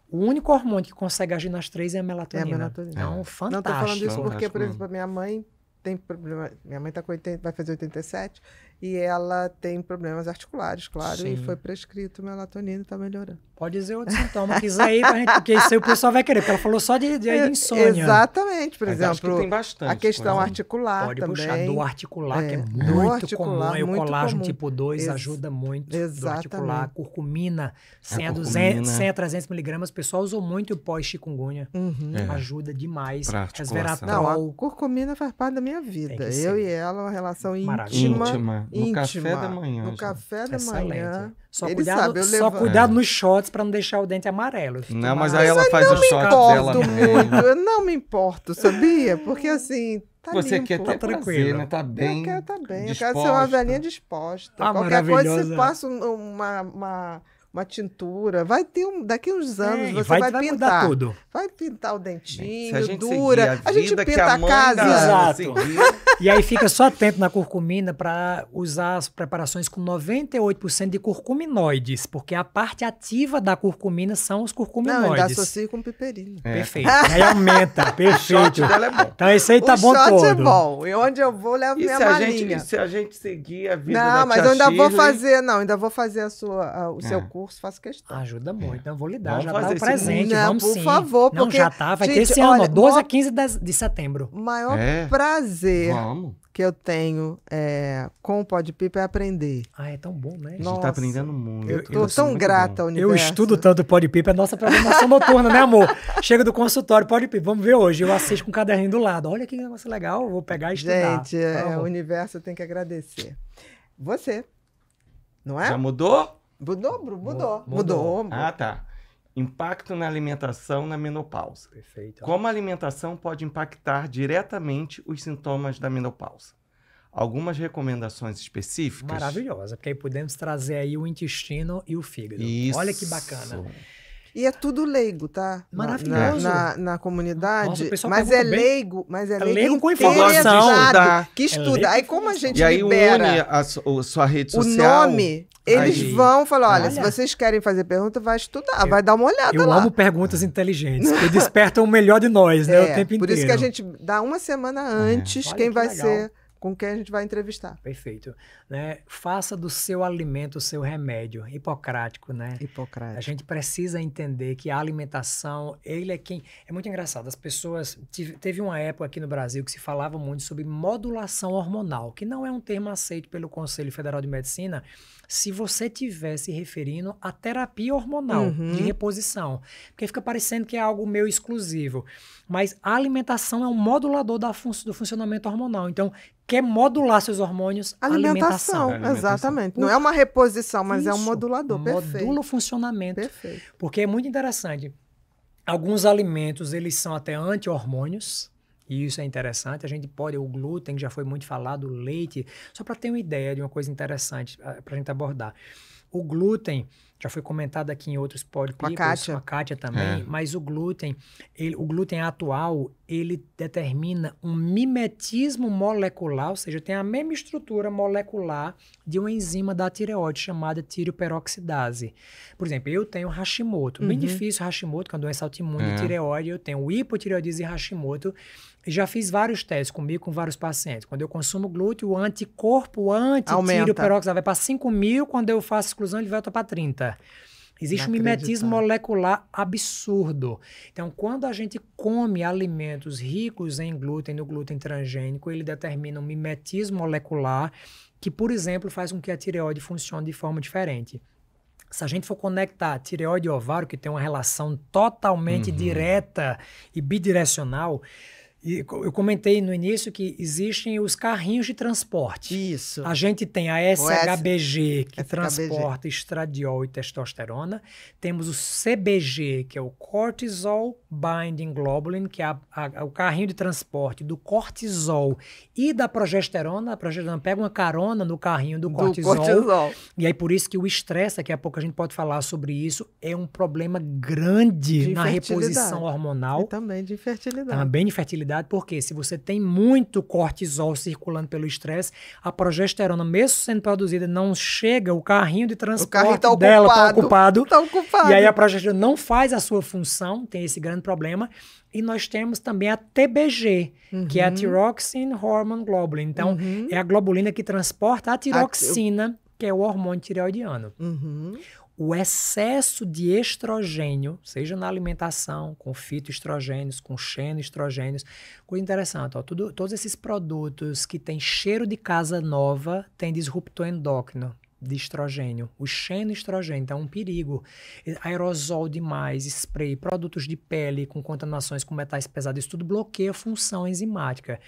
O único hormônio que consegue agir nas três é a melatonina. É a melatonina. É um fantástico. Não estou falando isso porque, por exemplo, a minha mãe tem problema. Minha mãe tá com 80, vai fazer 87 e ela tem problemas articulares, claro, Sim. e foi prescrito melatonina e está melhorando. Pode dizer outro sintoma que aí, gente, porque isso aí o pessoal vai querer, porque ela falou só de, de, insônia. Exatamente, por Mas exemplo, que bastante, a questão coisa. articular Pode também. puxar dor articular, é, que é, é muito comum, aí o colágeno comum. tipo 2 ajuda muito, Exatamente. articular, curcumina, 100 é, a, a 200, 100 a 300 miligramas, o pessoal usou muito o pós-chikungunya, uhum. é. ajuda demais. Resveratrol. Não, a curcumina faz parte da minha vida, é eu e ela, uma relação íntima. íntima no café da manhã. No café da Excelente. manhã. Só, ele cuidado, sabe, só cuidado nos shots para não deixar o dente amarelo. Não, mas aí ela mas faz o shot dela. Muito, eu não me importo, sabia? Porque assim, Tá você limpo. quer tá tranquilo, né? Tá, tá bem. Eu quero tá bem. Disposta. Eu quero ser uma velhinha disposta. Ah, Qualquer coisa, você passa uma, uma uma tintura. Vai ter um, daqui uns é, anos é, você vai, vai, vai pintar tudo. Vai pintar o dentinho, a dura. A, a, gente pinta a, a casa. Exato. e aí fica só atento na curcumina para usar as preparações com 98% de curcuminoides, porque a parte ativa da curcumina são os curcuminoides. Não, ainda associa com piperina. É. Perfeito. É. aí aumenta, perfeito. é bom. Então esse aí tá o bom shot é todo. é bom. E onde eu vou levo e minha se malinha. A gente, se a gente seguir a vida não, da mas eu ainda vou fazer, não, ainda vou fazer a sua a, o é. seu curso curso, faço questão. Ajuda é. muito, então eu vou lhe dar, vamos já fazer tá o presente, não, vamos por sim. favor, não, porque... Não, já tá, vai gente, ter esse olha, ano, 12 maior, a 15 de setembro. O maior é. prazer vamos. que eu tenho é, com o Podpipa é aprender. Ah, é tão bom, né? Nossa, a gente tá aprendendo muito. Eu tô tão grata ao universo. Eu estudo tanto o Podpipa, é nossa programação noturna, né amor? Chega do consultório, Podpipa, vamos ver hoje, eu assisto com o caderninho do lado, olha que negócio legal, vou pegar e estudar. Gente, é, tá o universo tem que agradecer. Você, não é? Já mudou? Mudou, mudou, mudou. Mudou. Ah, tá. Impacto na alimentação na menopausa. Perfeito. Como a alimentação pode impactar diretamente os sintomas da menopausa? Algumas recomendações específicas. Maravilhosa, porque aí podemos trazer aí o intestino e o fígado. Isso. Olha que bacana. E é tudo leigo, tá? Maravilhoso. Na, na, na comunidade. Nossa, mas é leigo, mas é tá leigo, é leigo com informação. Tá? Que é estuda. É aí como a gente e aí libera une a, a sua rede social. O nome, eles aí. vão falar, olha, olha, se vocês querem fazer pergunta, vai estudar, eu, vai dar uma olhada eu lá. amo perguntas inteligentes, que despertam o melhor de nós, né, é, o tempo inteiro. Por isso que a gente dá uma semana é. antes é, quem vai legal. ser com quem a gente vai entrevistar. Perfeito. Né? Faça do seu alimento o seu remédio. Hipocrático, né? Hipocrático. A gente precisa entender que a alimentação, ele é quem. É muito engraçado. As pessoas. Teve uma época aqui no Brasil que se falava muito sobre modulação hormonal, que não é um termo aceito pelo Conselho Federal de Medicina, se você tivesse referindo a terapia hormonal uhum. de reposição, porque fica parecendo que é algo meio exclusivo, mas a alimentação é um modulador da fun do funcionamento hormonal. Então, quer modular seus hormônios? Alimentação, alimentação. exatamente. Não é uma reposição, mas Isso. é um modulador. Modula perfeito. o funcionamento. Perfeito. Porque é muito interessante. Alguns alimentos eles são até anti-hormônios. E isso é interessante. A gente pode, o glúten já foi muito falado, o leite, só para ter uma ideia de uma coisa interessante ah, para a gente abordar. O glúten, já foi comentado aqui em outros podcasts, com a Kátia também, é. mas o glúten, ele, o glúten atual, ele determina um mimetismo molecular, ou seja, tem a mesma estrutura molecular de uma enzima da tireoide chamada tireoperoxidase. Por exemplo, eu tenho Hashimoto, uhum. bem difícil Hashimoto, que é uma doença autoimune é. tireoide, eu tenho hipotireoidismo e Hashimoto, já fiz vários testes comigo, com vários pacientes. Quando eu consumo glúten, o anticorpo anti-tiro peróxido vai para 5 mil, quando eu faço exclusão, ele volta para 30. Existe um mimetismo molecular absurdo. Então, quando a gente come alimentos ricos em glúten, no glúten transgênico, ele determina um mimetismo molecular que, por exemplo, faz com que a tireoide funcione de forma diferente. Se a gente for conectar tireoide e ovário, que tem uma relação totalmente uhum. direta e bidirecional, eu comentei no início que existem os carrinhos de transporte. Isso. A gente tem a SHBG, que transporta estradiol e testosterona. Temos o CBG, que é o Cortisol Binding Globulin, que é a, a, o carrinho de transporte do cortisol e da progesterona. A progesterona pega uma carona no carrinho do cortisol. Do cortisol. E aí, por isso que o estresse, daqui a pouco a gente pode falar sobre isso, é um problema grande na reposição hormonal. E também de fertilidade. Também de fertilidade porque se você tem muito cortisol circulando pelo estresse, a progesterona, mesmo sendo produzida, não chega, o carrinho de transporte tá dela está ocupado, tá ocupado. E aí a progesterona não faz a sua função, tem esse grande problema. E nós temos também a TBG, uhum. que é a uhum. Thyroxine Hormone Globulin. Então, uhum. é a globulina que transporta a tiroxina, a... que é o hormônio tireoidiano. Uhum o excesso de estrogênio, seja na alimentação, com fitoestrogênios, com xenoestrogênios. Coisa interessante, ó, tudo, todos esses produtos que têm cheiro de casa nova têm disruptor endócrino de estrogênio. O xenoestrogênio, então, é um perigo. Aerosol demais, spray, produtos de pele com contaminações com metais pesados, isso tudo bloqueia a função enzimática.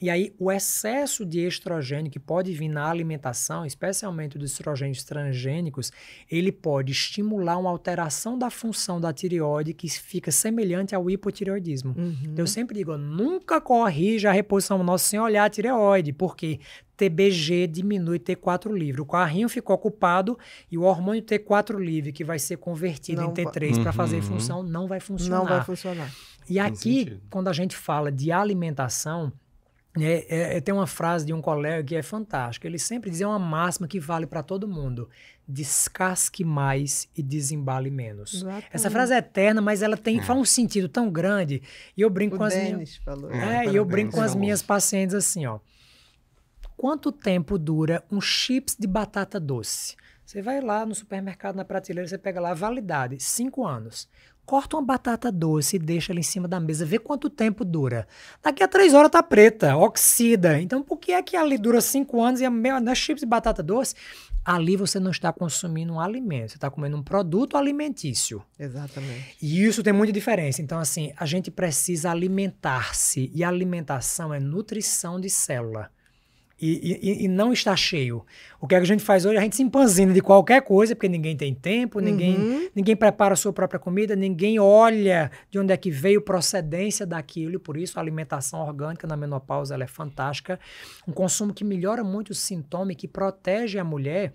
E aí, o excesso de estrogênio que pode vir na alimentação, especialmente dos estrogênios transgênicos, ele pode estimular uma alteração da função da tireoide que fica semelhante ao hipotireoidismo. Uhum. Então, eu sempre digo, nunca corrija a reposição nossa sem olhar a tireoide, porque TBG diminui T4 livre. O carrinho ficou ocupado e o hormônio T4 livre, que vai ser convertido não em T3 uhum, para fazer função, não vai funcionar. Não vai funcionar. E Tem aqui, sentido. quando a gente fala de alimentação, é, é, tem uma frase de um colega que é fantástica. Ele sempre é uma máxima que vale para todo mundo: descasque mais e desembale menos. Exatamente. Essa frase é eterna, mas ela tem é. faz um sentido tão grande. E eu brinco o com as minhas, É, e eu brinco com as minhas pacientes assim, ó. Quanto tempo dura um chips de batata doce? Você vai lá no supermercado, na prateleira, você pega lá validade, cinco anos. Corta uma batata doce e deixa ela em cima da mesa, vê quanto tempo dura. Daqui a três horas tá preta, oxida. Então por que é que ali dura cinco anos e a minha, né, chips de batata doce? Ali você não está consumindo um alimento, você está comendo um produto alimentício. Exatamente. E isso tem muita diferença. Então, assim, a gente precisa alimentar-se. E alimentação é nutrição de célula e, e, e, não está cheio. O que, é que a gente faz hoje? A gente se empanzina de qualquer coisa, porque ninguém tem tempo, ninguém, uhum. ninguém prepara a sua própria comida, ninguém olha de onde é que veio procedência daquilo, e por isso a alimentação orgânica na menopausa é fantástica. Um consumo que melhora muito o sintoma e que protege a mulher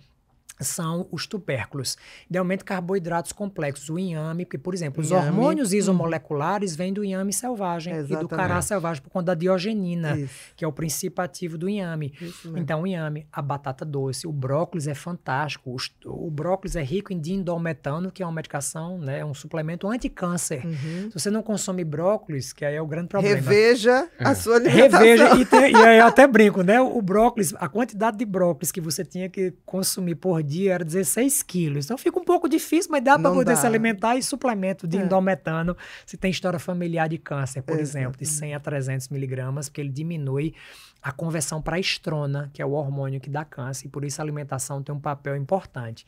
são os tubérculos. Idealmente carboidratos complexos, o inhame, porque, por exemplo, inhame, os hormônios uhum. isomoleculares hum. vêm do inhame selvagem Exatamente. e do cará selvagem por conta da diogenina, Isso. que é o princípio ativo do inhame. Então, o inhame, a batata doce, o brócolis é fantástico. O, o brócolis é rico em dindometano, que é uma medicação, né, um suplemento anticâncer. Uhum. Se você não consome brócolis, que aí é o grande problema. Reveja a é. sua alimentação. Reveja, e, tem, e aí eu até brinco, né? O brócolis, a quantidade de brócolis que você tinha que consumir por dia era 16 quilos. Então fica um pouco difícil, mas dá para poder dá. se alimentar e suplemento de é. indometano se tem história familiar de câncer, por é, exemplo, de 100 a 300 miligramas, porque ele diminui a conversão para estrona, que é o hormônio que dá câncer, e por isso a alimentação tem um papel importante.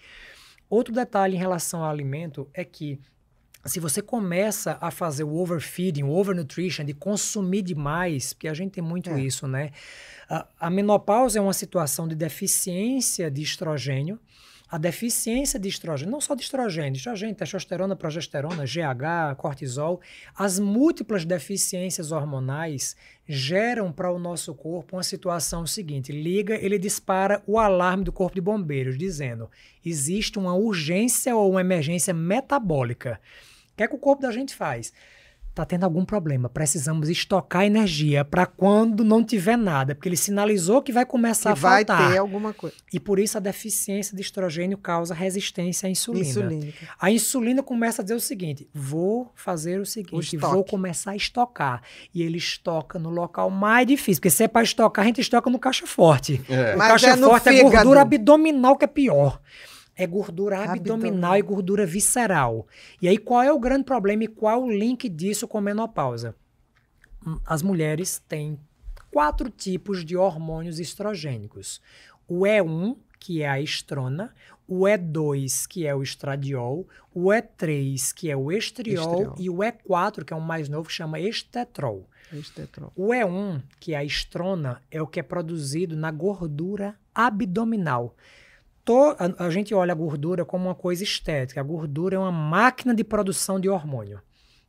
Outro detalhe em relação ao alimento é que se você começa a fazer o overfeeding, o overnutrition, de consumir demais, porque a gente tem muito é. isso, né? A, a menopausa é uma situação de deficiência de estrogênio. A deficiência de estrogênio, não só de estrogênio, estrogênio, testosterona, progesterona, GH, cortisol, as múltiplas deficiências hormonais geram para o nosso corpo uma situação seguinte: liga, ele dispara o alarme do corpo de bombeiros, dizendo existe uma urgência ou uma emergência metabólica. O que é que o corpo da gente faz? está tendo algum problema. Precisamos estocar energia para quando não tiver nada, porque ele sinalizou que vai começar que a vai faltar. Vai ter alguma coisa. E por isso a deficiência de estrogênio causa resistência à insulina. Insulínica. A insulina começa a dizer o seguinte: vou fazer o seguinte, o vou começar a estocar. E ele estoca no local mais difícil, porque se é para estocar, a gente estoca no caixa forte. É. O Mas caixa é forte é gordura abdominal que é pior é gordura abdominal, abdominal, e gordura visceral. E aí qual é o grande problema e qual o link disso com a menopausa? Hum, as mulheres têm quatro tipos de hormônios estrogênicos. O E1, que é a estrona, o E2, que é o estradiol, o E3, que é o estriol, estriol. e o E4, que é um mais novo, que chama estetrol. estetrol. O E1, que é a estrona, é o que é produzido na gordura abdominal to, a, gente olha a gordura como uma coisa estética. A gordura é uma máquina de produção de hormônio.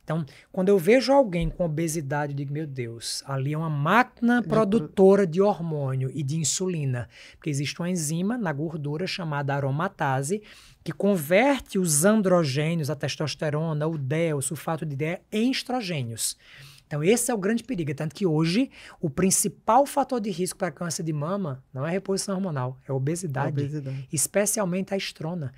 Então, quando eu vejo alguém com obesidade, eu digo, meu Deus, ali é uma máquina é produtora de hormônio e de insulina. Porque existe uma enzima na gordura chamada aromatase, que converte os androgênios, a testosterona, o DEL, o sulfato de DEL, em estrogênios. Então, esse é o grande perigo. Tanto que hoje, o principal fator de risco para câncer de mama não é reposição hormonal, é obesidade, é obesidade. especialmente a estrona.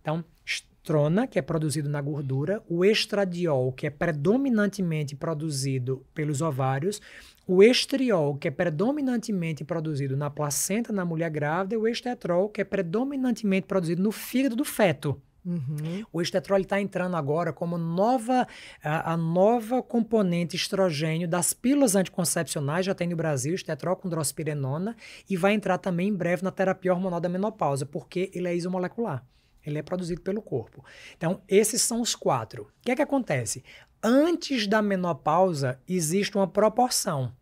Então, estrona, que é produzido na gordura, o estradiol, que é predominantemente produzido pelos ovários, o estriol, que é predominantemente produzido na placenta na mulher grávida, e o estetrol, que é predominantemente produzido no fígado do feto. Uhum. O estetrol está entrando agora como nova, a, a, nova componente estrogênio das pílulas anticoncepcionais, já tem no Brasil, estetrol com drospirenona, e vai entrar também em breve na terapia hormonal da menopausa, porque ele é isomolecular. Ele é produzido pelo corpo. Então, esses são os quatro. O que é que acontece? Antes da menopausa, existe uma proporção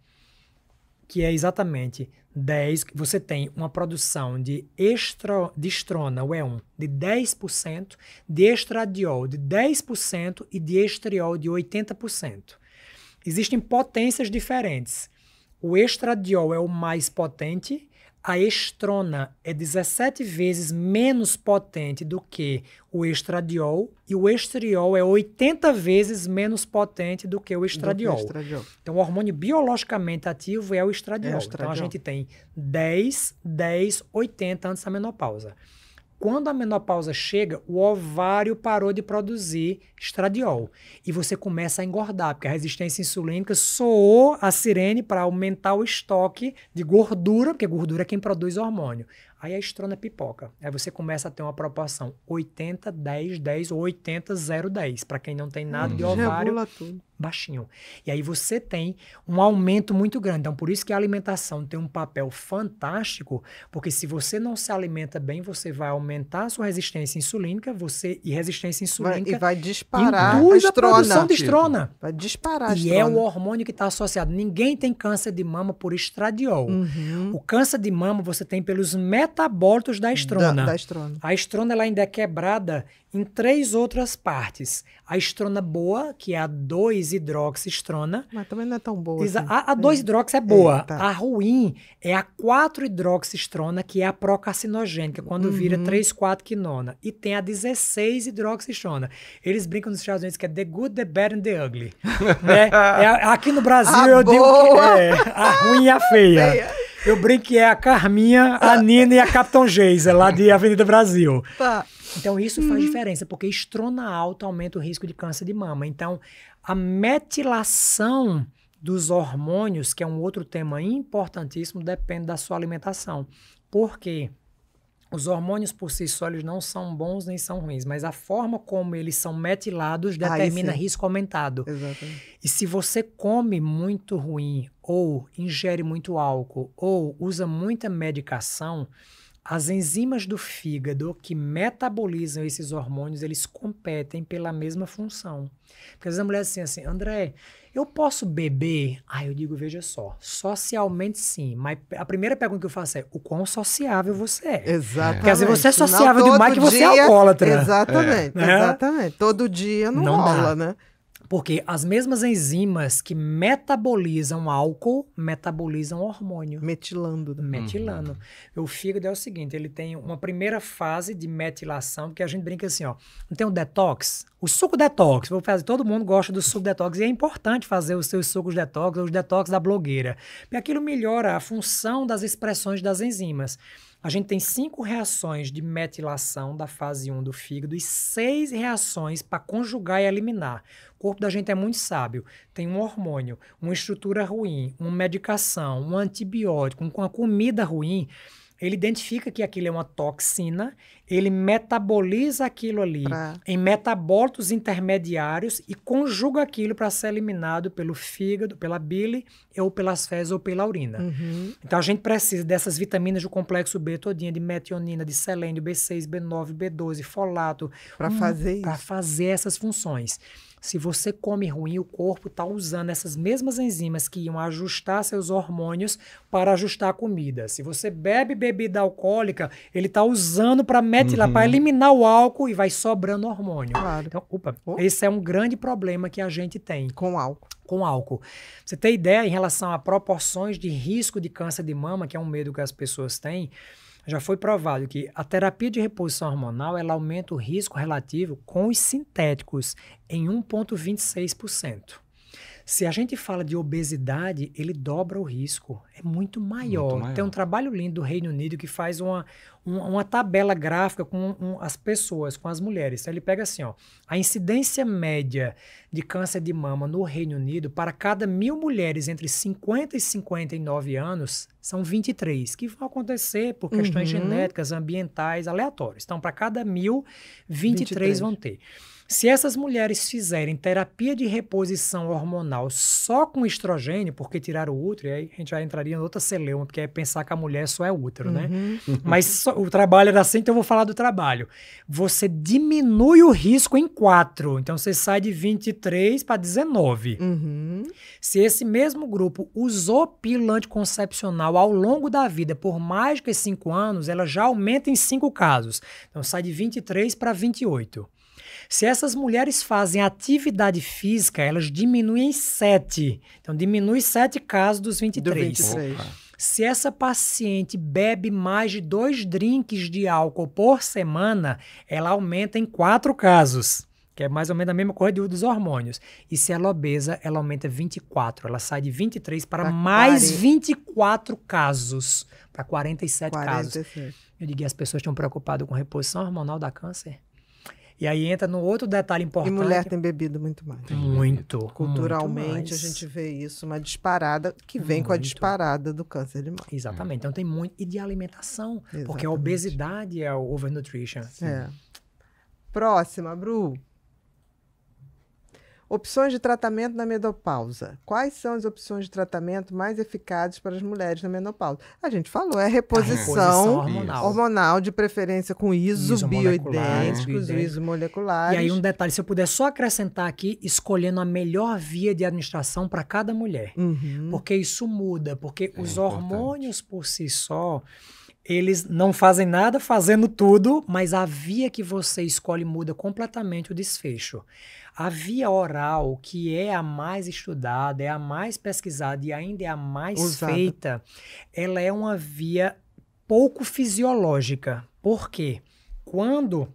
que é exatamente 10, você tem uma produção de, estro, de estrona, o E1, de 10%, de estradiol de 10% e de estriol de 80%. Existem potências diferentes. O estradiol é o mais potente a estrona é 17 vezes menos potente do que o estradiol e o estriol é 80 vezes menos potente do que o estradiol. Que estradiol. Então, o hormônio biologicamente ativo é o estradiol. É o estradiol. Então, a gente tem 10, 10, 80 antes da menopausa quando a menopausa chega, o ovário parou de produzir estradiol e você começa a engordar, porque a resistência insulínica soou a sirene para aumentar o estoque de gordura, porque gordura é quem produz hormônio. Aí a estrona pipoca. Aí você começa a ter uma proporção 80, 10, 10 ou 80, 0, 10. Para quem não tem nada hum, de ovário, baixinho. E aí você tem um aumento muito grande. Então, por isso que a alimentação tem um papel fantástico, porque se você não se alimenta bem, você vai aumentar a sua resistência insulínica, você e resistência insulínica vai, e vai disparar induz a, estrona, a produção de estrona. Vai disparar. A e é o hormônio que está associado. Ninguém tem câncer de mama por estradiol. Uhum. O câncer de mama você tem pelos metabólitos da estrona. Da, da estrona. A estrona ela ainda é quebrada em três outras partes. A estrona boa, que é a 2-hidroxistrona. Mas também não é tão boa. Assim. A, a 2-hidrox é boa. É, tá. A ruim é a 4-hidroxistrona, que é a procarcinogênica, quando uhum. vira 3,4-quinona. E tem a 16-hidroxistrona. Eles brincam nos Estados Unidos que é the good, the bad and the ugly. né? É, é, aqui no Brasil a eu boa. digo que é a ruim e a feia. Eu brinco que é a Carminha, a Nina e a Capitão Geisa, lá de Avenida Brasil. Tá. Então, isso uhum. faz diferença, porque estrona alta aumenta o risco de câncer de mama. Então, a metilação dos hormônios, que é um outro tema importantíssimo, depende da sua alimentação. Por quê? Os hormônios por si só eles não são bons nem são ruins, mas a forma como eles são metilados determina ah, risco aumentado. Exatamente. E se você come muito ruim, ou ingere muito álcool, ou usa muita medicação, as enzimas do fígado que metabolizam esses hormônios, eles competem pela mesma função. Porque às vezes a mulher diz assim, assim, André, eu posso beber? Aí eu digo, veja só, socialmente sim, mas a primeira pergunta que eu faço é, o quão sociável você é? Exatamente. Quer dizer, você é sociável não, demais dia, que você é alcoólatra. Exatamente, é. exatamente. Né? Todo dia não, não rola, dá. né? Porque as mesmas enzimas que metabolizam álcool metabolizam hormônio. Metilando. Né? Metilando. Uhum. O fígado é o seguinte: ele tem uma primeira fase de metilação, que a gente brinca assim, ó. Não tem o detox? O suco detox. Vou fazer, todo mundo gosta do suco detox. E é importante fazer os seus sucos detox, os detox da blogueira. Porque aquilo melhora a função das expressões das enzimas. A gente tem cinco reações de metilação da fase 1 do fígado e seis reações para conjugar e eliminar. O corpo da gente é muito sábio. Tem um hormônio, uma estrutura ruim, uma medicação, um antibiótico, uma comida ruim ele identifica que aquilo é uma toxina, ele metaboliza aquilo ali pra... em metabólitos intermediários e conjuga aquilo para ser eliminado pelo fígado, pela bile, ou pelas fezes ou pela urina. Uhum. Então a gente precisa dessas vitaminas do complexo B todinha, de metionina, de selênio, B6, B9, B12, folato. Para hum, fazer isso. Para fazer essas funções. Se você come ruim, o corpo está usando essas mesmas enzimas que iam ajustar seus hormônios para ajustar a comida. Se você bebe bebida alcoólica, ele está usando para uhum. para eliminar o álcool e vai sobrando hormônio. Claro. Então, opa, oh. esse é um grande problema que a gente tem. Com álcool com álcool. Você tem ideia em relação a proporções de risco de câncer de mama, que é um medo que as pessoas têm? já foi provado que a terapia de reposição hormonal ela aumenta o risco relativo com os sintéticos em 1,26%. Se a gente fala de obesidade, ele dobra o risco. É muito maior. Muito maior. Tem um trabalho lindo do Reino Unido que faz uma, uma, uma tabela gráfica com um, as pessoas, com as mulheres. Então, ele pega assim, ó, a incidência média de câncer de mama no Reino Unido para cada mil mulheres entre 50 e 59 anos são 23, que vão acontecer por questões uhum. genéticas, ambientais, aleatórias. Então, para cada mil, 23, 23 vão ter. Se essas mulheres fizerem terapia de reposição hormonal só com estrogênio, porque tiraram o útero, e aí a gente já entraria em outra celeuma, porque é pensar que a mulher só é útero, né? uhum. né? Mas só, o trabalho era assim, então eu vou falar do trabalho. Você diminui o risco em 4. Então você sai de 23 para 19. Uhum. Se esse mesmo grupo usou pílula anticoncepcional ao longo da vida por mais que 5 anos, ela já aumenta em 5 casos. Então sai de 23 para 28. Se essas mulheres fazem atividade física, elas diminuem 7. Então, diminui 7 casos dos 23. Do 23. Se essa paciente bebe mais de dois drinks de álcool por semana, ela aumenta em 4 casos que é mais ou menos a mesma coisa dos hormônios. E se ela é obesa, ela aumenta 24. Ela sai de 23 para pra mais 40... 24 casos, para 47, 47 casos. Eu digo, as pessoas estão preocupadas com reposição hormonal da câncer? E aí entra no outro detalhe importante. E mulher tem bebido muito mais. Muito. Culturalmente muito a gente vê isso, uma disparada que vem muito. com a disparada do câncer de mama. Exatamente. Então tem muito. E de alimentação, Exatamente. porque a obesidade é o overnutrition. Sim. É. Próxima, Bru. Opções de tratamento na menopausa. Quais são as opções de tratamento mais eficazes para as mulheres na menopausa? A gente falou, é reposição, reposição hormonal. hormonal. de preferência com isos bioidênticos, isos moleculares. E aí um detalhe, se eu puder só acrescentar aqui, escolhendo a melhor via de administração para cada mulher. Uhum. Porque isso muda, porque é os importante. hormônios por si só eles não fazem nada fazendo tudo, mas a via que você escolhe muda completamente o desfecho. A via oral, que é a mais estudada, é a mais pesquisada e ainda é a mais Usada. feita, ela é uma via pouco fisiológica. Por quê? Quando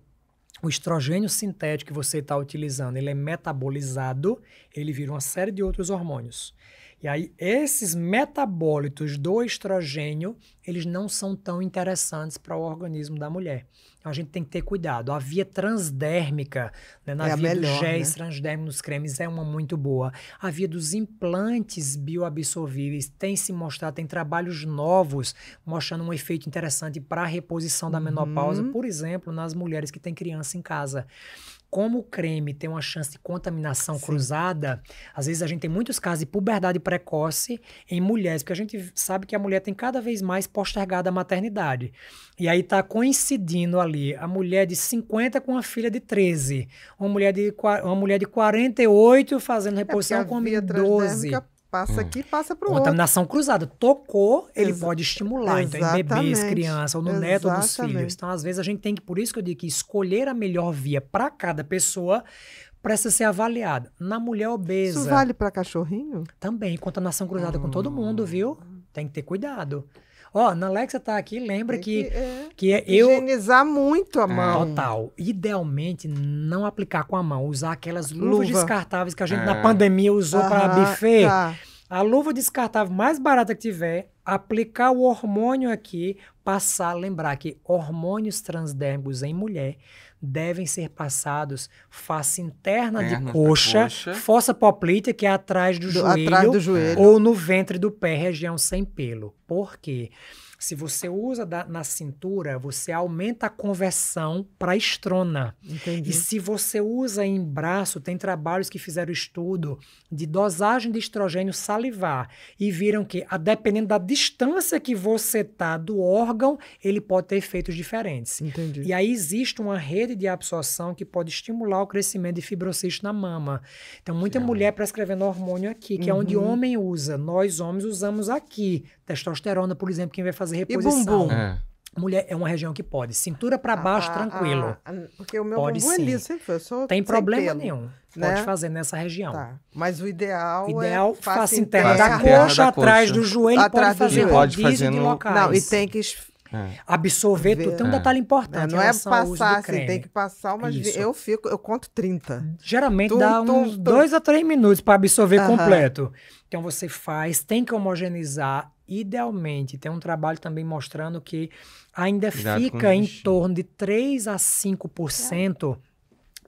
o estrogênio sintético que você está utilizando, ele é metabolizado, ele vira uma série de outros hormônios. E aí, esses metabólitos do estrogênio, eles não são tão interessantes para o organismo da mulher. Então, a gente tem que ter cuidado. A via transdérmica, né, na é via melhor, dos né? géis né? transdérmicos nos cremes, é uma muito boa. A via dos implantes bioabsorvíveis tem se mostrado, tem trabalhos novos mostrando um efeito interessante para a reposição da uhum. menopausa, por exemplo, nas mulheres que têm criança em casa como o creme tem uma chance de contaminação Sim. cruzada, às vezes a gente tem muitos casos de puberdade precoce em mulheres, porque a gente sabe que a mulher tem cada vez mais postergada a maternidade. E aí está coincidindo ali a mulher de 50 com uma filha de 13, uma mulher de, uma mulher de 48 fazendo é reposição é com a 12. Passa hum. aqui, passa para o outro. Contaminação cruzada. Tocou, ele pode estimular. Então, em é bebês, crianças, ou no Exatamente. neto, ou nos filhos. Então, às vezes, a gente tem que, por isso que eu digo que escolher a melhor via para cada pessoa precisa ser avaliada. Na mulher obesa... Isso vale para cachorrinho? Também. Contaminação cruzada hum. com todo mundo, hum. viu? Tem que ter cuidado. Ó, na Alexa tá aqui, lembra que, que, é, que eu. Higienizar muito a mão. Total. Idealmente, não aplicar com a mão, usar aquelas luvas Luva. descartáveis que a gente é. na pandemia usou para buffet. Tá. A luva descartável mais barata que tiver, aplicar o hormônio aqui, passar, lembrar que hormônios transdérmicos em mulher devem ser passados face interna Pernas de coxa, coxa, fossa poplítea, que é atrás do, do, joelho, atrás do joelho, ou no ventre do pé, região sem pelo. Por quê? Se você usa da, na cintura, você aumenta a conversão para estrona. Entendi. E se você usa em braço, tem trabalhos que fizeram estudo de dosagem de estrogênio salivar e viram que, a, dependendo da distância que você tá do órgão, ele pode ter efeitos diferentes. Entendi. E aí existe uma rede de absorção que pode estimular o crescimento de fibrocisto na mama. Então, muita Sim. mulher prescrevendo hormônio aqui, que uhum. é onde uhum. homem usa. Nós, homens, usamos aqui. Testosterona, por exemplo, quem vai fazer fazer reposição. E bumbum? É. Mulher é uma região que pode. Cintura para ah, baixo, ah, tranquilo. Ah, porque o meu pode bumbum é sim. é liso, eu sou Tem problema pelo, nenhum. Né? Pode fazer nessa região. Tá. Mas o ideal, o é ideal é face interna, interna da, coxa, da coxa, atrás do joelho, atrás pode fazer pode fazer no... locais. Não, e tem que é. absorver tudo. Tem um é. detalhe importante. É, não é passar assim, tem que passar umas Isso. Eu fico, eu conto 30. Geralmente tum, dá tum, uns 2 a 3 minutos para absorver uh -huh. completo. Então você faz, tem que homogeneizar idealmente tem um trabalho também mostrando que ainda Cuidado fica em torno de 3 a 5% é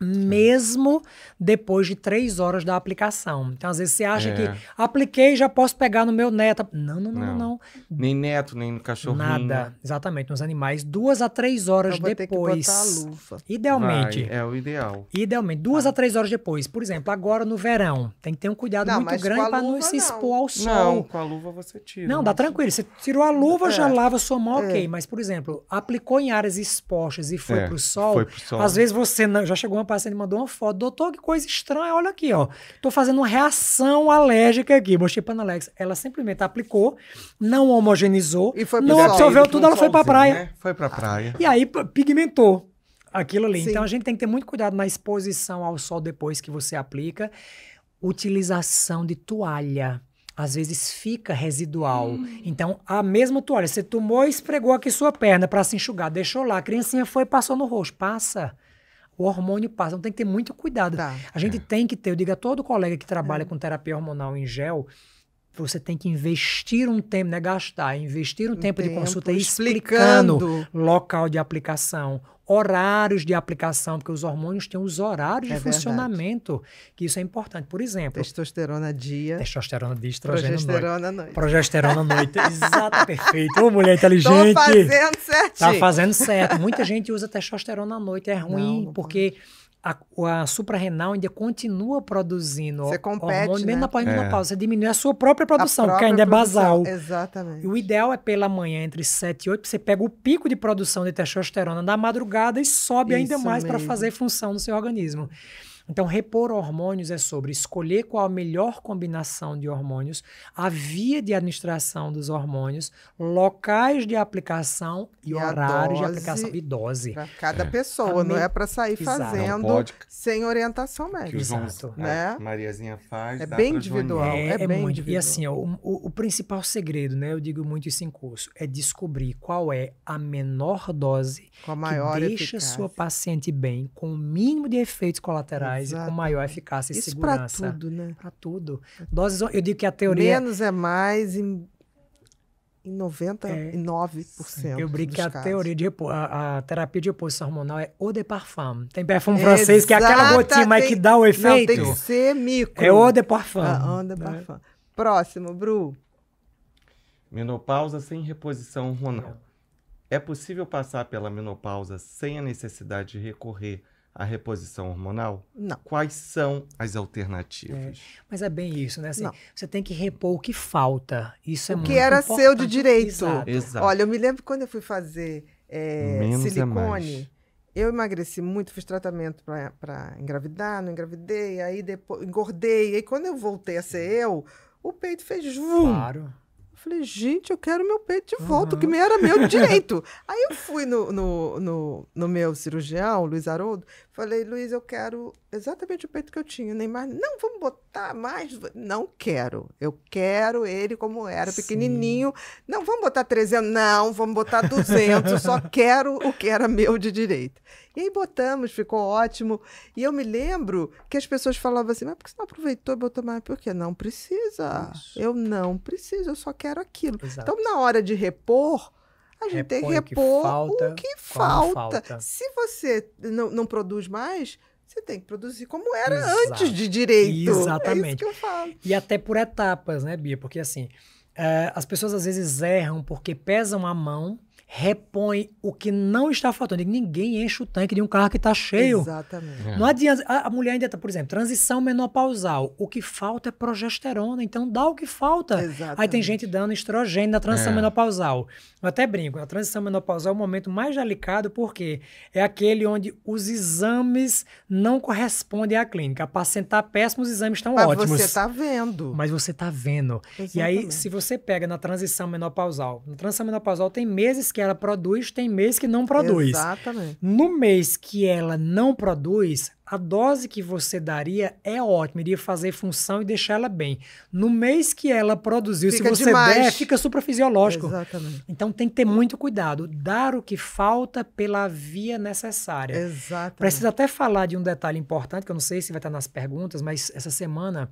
mesmo depois de três horas da aplicação. Então, às vezes, você acha é. que apliquei já posso pegar no meu neto. Não, não, não, não. não. Nem neto, nem no cachorro. Nada. Exatamente. Nos animais, duas a três horas depois. Então, ter que botar a luva. Idealmente. Vai, é o ideal. Idealmente. Duas tá. a três horas depois. Por exemplo, agora no verão. Tem que ter um cuidado não, muito grande para não se expor ao sol. Não, com a luva você tira. Não, né? dá mas... tranquilo. Você tirou a é. luva, é. já lava sua mão, é. ok. Mas, por exemplo, aplicou em áreas expostas e foi é. para o sol. Às vezes você não... já chegou uma paciente mandou uma foto. Doutor, que coisa estranha. Olha aqui, ó. Tô fazendo uma reação alérgica aqui. Mostrei pra Alex Ela simplesmente aplicou, não homogenizou, e foi não absorveu tudo, ela foi pra praia. Né? Foi pra praia. E aí pigmentou aquilo ali. Sim. Então a gente tem que ter muito cuidado na exposição ao sol depois que você aplica. Utilização de toalha às vezes fica residual. Hum. Então, a mesma toalha, você tomou e esfregou aqui sua perna para se enxugar, deixou lá, a criancinha foi e passou no rosto. Passa o hormônio passa. Então tem que ter muito cuidado. Tá. A gente é. tem que ter, eu digo a todo colega que trabalha é. com terapia hormonal em gel, você tem que investir um tempo, né gastar, é investir um, um tempo, tempo, de consulta explicando. explicando local de aplicação, horários de aplicação, porque os hormônios têm os horários é de verdade. funcionamento, que isso é importante. Por exemplo... Testosterona dia. Testosterona dia, progesterona noite. noite. Progesterona noite. Exato, perfeito. Ô, mulher inteligente. Tá fazendo certo. Tá fazendo certo. Muita gente usa testosterona à noite, é ruim, não, não porque... Pode a, a suprarrenal ainda continua produzindo você compete, hormônio, mesmo né? na menopausa. É. Você diminui a sua própria produção, própria que ainda é produção. é basal. Exatamente. E o ideal é pela manhã, entre 7 e 8, você pega o pico de produção de testosterona da madrugada e sobe Isso ainda mais para fazer função no seu organismo. Então, repor hormônios é sobre escolher qual a melhor combinação de hormônios, a via de administração dos hormônios, locais de aplicação e, e horários de aplicação e dose. Para cada é. pessoa, não é me... é para sair Exato. fazendo pode... sem orientação médica. Exato. Né? Mariazinha faz. É bem individual. É, é, é, bem muito. individual. E assim, ó, o, o, principal segredo, né? Eu digo muito isso em curso, é descobrir qual é a menor dose que deixa eficácia. sua paciente bem, com o mínimo de efeitos colaterais profissionais Exato. e com maior eficácia e Isso segurança. Para tudo, né? Para tudo. Doses, eu digo que a teoria. Menos é mais em, em 99%. É, eu brinco que a casos. teoria de a, a, terapia de reposição hormonal é eau de parfum. Tem perfume francês que é aquela gotinha mais que dá o efeito. Não, tem que ser micro. É eau de parfum. Ah, de parfum. Né? Próximo, Bru. Menopausa sem reposição hormonal. É possível passar pela menopausa sem a necessidade de recorrer a reposição hormonal? Não. Quais são as alternativas? É, mas é bem isso, né? Assim, você tem que repor o que falta. Isso é o que era importante. seu de direito. Exato. Exato. Olha, eu me lembro quando eu fui fazer é, é silicone. É eu emagreci muito, fiz tratamento para engravidar, não engravidei, aí depois engordei. Aí quando eu voltei a ser uhum. eu, o peito fez vum. Claro. Falei, gente, eu quero meu peito de volta, uhum. que me era meu direito. Aí eu fui no, no, no, no, meu cirurgião, Luiz Haroldo, falei, Luiz, eu quero exatamente o peito que eu tinha, nem mais. Não, vamos botar mais. Não quero. Eu quero ele como era, Sim. pequenininho. Não, vamos botar 300. Não, vamos botar 200. só quero o que era meu de direito. E aí botamos, ficou ótimo. E eu me lembro que as pessoas falavam assim: mas por que você não aproveitou e botou mais? Porque não precisa. Isso. Eu não preciso, eu só quero aquilo. Exato. Então, na hora de repor, a gente Repõe tem que repor que falta, o que falta. falta. Se você não, não produz mais, você tem que produzir como era Exato. antes de direito. É Exatamente. É e até por etapas, né, Bia? Porque assim, uh, as pessoas às vezes erram porque pesam a mão repõe o que não está faltando. Ninguém enche o tanque de um carro que está cheio. Exatamente. É. Não adianta. A, a mulher ainda está, por exemplo, transição menopausal. O que falta é progesterona. Então dá o que falta. Exatamente. Aí tem gente dando estrogênio na transição é. menopausal. Eu até brinco. A transição menopausal é o momento mais delicado porque é aquele onde os exames não correspondem à clínica. A paciente está péssima, os exames estão Mas ótimos. Mas você está vendo. Mas você está vendo. Exatamente. E aí, se você pega na transição menopausal, na transição menopausal tem meses que ela produz, tem mês que não produz. Exatamente. No mês que ela não produz, a dose que você daria é ótima, iria fazer função e deixar ela bem. No mês que ela produziu, fica se você demais. der, fica suprafisiológico. Exatamente. Então tem que ter muito cuidado, dar o que falta pela via necessária. Exatamente. Preciso até falar de um detalhe importante, que eu não sei se vai estar nas perguntas, mas essa semana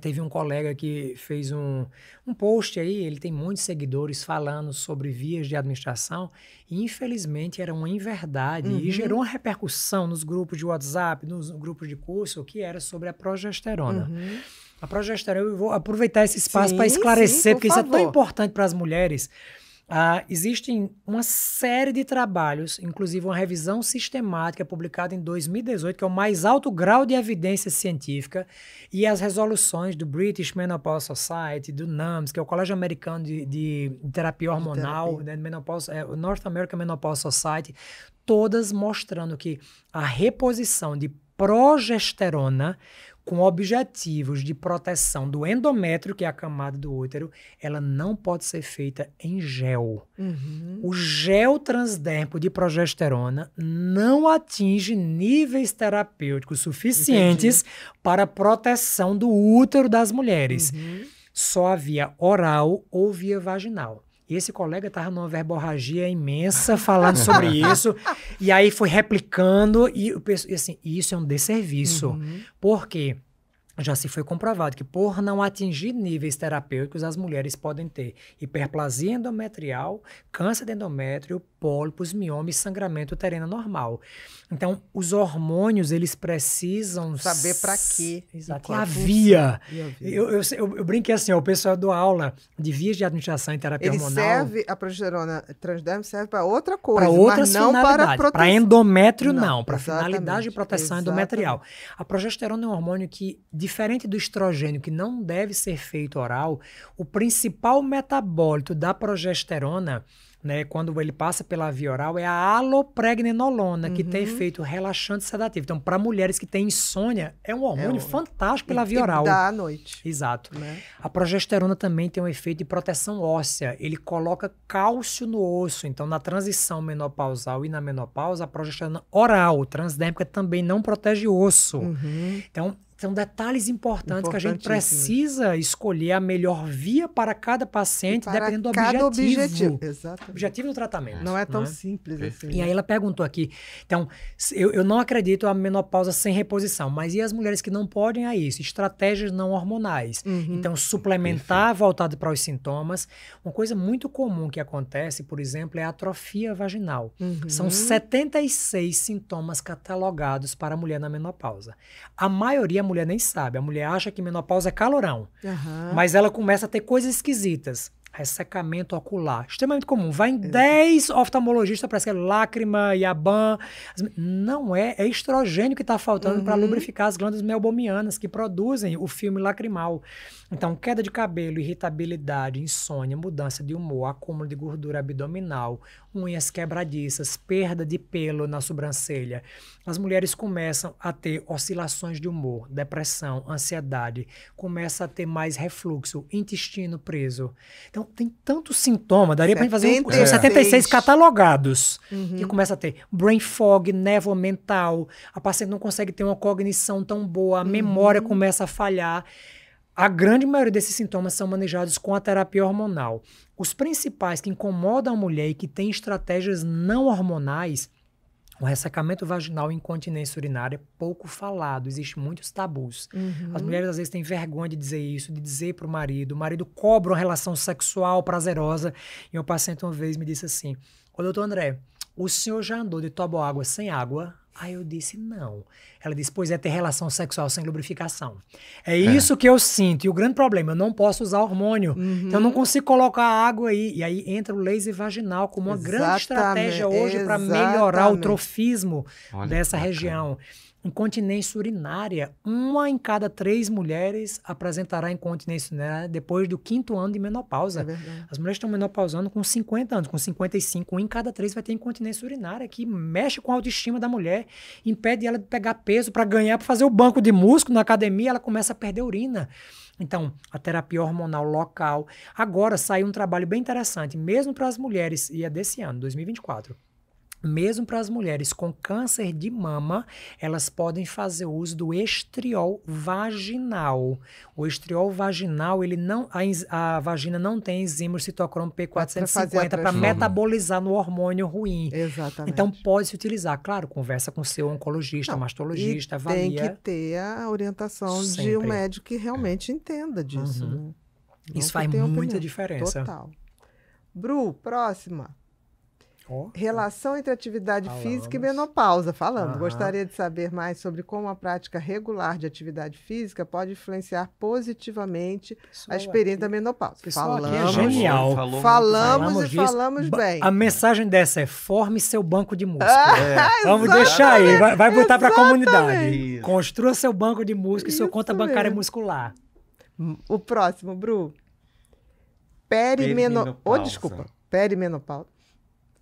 Teve um colega que fez um, um post aí, ele tem muitos seguidores falando sobre vias de administração, e infelizmente era uma inverdade, uhum. e gerou uma repercussão nos grupos de WhatsApp, nos grupos de curso, que era sobre a progesterona. Uhum. A progesterona, eu vou aproveitar esse espaço para esclarecer, sim, porque isso é tão importante para as mulheres. Uh, existem uma série de trabalhos, inclusive uma revisão sistemática publicada em 2018, que é o mais alto grau de evidência científica, e as resoluções do British Menopause Society, do NAMS, que é o Colégio Americano de, de Terapia Hormonal, de terapia. Né, Menopause, é, o North American Menopause Society, todas mostrando que a reposição de progesterona com objetivos de proteção do endométrio, que é a camada do útero, ela não pode ser feita em gel. Uhum. O gel transdérmico de progesterona não atinge níveis terapêuticos suficientes Entendi. para proteção do útero das mulheres. Uhum. Só via oral ou via vaginal. E esse colega tava numa verborragia imensa falando sobre isso. E aí foi replicando. E, penso, e assim, isso é um desserviço. Uhum. Por quê? já se foi comprovado que, por não atingir níveis terapêuticos, as mulheres podem ter hiperplasia endometrial, câncer de endométrio, pólipos, mioma e sangramento uterino normal. Então, os hormônios, eles precisam... Saber para quê. Exato. a via. Eu, eu, eu, eu, brinquei assim, ó, o pessoal do aula de vias de administração e terapia Ele hormonal... serve, a progesterona transderme serve para outra coisa, pra outras não para Para endométrio, não. não para finalidade de proteção exatamente. endometrial. A progesterona é um hormônio que diferente do estrogênio, que não deve ser feito oral, o principal metabólito da progesterona, né, quando ele passa pela via oral, é a alopregnenolona, uhum. que tem uhum. efeito relaxante e sedativo. Então, para mulheres que têm insônia, é um hormônio é, fantástico pela via oral. Dá à noite. Exato. Né? A progesterona também tem um efeito de proteção óssea. Ele coloca cálcio no osso. Então, na transição menopausal e na menopausa, a progesterona oral, transdérmica, também não protege o osso. Uhum. Então, são detalhes importantes que a gente precisa escolher a melhor via para cada paciente, para dependendo do cada objetivo. objetivo. Objetivo do tratamento. Não é tão é? simples assim. E aí ela perguntou aqui, então, eu, eu não acredito a menopausa sem reposição, mas e as mulheres que não podem a é isso? Estratégias não hormonais. Uhum. Então, suplementar voltado para os sintomas. Uma coisa muito comum que acontece, por exemplo, é a atrofia vaginal. Uhum. São 76 sintomas catalogados para a mulher na menopausa. A maioria mulher nem sabe. A mulher acha que menopausa é calorão. Uhum. Mas ela começa a ter coisas esquisitas. Ressecamento ocular. Extremamente comum. Vai em 10 uhum. oftalmologistas para ser lágrima, Yaban. Não é. É estrogênio que está faltando uhum. para lubrificar as glândulas melbomianas que produzem o filme lacrimal. Então, queda de cabelo, irritabilidade, insônia, mudança de humor, acúmulo de gordura abdominal, unhas quebradiças, perda de pelo na sobrancelha. As mulheres começam a ter oscilações de humor, depressão, ansiedade, começa a ter mais refluxo, intestino preso. Então, tem tanto sintoma, daria pra gente fazer um, é. 76 catalogados. Uhum. E começa a ter brain fog, névoa mental, a paciente não consegue ter uma cognição tão boa, a uhum. memória uhum. começa a falhar. A grande maioria desses sintomas são manejados com a terapia hormonal. Os principais que incomodam a mulher e que têm estratégias não hormonais o ressecamento vaginal e incontinência urinária é pouco falado, existem muitos tabus. Uhum. As mulheres às vezes têm vergonha de dizer isso, de dizer para o marido. O marido cobra uma relação sexual prazerosa. E um paciente uma vez me disse assim: Ô doutor André, o senhor já andou de toboágua sem água? Aí eu disse, não. Ela disse, pois é ter relação sexual sem lubrificação. É, é. isso que eu sinto. E o grande problema, eu não posso usar hormônio. Uhum. Então eu não consigo colocar água aí. E aí entra o laser vaginal como uma Exatamente. grande estratégia hoje para melhorar o trofismo Olha dessa região. Bacana. Incontinência urinária. Uma em cada três mulheres apresentará incontinência urinária depois do quinto ano de menopausa. É As mulheres estão menopausando com 50 anos, com 55. Um em cada três vai ter incontinência urinária, que mexe com a autoestima da mulher, impede ela de pegar peso para ganhar, para fazer o banco de músculo na academia, ela começa a perder urina. Então, a terapia hormonal local. Agora saiu um trabalho bem interessante, mesmo para as mulheres, e é desse ano, 2024 mesmo para as mulheres com câncer de mama, elas podem fazer uso do estriol vaginal. O estriol vaginal, ele não a, a vagina não tem enzima citocromo P450 para metabolizar no hormônio ruim. Exatamente. Então pode se utilizar, claro, conversa com seu oncologista, não, mastologista, avalia. Tem que ter a orientação Sempre. de um médico que realmente entenda disso. Uhum. Né? Isso faz muita opinião. diferença. Total. Bru, próxima. Oh, Relação entre atividade falamos. física e menopausa. Falando, gostaria de saber mais sobre como a prática regular de atividade física pode influenciar positivamente Pessoal a experiência aqui. da menopausa. Pessoal é falamos, é genial. Falou falamos, e falamos bem. A mensagem dessa é forme seu banco de músculo. Ah, é. Vamos deixar aí, vai, vai botar para a comunidade. Isso. Construa seu banco de músculo e sua conta mesmo. bancária muscular. O próximo, Bru. Perimeno... Perimenopausa. Oh, desculpa. Perimenopausa.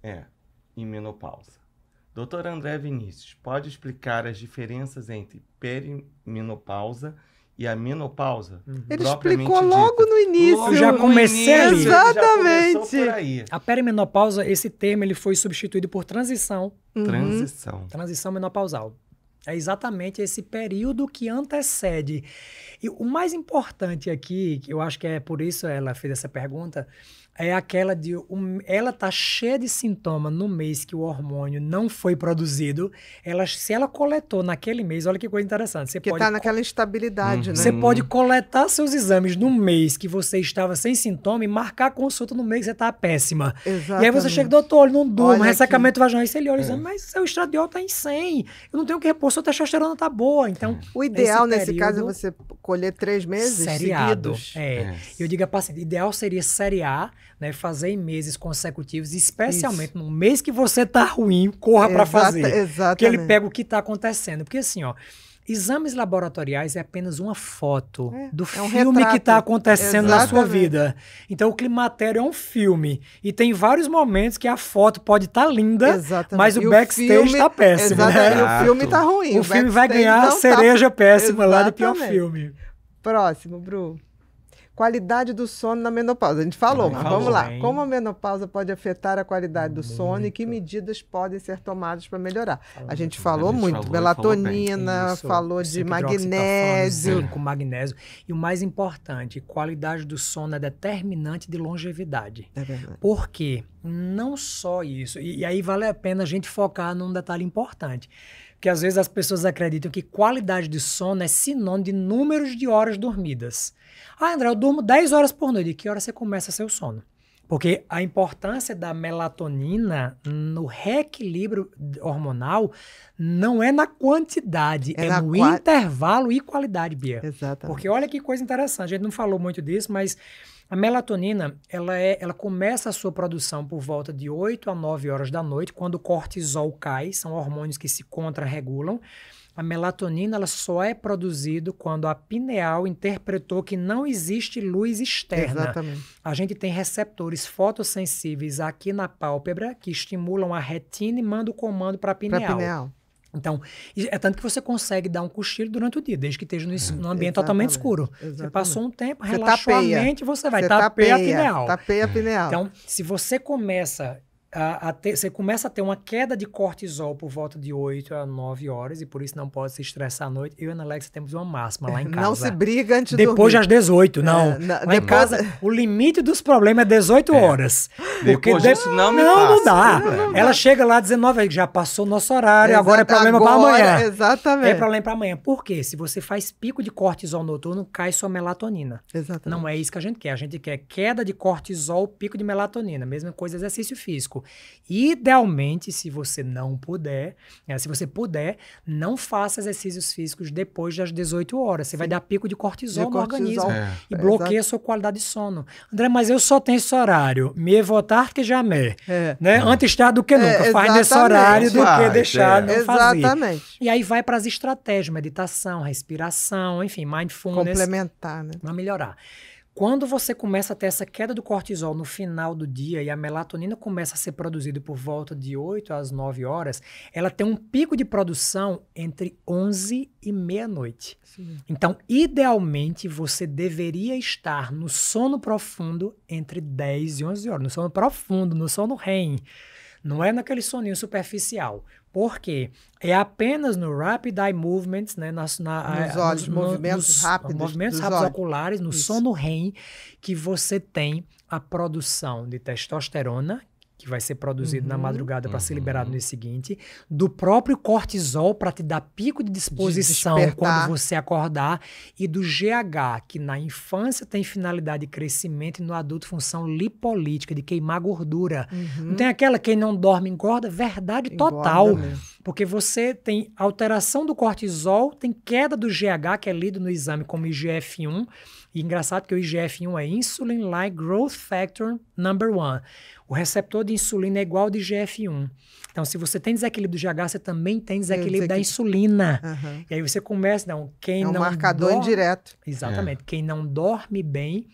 É, e menopausa. Doutor André Vinícius, pode explicar as diferenças entre perimenopausa e a menopausa? Uhum. Ele explicou dita. logo no início. Logo Eu já comecei ali. Exatamente. Já a perimenopausa, esse termo, ele foi substituído por transição. Uhum. Transição. Transição menopausal. É exatamente esse período que antecede. E o mais importante aqui, que eu acho que é por isso ela fez essa pergunta, é aquela de um, ela tá cheia de sintoma no mês que o hormônio não foi produzido. Ela, se ela coletou naquele mês, olha que coisa interessante. Você que pode, tá naquela instabilidade, uhum. né? Você uhum. pode coletar seus exames no mês que você estava sem sintoma e marcar consulta no mês que você tá péssima. Exatamente. E aí você chega, doutor, não durmo, ressecamento vaginal. Aí você olha o é. exame, mas seu estradiol tá em 100. Eu não tenho o que repor, sua testosterona tá boa. Então, o ideal nesse, período, caso é você colher três meses seriado. seguidos. É. é. Eu digo a paciente, ideal seria seriar né? Fazer em meses consecutivos, especialmente Isso. no mês que você tá ruim, corra para fazer. Exatamente. Que ele pega o que está acontecendo. Porque assim, ó, Exames laboratoriais é apenas uma foto é, do é filme um que está acontecendo Exatamente. na sua vida. Então, o climatério é um filme. E tem vários momentos que a foto pode estar tá linda, Exatamente. mas o e backstage está péssimo. Né? o filme está ruim. O, o filme vai ganhar a tá cereja tá... péssima Exatamente. lá do pior filme. Próximo, Bru. Qualidade do sono na menopausa. A gente falou, mas vamos lá. Como a menopausa pode afetar a qualidade do muito. sono e que medidas podem ser tomadas para melhorar? A gente falou a gente muito. Falou, melatonina, falou, falou de magnésio. Com magnésio. E o mais importante, qualidade do sono é determinante de longevidade. É verdade. Por quê? Não só isso. E, e aí vale a pena a gente focar num detalhe importante. Porque às vezes as pessoas acreditam que qualidade de sono é sinônimo de números de horas dormidas. Ah, André, eu durmo 10 horas por noite. E que hora você começa seu sono? Porque a importância da melatonina no reequilíbrio hormonal não é na quantidade, é, é no intervalo e qualidade, Bia. Exatamente. Porque olha que coisa interessante, a gente não falou muito disso, mas a melatonina, ela, é, ela começa a sua produção por volta de 8 a 9 horas da noite, quando o cortisol cai, são hormônios que se contrarregulam. A melatonina ela só é produzida quando a pineal interpretou que não existe luz externa. Exatamente. A gente tem receptores fotossensíveis aqui na pálpebra que estimulam a retina e mandam o comando para a pineal. Pra pineal. Então, é tanto que você consegue dar um cochilo durante o dia, desde que esteja no, num ambiente exatamente, totalmente escuro. Exatamente. Você passou um tempo, relaxou a mente, você vai você tapeia, tapeia a pineal. Tapeia a pineal. Então, se você começa a, a ter, você começa a ter uma queda de cortisol por volta de 8 a 9 horas e por isso não pode se estressar à noite. Eu e a Ana Alexa temos uma máxima lá em casa. Não se briga antes de Depois das 18, é, não. É, na, lá em casa, o limite dos problemas é 18 é. horas. Depois porque disso não Não, passa. não dá. Não, não Ela dá. chega lá 19, já passou nosso horário, Exato, agora é problema pra amanhã. Exatamente. É problema pra amanhã. Por quê? Se você faz pico de cortisol noturno, cai sua melatonina. Exatamente. Não é isso que a gente quer. A gente quer queda de cortisol, pico de melatonina. Mesma coisa exercício físico. Idealmente, se você não puder, né, se você puder, não faça exercícios físicos depois das 18 horas. Você vai dar pico de cortisol, de cortisol no organismo é, e é, bloqueia a sua qualidade de sono. André, mas eu só tenho esse horário. Me votar que já me. É. Né? É. Antes tarde do que é, nunca. Faz nesse horário do que deixar é. não fazer. Exatamente. E aí vai para as estratégias, meditação, respiração, enfim, mindfulness. Complementar, né? Para melhorar. Quando você começa a ter essa queda do cortisol no final do dia e a melatonina começa a ser produzida por volta de 8 às 9 horas, ela tem um pico de produção entre 11 e meia-noite. Então, idealmente, você deveria estar no sono profundo entre 10 e 11 horas, no sono profundo, no sono REM. Não é naquele soninho superficial. Porque é apenas no rapid eye movements, né, nas, na, nos olhos, nos, movimentos nos, rápidos, movimentos rápidos olhos. oculares, no Isso. sono REM, que você tem a produção de testosterona, que vai ser produzido uhum. na madrugada para uhum. ser liberado uhum. no dia seguinte, do próprio cortisol para te dar pico de disposição de quando você acordar e do GH, que na infância tem finalidade de crescimento e no adulto função lipolítica, de queimar gordura. Uhum. Não tem aquela quem não dorme engorda? Verdade engorda total. Mesmo. Porque você tem alteração do cortisol, tem queda do GH, que é lido no exame como IGF-1, e engraçado que o IGF-1 é Insulin-like Growth Factor Number 1. O receptor de insulina é igual ao de IGF-1. Então, se você tem desequilíbrio do GH, você também tem desequilíbrio da insulina. Uhum. E aí você começa, não, quem é um não marcador dorme, indireto. Exatamente. É. Quem não dorme bem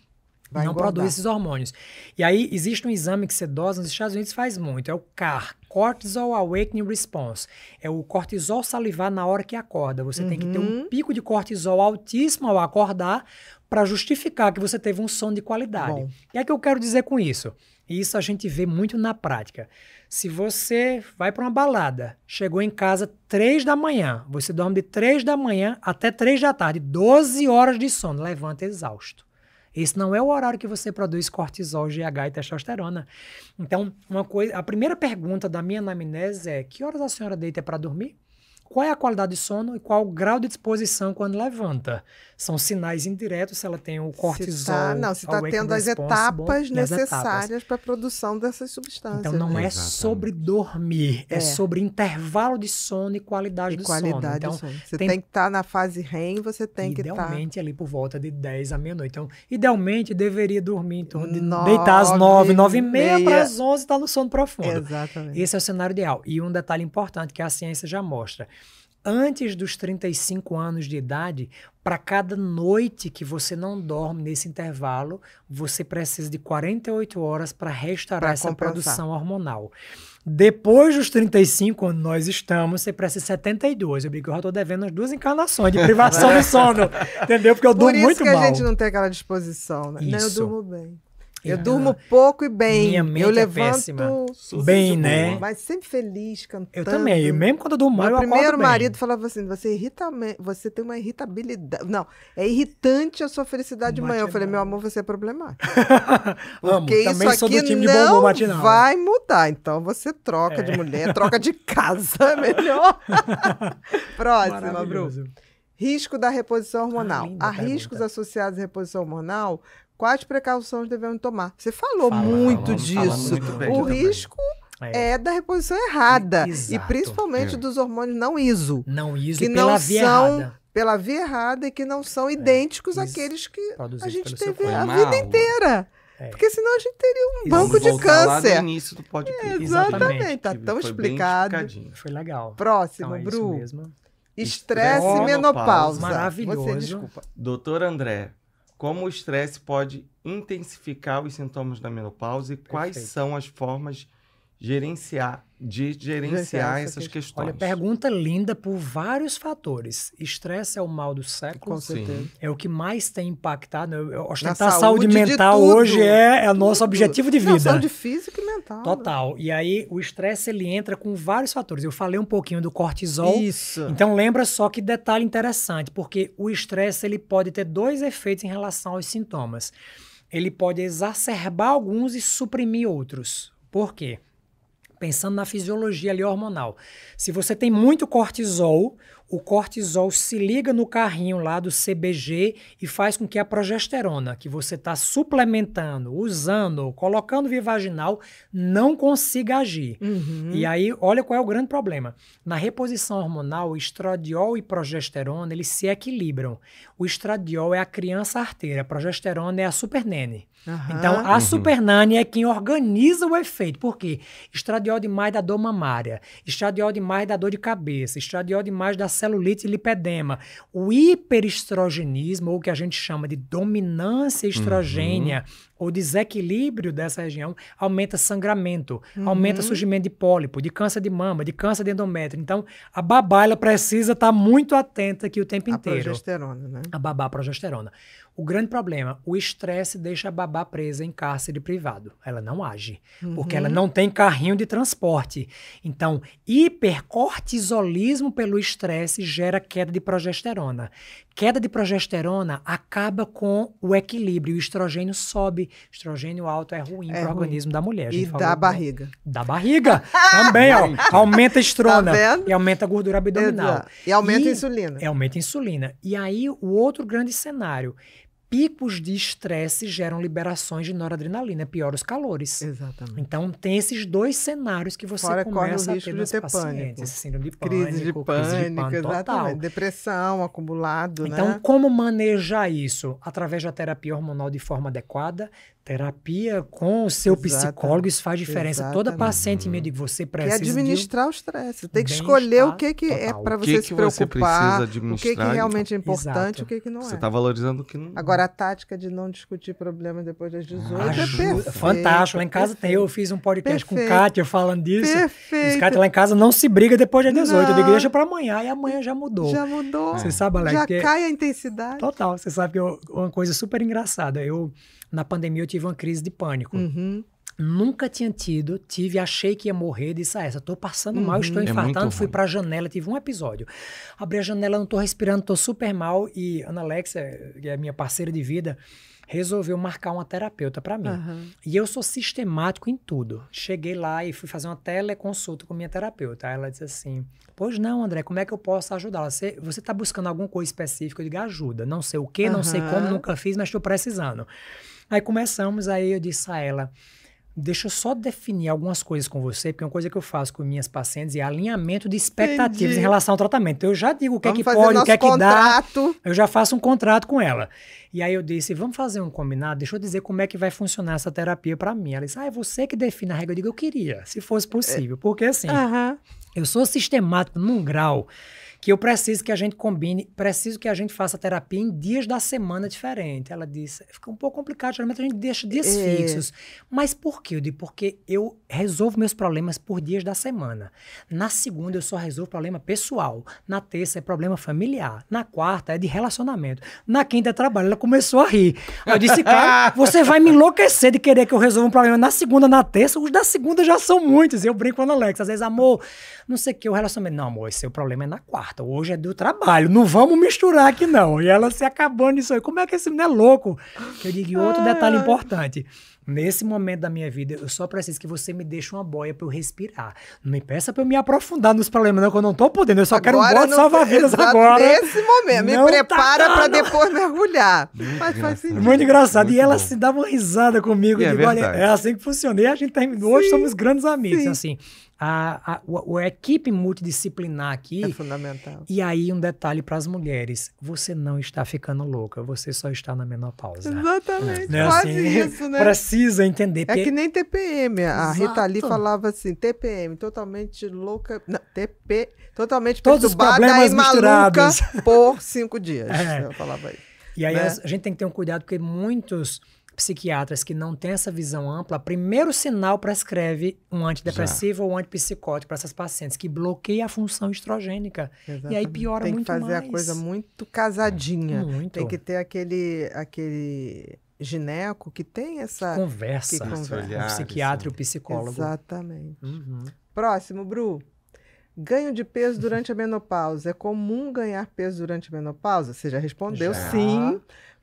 Vai não engordar. produz esses hormônios. E aí existe um exame que você dosa nos Estados Unidos faz muito, é o CAR, Cortisol Awakening Response. É o cortisol salivar na hora que acorda. Você uhum. tem que ter um uhum. pico de cortisol altíssimo ao acordar para justificar que você teve um sono de qualidade. Bom. E é que eu quero dizer com isso. E isso a gente vê muito na prática. Se você vai para uma balada, chegou em casa três da manhã, você dorme de três da manhã até três da tarde, 12 horas de sono, levanta exausto. Esse não é o horário que você produz cortisol, GH e testosterona. Então, uma coisa, a primeira pergunta da minha anamnese é: que horas a senhora deita para dormir? Qual é a qualidade de sono e qual o grau de disposição quando levanta? são sinais indiretos se ela tem o cortisol. Se tá, não, se está é tendo as etapas necessárias para a produção dessas substâncias. Então não né? é Exatamente. sobre dormir, é. é. sobre intervalo de sono e qualidade e do qualidade sono. Então, sono. Você tem, tem que estar tá na fase REM, você tem que estar... Tá idealmente tá... ali por volta de 10 à meia-noite. Então, idealmente deveria dormir em torno de nove, deitar às 9, 9 e meia para as 11 estar tá no sono profundo. Exatamente. Esse é o cenário ideal. E um detalhe importante que a ciência já mostra antes dos 35 anos de idade, para cada noite que você não dorme nesse intervalo, você precisa de 48 horas para restaurar pra essa compensar. produção hormonal. Depois dos 35, onde nós estamos, você precisa de 72. Eu digo, eu já devendo as duas encarnações de privação de sono. Entendeu? Porque eu Por durmo muito mal. Por isso que a gente não tem aquela disposição, né? Isso. Eu durmo bem. Eu ah, durmo pouco e bem. Minha mente eu é levanto é péssima. Bem, né? Mas sempre feliz cantando. Eu também. E mesmo quando eu durmo mal, Meu primeiro marido falava assim: você irrita, você tem uma irritabilidade. Não, é irritante a sua felicidade de manhã. Eu falei: meu amor, você é problemático. Porque Amo. isso aqui não matinal, vai mudar. Então você troca é. de mulher, troca de casa, é melhor. Próxima, Bru. Risco da reposição hormonal. Ah, Há riscos pergunta. associados à reposição hormonal Quais precauções devemos tomar? Você falou muito disso. Muito bem, o risco é. é. da reposição errada. Exato. E principalmente é. dos hormônios não ISO. Não ISO que não são errada. Pela via errada e que não são é, idênticos é. àqueles que Produzido a gente teve a vida aula. inteira. É. Porque senão a gente teria um banco de câncer. Lá no início do Exatamente, tá tão explicado. Foi legal. Próximo, então, é Bru. Estresse e menopausa. Maravilhoso. Você, desculpa. Doutor André, como o estresse pode intensificar os sintomas da menopausa e quais são as formas de gerenciar de gerenciar essa essas questão. questões. Olha, pergunta linda por vários fatores. Estresse é o mal do século. Com certeza. É o que mais tem impactado. Ostentar a saúde, saúde mental tudo, hoje é, é o nosso objetivo de vida. Não, saúde física e mental. Né? Total. E aí o estresse ele entra com vários fatores. Eu falei um pouquinho do cortisol. Isso. Então lembra só que detalhe interessante, porque o estresse ele pode ter dois efeitos em relação aos sintomas. Ele pode exacerbar alguns e suprimir outros. Por quê? pensando na fisiologia ali hormonal. Se você tem muito cortisol, o cortisol se liga no carrinho lá do CBG e faz com que a progesterona que você está suplementando, usando, colocando via vaginal, não consiga agir. Uhum. E aí, olha qual é o grande problema. Na reposição hormonal, estradiol e progesterona, eles se equilibram. O estradiol é a criança arteira, a progesterona é a supernene. Então, a uhum. supernânia é quem organiza o efeito. Por quê? Estradiol demais da dor mamária, estradiol demais da dor de cabeça, estradiol demais da celulite e lipedema. O hiperestrogenismo, ou o que a gente chama de dominância uhum. estrogênia, uhum. ou desequilíbrio dessa região, aumenta sangramento, uhum. aumenta surgimento de pólipo, de câncer de mama, de câncer de endométrio. Então, a babá, ela precisa estar tá muito atenta aqui o tempo a inteiro. A progesterona, né? A babá, a progesterona. O grande problema, o estresse deixa a babá acabar presa em cárcere privado. Ela não age, uhum. porque ela não tem carrinho de transporte. Então, hipercortisolismo pelo estresse gera queda de progesterona. Queda de progesterona acaba com o equilíbrio. O estrogênio sobe. estrogênio alto é ruim é para o organismo da mulher. E da barriga. Né? Da barriga. Também, ó. Aumenta a estrona. Tá e aumenta a gordura abdominal. E aumenta e, a insulina. E é, aumenta a insulina. E aí, o outro grande cenário picos de estresse geram liberações de noradrenalina, pior os calores. Exatamente. Então, tem esses dois cenários que você Fora começa corre o risco a ter de ter pacientes. Pânico. Síndrome de pânico, crise de pânico, crise de pânico exatamente. Total. Depressão, acumulado, Então, né? como manejar isso? Através da terapia hormonal de forma adequada, Terapia com o seu Exatamente. psicólogo, isso faz diferença. Exatamente. Toda paciente em medo que você é precisa. E administrar o estresse. Tem que escolher o que, que é para você que se preocupar, você o que, que realmente é importante, Exato. o que, que não é. Você está valorizando o que não Agora, é. a tática de não discutir problema depois das 18 é ah, é perfeita. Fantástico. Lá em casa perfeito. tem, eu fiz um podcast perfeito. com Kátia falando disso. Perfeito. Os Kátia lá em casa não se briga depois das 18. Não. Eu digo, deixa para amanhã, e amanhã já mudou. Já mudou. Você sabe, Alex, Já cai a intensidade. Total. Você sabe que eu, uma coisa super engraçada. Eu na pandemia eu tive uma crise de pânico. Uhum. Nunca tinha tido, tive, achei que ia morrer, disse a ah, essa, tô passando uhum. mal, estou é infartando, é fui pra janela, tive um episódio. Abri a janela, não tô respirando, tô super mal e Ana Alexia, que é minha parceira de vida, resolveu marcar uma terapeuta para mim. Uhum. E eu sou sistemático em tudo. Cheguei lá e fui fazer uma teleconsulta com minha terapeuta. ela disse assim: Pois não, André, como é que eu posso ajudar? Você, você tá buscando alguma coisa específica? Eu digo: Ajuda. Não sei o que, uhum. não sei como, nunca fiz, mas estou precisando. Aí começamos, aí eu disse a ela, deixa eu só definir algumas coisas com você, porque uma coisa que eu faço com minhas pacientes é alinhamento de expectativas Entendi. em relação ao tratamento. Eu já digo o que vamos é que pode, o que é que dá. Eu já faço um contrato com ela. E aí eu disse, vamos fazer um combinado, deixa eu dizer como é que vai funcionar essa terapia para mim. Ela disse, ah, é você que define a regra. Eu digo, eu queria, se fosse é. possível. Porque assim, uh -huh. eu sou sistemático num grau que eu preciso que a gente combine, preciso que a gente faça terapia em dias da semana diferente. Ela disse, fica um pouco complicado, geralmente a gente deixa dias é. fixos. Mas por quê? Eu digo, porque eu resolvo meus problemas por dias da semana. Na segunda eu só resolvo problema pessoal, na terça é problema familiar, na quarta é de relacionamento, na quinta é trabalho. Ela começou a rir. Eu disse, cara, você vai me enlouquecer de querer que eu resolva um problema na segunda, na terça, os da segunda já são muitos. Eu brinco com a Alex, às vezes, amor, não sei o que, o relacionamento. Não, amor, esse seu problema é na quarta hoje é do trabalho, não vamos misturar aqui não. E ela se acabando isso aí. Como é que esse menino é louco? eu digo, e outro detalhe importante. Nesse momento da minha vida, eu só preciso que você me deixe uma boia para eu respirar. Não me peça para eu me aprofundar nos problemas, não, que eu não tô podendo. Eu só agora quero um bote salva-vidas agora. Nesse momento, me tá prepara tá para depois mergulhar. Muito Mas faz sentido. Muito engraçado. Muito e ela bom. se dava uma risada comigo. E é digo, é, é assim que funciona. E a gente terminou. Hoje somos grandes amigos. Sim. Assim, a, a, o, a equipe multidisciplinar aqui. É fundamental. E aí, um detalhe para as mulheres: você não está ficando louca, você só está na menopausa. Exatamente, né? Né? quase assim, isso, né? Precisa entender. É que nem TPM. A Exato. Rita Lee falava assim: TPM, totalmente louca. Não, TP, totalmente Todos os problemas e misturados. por cinco dias. É. Eu falava isso. E aí né? a gente tem que ter um cuidado, porque muitos psiquiatras que não têm essa visão ampla, primeiro sinal prescreve um antidepressivo Já. ou um antipsicótico para essas pacientes, que bloqueia a função estrogênica. Exatamente. E aí piora muito mais. Tem que fazer mais. a coisa muito casadinha. É, muito. Tem que ter aquele, aquele gineco que tem essa... Conversa. Que conversa. Olhar, o psiquiatra e o psicólogo. Exatamente. Uhum. Próximo, Bru. Ganho de peso durante a menopausa. É comum ganhar peso durante a menopausa? Você já respondeu já. sim.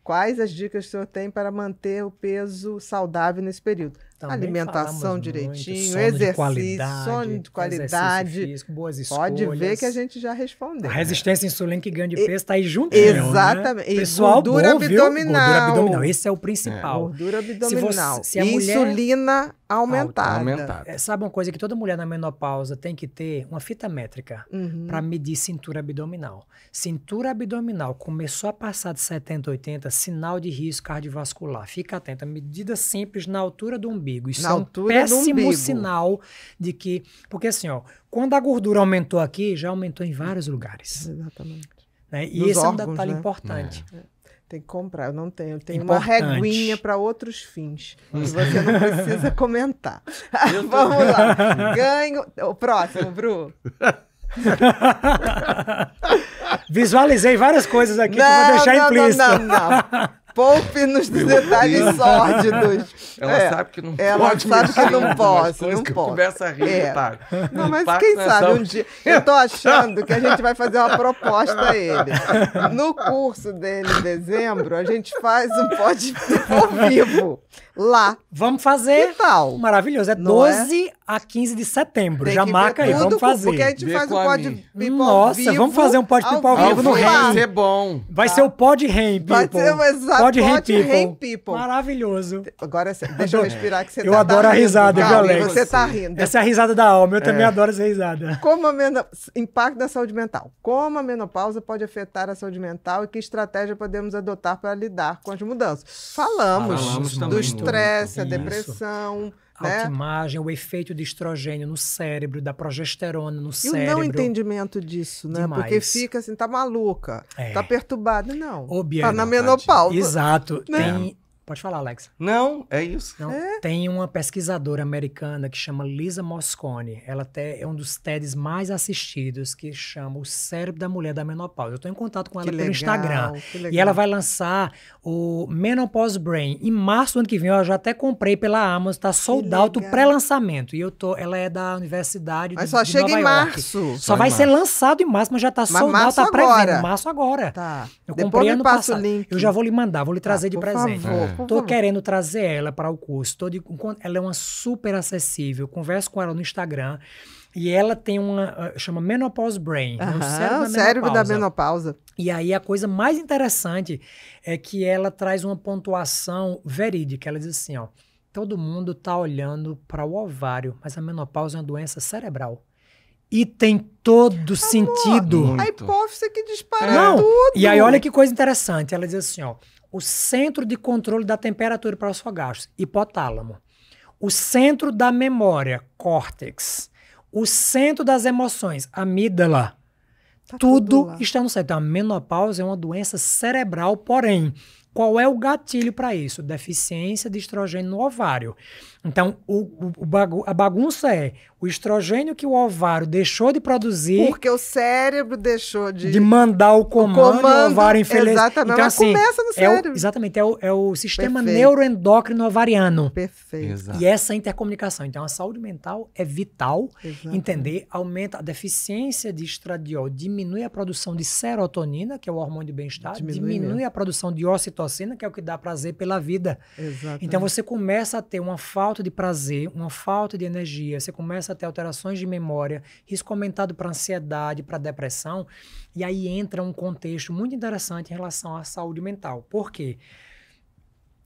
Quais as dicas que o senhor tem para manter o peso saudável nesse período? Também Alimentação direitinho, muito, sono exercício, de qualidade, sono de qualidade. Físico, boas escolhas. Pode ver que a gente já respondeu. A resistência à insulina e ganha de peso está aí junto. Né? Exatamente. Né? Pessoal, gordura bom, abdominal. Viu? Gordura abdominal. Esse é o principal. É. Gordura abdominal. Se você, se mulher... Insulina aumentada. aumentada. É, sabe uma coisa que toda mulher na menopausa tem que ter? Uma fita métrica uhum. para medir cintura abdominal. Cintura abdominal começou a passar de 70, 80, sinal de risco cardiovascular. Fica atenta, medida simples na altura do umbigo. Isso na é um péssimo sinal de que... Porque assim, ó, quando a gordura aumentou aqui, já aumentou em vários lugares. Exatamente. Né? E Nos esse órgãos, é um detalhe né? importante. É. Tem que comprar, eu não tenho. Tem tenho uma reguinha para outros fins. E você não precisa comentar. Vamos lá. Ganho. O próximo, Bru. Visualizei várias coisas aqui não, que vou deixar não, implícita. Não, não, não. Poupe-nos dos detalhes Deus. sórdidos. Ela é. sabe que não ela pode. Ela sabe que não posso, não posso. Começa a rir, é. tá? Não, mas quem sabe um dia. Eu tô achando que a gente vai fazer uma proposta a ele. No curso dele em dezembro, a gente faz um podcast ao vivo lá. Vamos fazer. Que tal? Maravilhoso. É Não 12 é? a 15 de setembro. Tem Já marca aí, vamos fazer. Porque a gente Vê faz o pod Nossa, vivo, vamos fazer um pod people ao vivo, no Rem. Vai ser bom. Vai tá. ser o pod Rem People. Vai ser o exato pod people. Maravilhoso. Agora, deixa eu respirar que você eu tá Eu adoro a risada, viu, Alex? Você tá rindo. Essa é a risada da alma. Eu é. também adoro essa risada. Como a menop... Impacto da saúde mental. Como a menopausa pode afetar a saúde mental e que estratégia podemos adotar para lidar com as mudanças? Falamos, Falamos do estresse, a depressão. Né? Autoimagem, o efeito de estrogênio no cérebro, da progesterona no e cérebro. E o não entendimento disso, né? Demais. Porque fica assim, tá maluca, é. tá perturbada. Não, tá na menopausa. Exato. Né? Tem, Pode falar, Alex. Não, é isso. Não, é. Tem uma pesquisadora americana que chama Lisa Moscone. Ela até é um dos TEDs mais assistidos, que chama O Cérebro da Mulher da Menopausa. Eu estou em contato com ela que pelo legal, Instagram. E ela vai lançar o Menopause Brain. Em março do ano que vem, eu já até comprei pela Amazon, está sold out o pré-lançamento. E eu tô, ela é da Universidade mas de, só chega em março. Só, vai março. ser lançado em março, mas já está sold out, está Março agora. Tá. Eu Depois comprei ano passado. Eu já vou lhe mandar, vou lhe tá, trazer tá, de presente. Favor. É. Estou Tô querendo trazer ela para o curso. de, ela é uma super acessível. Converso com ela no Instagram. E ela tem uma. Ah, chama Menopause Brain. Uhum, o cérebro, da, cérebro menopausa. da menopausa. E aí a coisa mais interessante é que ela traz uma pontuação verídica. Ela diz assim: ó, todo mundo tá olhando para o ovário, mas a menopausa é uma doença cerebral. E tem todo Amor, sentido. Muito. A hipófise que dispara é. Não, E aí olha que coisa interessante. Ela diz assim, ó o centro de controle da temperatura para os gastos, hipotálamo. O centro da memória, córtex. O centro das emoções, amígdala. Tá tudo, tudo está no centro. Então, a menopausa é uma doença cerebral, porém, qual é o gatilho para isso? Deficiência de estrogênio no ovário. Então, o, o bagu a bagunça é o estrogênio que o ovário deixou de produzir. Porque o cérebro deixou de. De mandar o comando, o, comando, o ovário infeliz. Exatamente. Então, assim, começa no cérebro. É o, exatamente. É o, é o sistema Perfeito. neuroendócrino ovariano. Perfeito. E essa intercomunicação. Então, a saúde mental é vital. Exatamente. Entender? Aumenta a deficiência de estradiol, diminui a produção de serotonina, que é o hormônio de bem-estar, diminui, diminui a produção de ocitocina, que é o que dá prazer pela vida. Exatamente. Então, você começa a ter uma falta de prazer, uma falta de energia, você começa começa a ter alterações de memória, risco aumentado para ansiedade, para depressão, e aí entra um contexto muito interessante em relação à saúde mental. Por quê?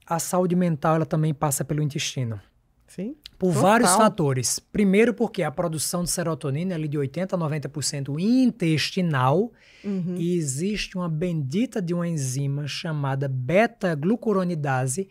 A saúde mental ela também passa pelo intestino. Sim. Por Total. vários fatores. Primeiro, porque a produção de serotonina é de 80% a 90% intestinal. Uhum. E existe uma bendita de uma enzima chamada beta-glucuronidase,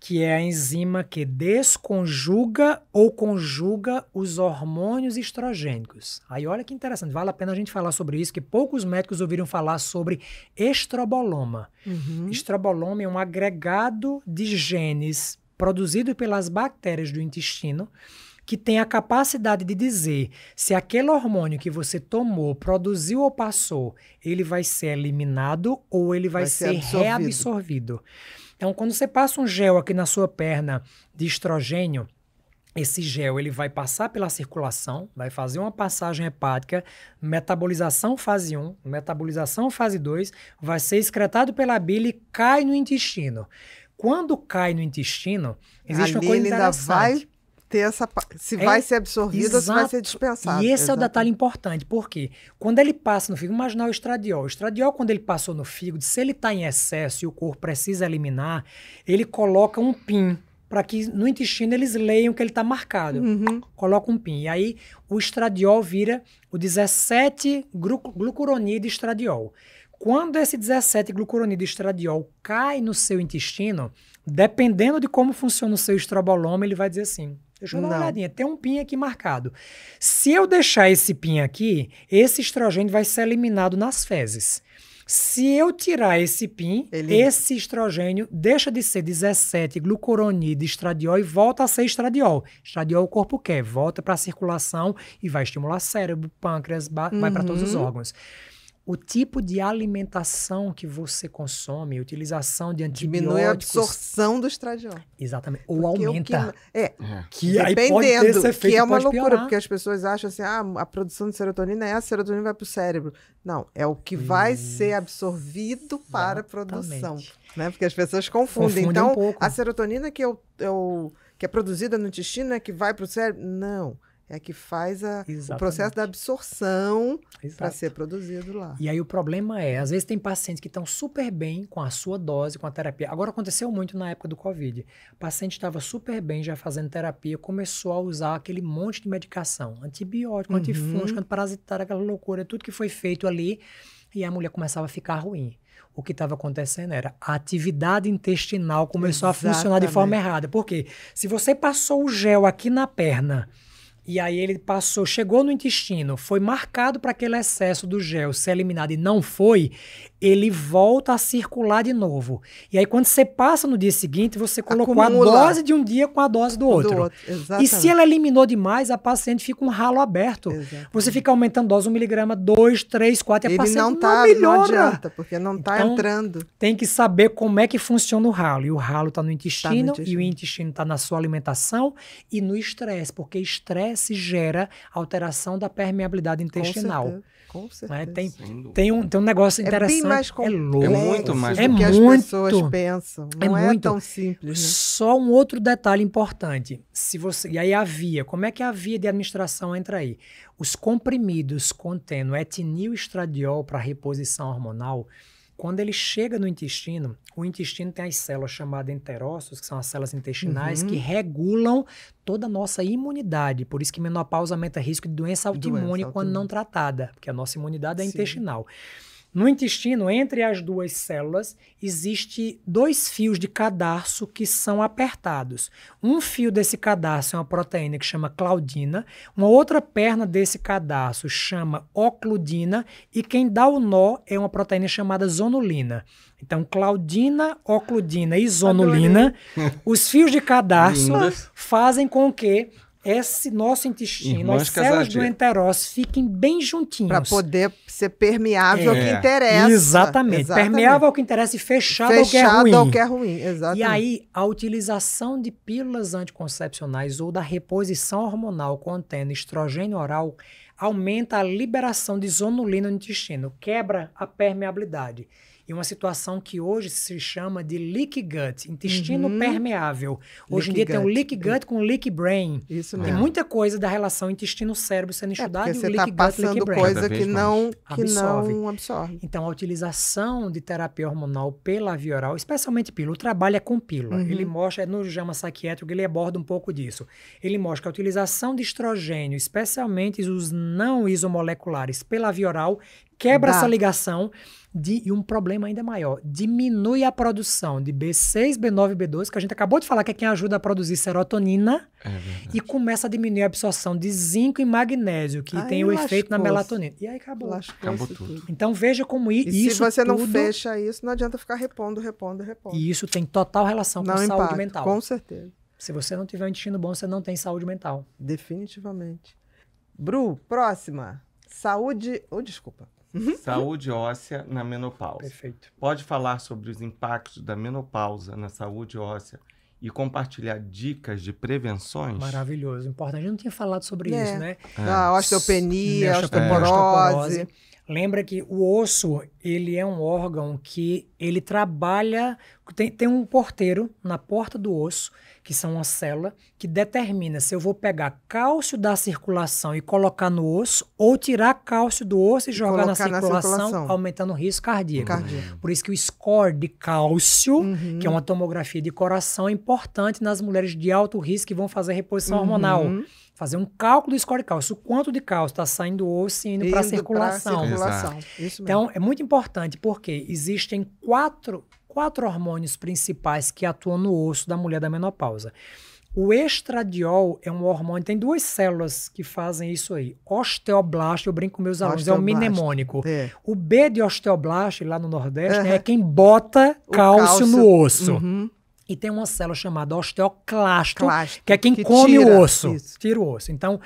que é a enzima que desconjuga ou conjuga os hormônios estrogênicos. Aí olha que interessante, vale a pena a gente falar sobre isso, que poucos médicos ouviram falar sobre estroboloma. Uhum. Estroboloma é um agregado de genes produzido pelas bactérias do intestino que tem a capacidade de dizer se aquele hormônio que você tomou, produziu ou passou, ele vai ser eliminado ou ele vai, vai ser, ser reabsorvido. Então, quando você passa um gel aqui na sua perna de estrogênio, esse gel ele vai passar pela circulação, vai fazer uma passagem hepática, metabolização fase 1, metabolização fase 2, vai ser excretado pela bile e cai no intestino. Quando cai no intestino, existe Ali uma coisa ele ainda vai ter essa. Se é, vai ser absorvido exato. ou se vai ser dispensado. E esse exato. é o detalhe importante, porque quando ele passa no fígado, imaginar o estradiol. O estradiol, quando ele passou no fígado, se ele está em excesso e o corpo precisa eliminar, ele coloca um PIN para que no intestino eles leiam que ele está marcado. Uhum. Coloca um PIN. E aí o estradiol vira o 17 glu glucuronida estradiol. Quando esse 17 glucuronida estradiol cai no seu intestino, dependendo de como funciona o seu estroboloma, ele vai dizer assim: Deixa eu dar uma Não. olhadinha. Tem um PIN aqui marcado. Se eu deixar esse PIN aqui, esse estrogênio vai ser eliminado nas fezes. Se eu tirar esse PIN, Ele- esse estrogênio deixa de ser 17 glucuronida estradiol e volta a ser estradiol. Estradiol o corpo quer, volta para a circulação e vai estimular cérebro, pâncreas, vai para todos os uhum. órgãos o tipo de alimentação que você consome, utilização de antibióticos. Diminui a absorção do estradiol. Exatamente. Ou porque aumenta. É, é. Que, é, que dependendo, efeito, que é uma loucura, piorar. porque as pessoas acham assim, ah, a produção de serotonina é a serotonina vai para o cérebro. Não, é o que vai Isso. ser absorvido para a produção. Né? Porque as pessoas confundem. então, um pouco. a serotonina que, eu, eu, que é produzida no intestino é que vai para o cérebro. Não. Não é que faz a, o processo da absorção para ser produzido lá. E aí o problema é, às vezes tem pacientes que estão super bem com a sua dose, com a terapia. Agora aconteceu muito na época do Covid. O paciente estava super bem já fazendo terapia, começou a usar aquele monte de medicação, antibiótico, uhum. antifúngico, antiparasitário, aquela loucura, tudo que foi feito ali, e a mulher começava a ficar ruim o que estava acontecendo era a atividade intestinal começou Exatamente. a funcionar de forma errada. Porque se você passou o gel aqui na perna e aí ele passou, chegou no intestino, foi marcado para aquele excesso do gel ser é eliminado e não foi, ele volta a circular de novo. E aí, quando você passa no dia seguinte, você colocou Acumula. a dose de um dia com a dose do outro. Do outro. E se ela eliminou demais, a paciente fica um ralo aberto. Exatamente. Você fica aumentando dose, um miligrama, dois, três, quatro, e a paciente não, tá, não melhora. Não adianta, porque não está então, entrando. Tem que saber como é que funciona o ralo. E o ralo está no, intestino, tá no intestino, e o intestino está tá na sua alimentação e no estresse, porque estresse gera alteração da permeabilidade intestinal. Com com né, certeza. Mas tem, tem, um, tem um negócio interessante. É bem mais é complexo é muito mais é do que as muito, pessoas pensam. Não é, é muito, tão simples. Né? Só um outro detalhe importante. Se você, e aí a via. Como é que a via de administração entra aí? Os comprimidos contendo etinil estradiol para reposição hormonal, quando ele chega no intestino, o intestino tem as células chamadas enterócitos, que são as células intestinais, uhum. que regulam toda a nossa imunidade. Por isso que menopausa aumenta risco de doença autoimune quando não tratada, porque a nossa imunidade é Sim. intestinal. No intestino, entre as duas células, existe dois fios de cadarço que são apertados. Um fio desse cadarço é uma proteína que chama claudina, uma outra perna desse cadarço chama ocludina e quem dá o nó é uma proteína chamada zonulina. Então, claudina, ocludina e zonulina, os fios de cadarço fazem com que esse nosso intestino, as células do enterócito fiquem bem juntinhos. Para poder ser permeável ao que é. interessa. Exatamente. Exatamente. Permeável ao que interessa e fechado, fechado ao que é ruim. Ao que é ruim. Exatamente. E aí, a utilização de pílulas anticoncepcionais ou da reposição hormonal contendo estrogênio oral aumenta a liberação de zonulina no intestino, quebra a permeabilidade em uma situação que hoje se chama de leak gut, intestino uhum. permeável. Hoje leak em dia gut. tem o leak gut com leak brain. Isso mesmo. Tem muita coisa da relação intestino-cérebro sendo é, estudada é, e o tá leak tá gut, passando leak brain. coisa que não, que absorve. não absorve. Então, a utilização de terapia hormonal pela via oral, especialmente pílula, é com pílula. Uhum. Ele mostra, é no JAMA Psiquiátrico, ele aborda um pouco disso. Ele mostra que a utilização de estrogênio, especialmente os não isomoleculares, pela via oral, quebra Dá. essa ligação de, e um problema ainda maior, diminui a produção de B6, B9 B12, que a gente acabou de falar que é quem ajuda a produzir serotonina, é e começa a diminuir a absorção de zinco e magnésio, que Aí tem o efeito na melatonina. E aí acabou. Lascou acabou tudo. tudo. Então veja como e isso. Se você tudo, não fecha isso, não adianta ficar repondo, repondo, repondo. E isso tem total relação não com impacto, saúde mental. Com certeza. Se você não tiver um intestino bom, você não tem saúde mental. Definitivamente. Bru, próxima. Saúde. Ou oh, desculpa. Uhum. Saúde óssea na menopausa. Perfeito. Pode falar sobre os impactos da menopausa na saúde óssea e compartilhar dicas de prevenções? Maravilhoso, importante. A gente não tinha falado sobre é. isso, né? Ah, é. A osteopenia, a osteoporose. É. osteoporose. Lembra que o osso, ele é um órgão que ele trabalha... Tem, tem um porteiro na porta do osso, que são uma célula, que determina se eu vou pegar cálcio da circulação e colocar no osso, ou tirar cálcio do osso e, e jogar na circulação, na circulação, aumentando o risco cardíaco. cardíaco. Por isso que o score de cálcio, uhum. que é uma tomografia de coração, é importante nas mulheres de alto risco que vão fazer reposição uhum. hormonal fazer um cálculo do score cálcio, quanto de cálcio está saindo do osso e indo, indo para a circulação. circulação. Então, é muito importante, porque existem quatro, quatro hormônios principais que atuam no osso da mulher da menopausa. O estradiol é um hormônio, tem duas células que fazem isso aí. Osteoblasto, eu brinco com meus alunos, é o um mnemônico. É. O B de osteoblasto, lá no Nordeste, uhum. é quem bota cálcio, cálcio, no osso. Uhum. E tem uma célula chamada osteoclasto, Clasto, que é quem que come tira, o osso. Isso. Tira o osso. Então,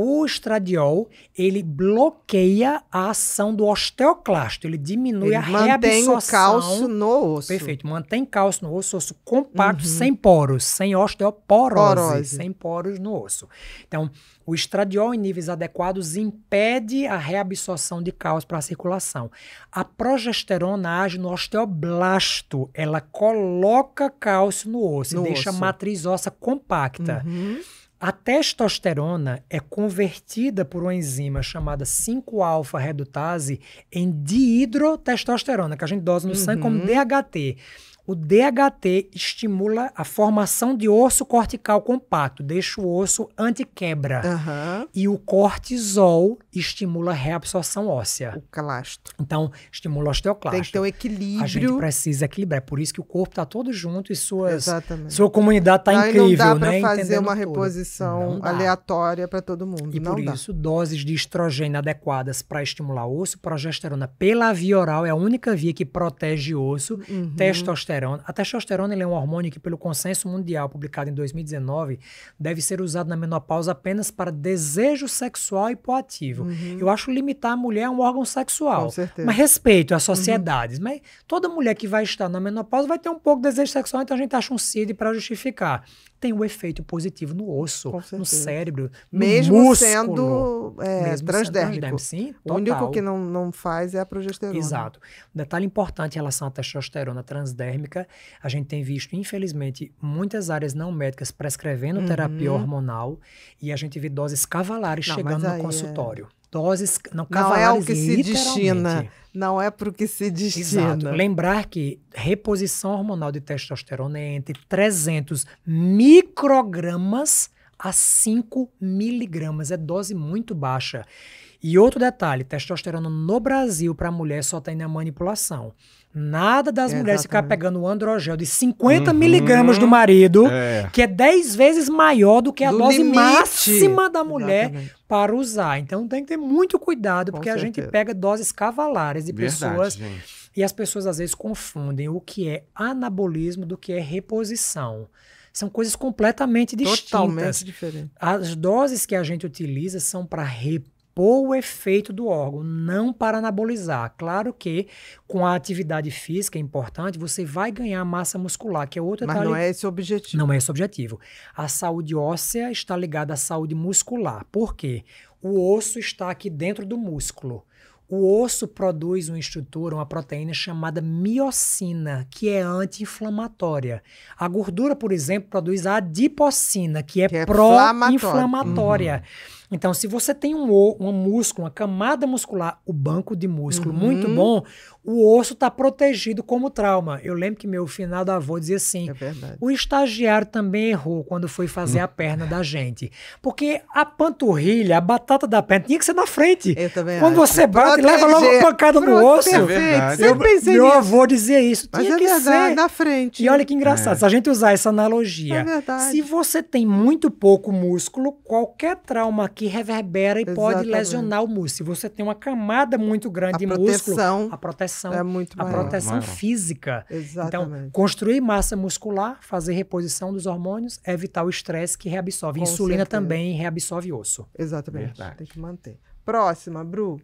o estradiol, ele bloqueia a ação do osteoclasto, ele diminui ele a reabsorção. Mantém o cálcio no osso. Perfeito, mantém cálcio no osso, osso compacto, uhum. sem poros, sem osteoporose, Porose. sem poros no osso. Então, o estradiol em níveis adequados impede a reabsorção de cálcio para a circulação. A progesterona age no osteoblasto, ela coloca cálcio no osso no e deixa osso. a matriz óssea compacta. Uhum. A testosterona é convertida por uma enzima chamada 5-alfa-redutase em diidrotestosterona, que a gente dosa no uhum. sangue como DHT. O DHT estimula a formação de osso cortical compacto, deixa o osso anti-quebra. Uhum. E o cortisol que estimula a reabsorção óssea. O clasto. Então, estimula o osteoclasto. Tem que ter um equilíbrio. A gente precisa equilibrar. É por isso que o corpo está todo junto e suas, Exatamente. sua comunidade está incrível. Não dá para né? fazer Entendendo uma reposição aleatória para todo mundo. E não por dá. isso, doses de estrogênio adequadas para estimular osso, progesterona pela via oral é a única via que protege osso, uhum. testosterona. A testosterona é um hormônio que, pelo consenso mundial publicado em 2019, deve ser usado na menopausa apenas para desejo sexual hipoativo. Uhum. Eu acho limitar a mulher um órgão sexual. Com certeza. Mas respeito às uhum. sociedades. Uhum. Mas toda mulher que vai estar na menopausa vai ter um pouco de desejo sexual, então a gente acha um CID para justificar. Tem um efeito positivo no osso, no cérebro, no mesmo músculo. Sendo, é, mesmo transdérmico. sendo Sim, total. O único que não, não faz é a progesterona. Exato. Um detalhe importante em relação à testosterona transdérmica, a gente tem visto, infelizmente, muitas áreas não médicas prescrevendo uhum. terapia hormonal e a gente vê doses cavalares não, chegando no é consultório. É doses não, não é o que se destina. Não é para o que se destina. Exato. Lembrar que reposição hormonal de testosterona é entre 300 microgramas a 5 miligramas. É dose muito baixa. E outro detalhe, testosterona no Brasil para mulher só tem na manipulação. Nada das é, mulheres ficar pegando o androgel de 50 uhum. miligramas do marido, é. que é 10 vezes maior do que a do dose limite. máxima da mulher exatamente. para usar. Então tem que ter muito cuidado, Com porque certeza. a gente pega doses cavalares de Verdade, pessoas. Gente. E as pessoas às vezes confundem o que é anabolismo do que é reposição. São coisas completamente distintas. Totalmente As doses que a gente utiliza são para reposição repor o efeito do órgão, não para anabolizar. Claro que com a atividade física importante, você vai ganhar massa muscular, que é outra... Mas não é esse o objetivo. Não é esse o objetivo. A saúde óssea está ligada à saúde muscular. Por quê? O osso está aqui dentro do músculo. O osso produz uma estrutura, uma proteína chamada miocina, que é anti-inflamatória. A gordura, por exemplo, produz a adipocina, que é, é pró-inflamatória. Uhum. Então, se você tem um, um músculo, uma camada muscular, o banco de músculo uhum. muito bom, o osso está protegido como trauma. Eu lembro que meu finado avô dizia assim: é o estagiário também errou quando foi fazer hum. a perna da gente. Porque a panturrilha, a batata da perna, tinha que ser na frente. Eu também quando acho. você bate, leva logo uma pancada no osso. É é eu, pensei meu nisso. avô dizia isso. Mas tinha é que verdade, ser. na frente. E olha que engraçado, é. se a gente usar essa analogia. É Se você tem muito pouco músculo, qualquer trauma aqui reverbera e Exatamente. pode lesionar o músculo. Se você tem uma camada muito grande a de proteção. músculo, a proteção proteção. É muito A proteção maior. física. Então, Exatamente. Então, construir massa muscular, fazer reposição dos hormônios, evitar é o estresse que reabsorve. Com Insulina certeza. também reabsorve osso. Exatamente. Verdade. Tem que manter. Próxima, Bru.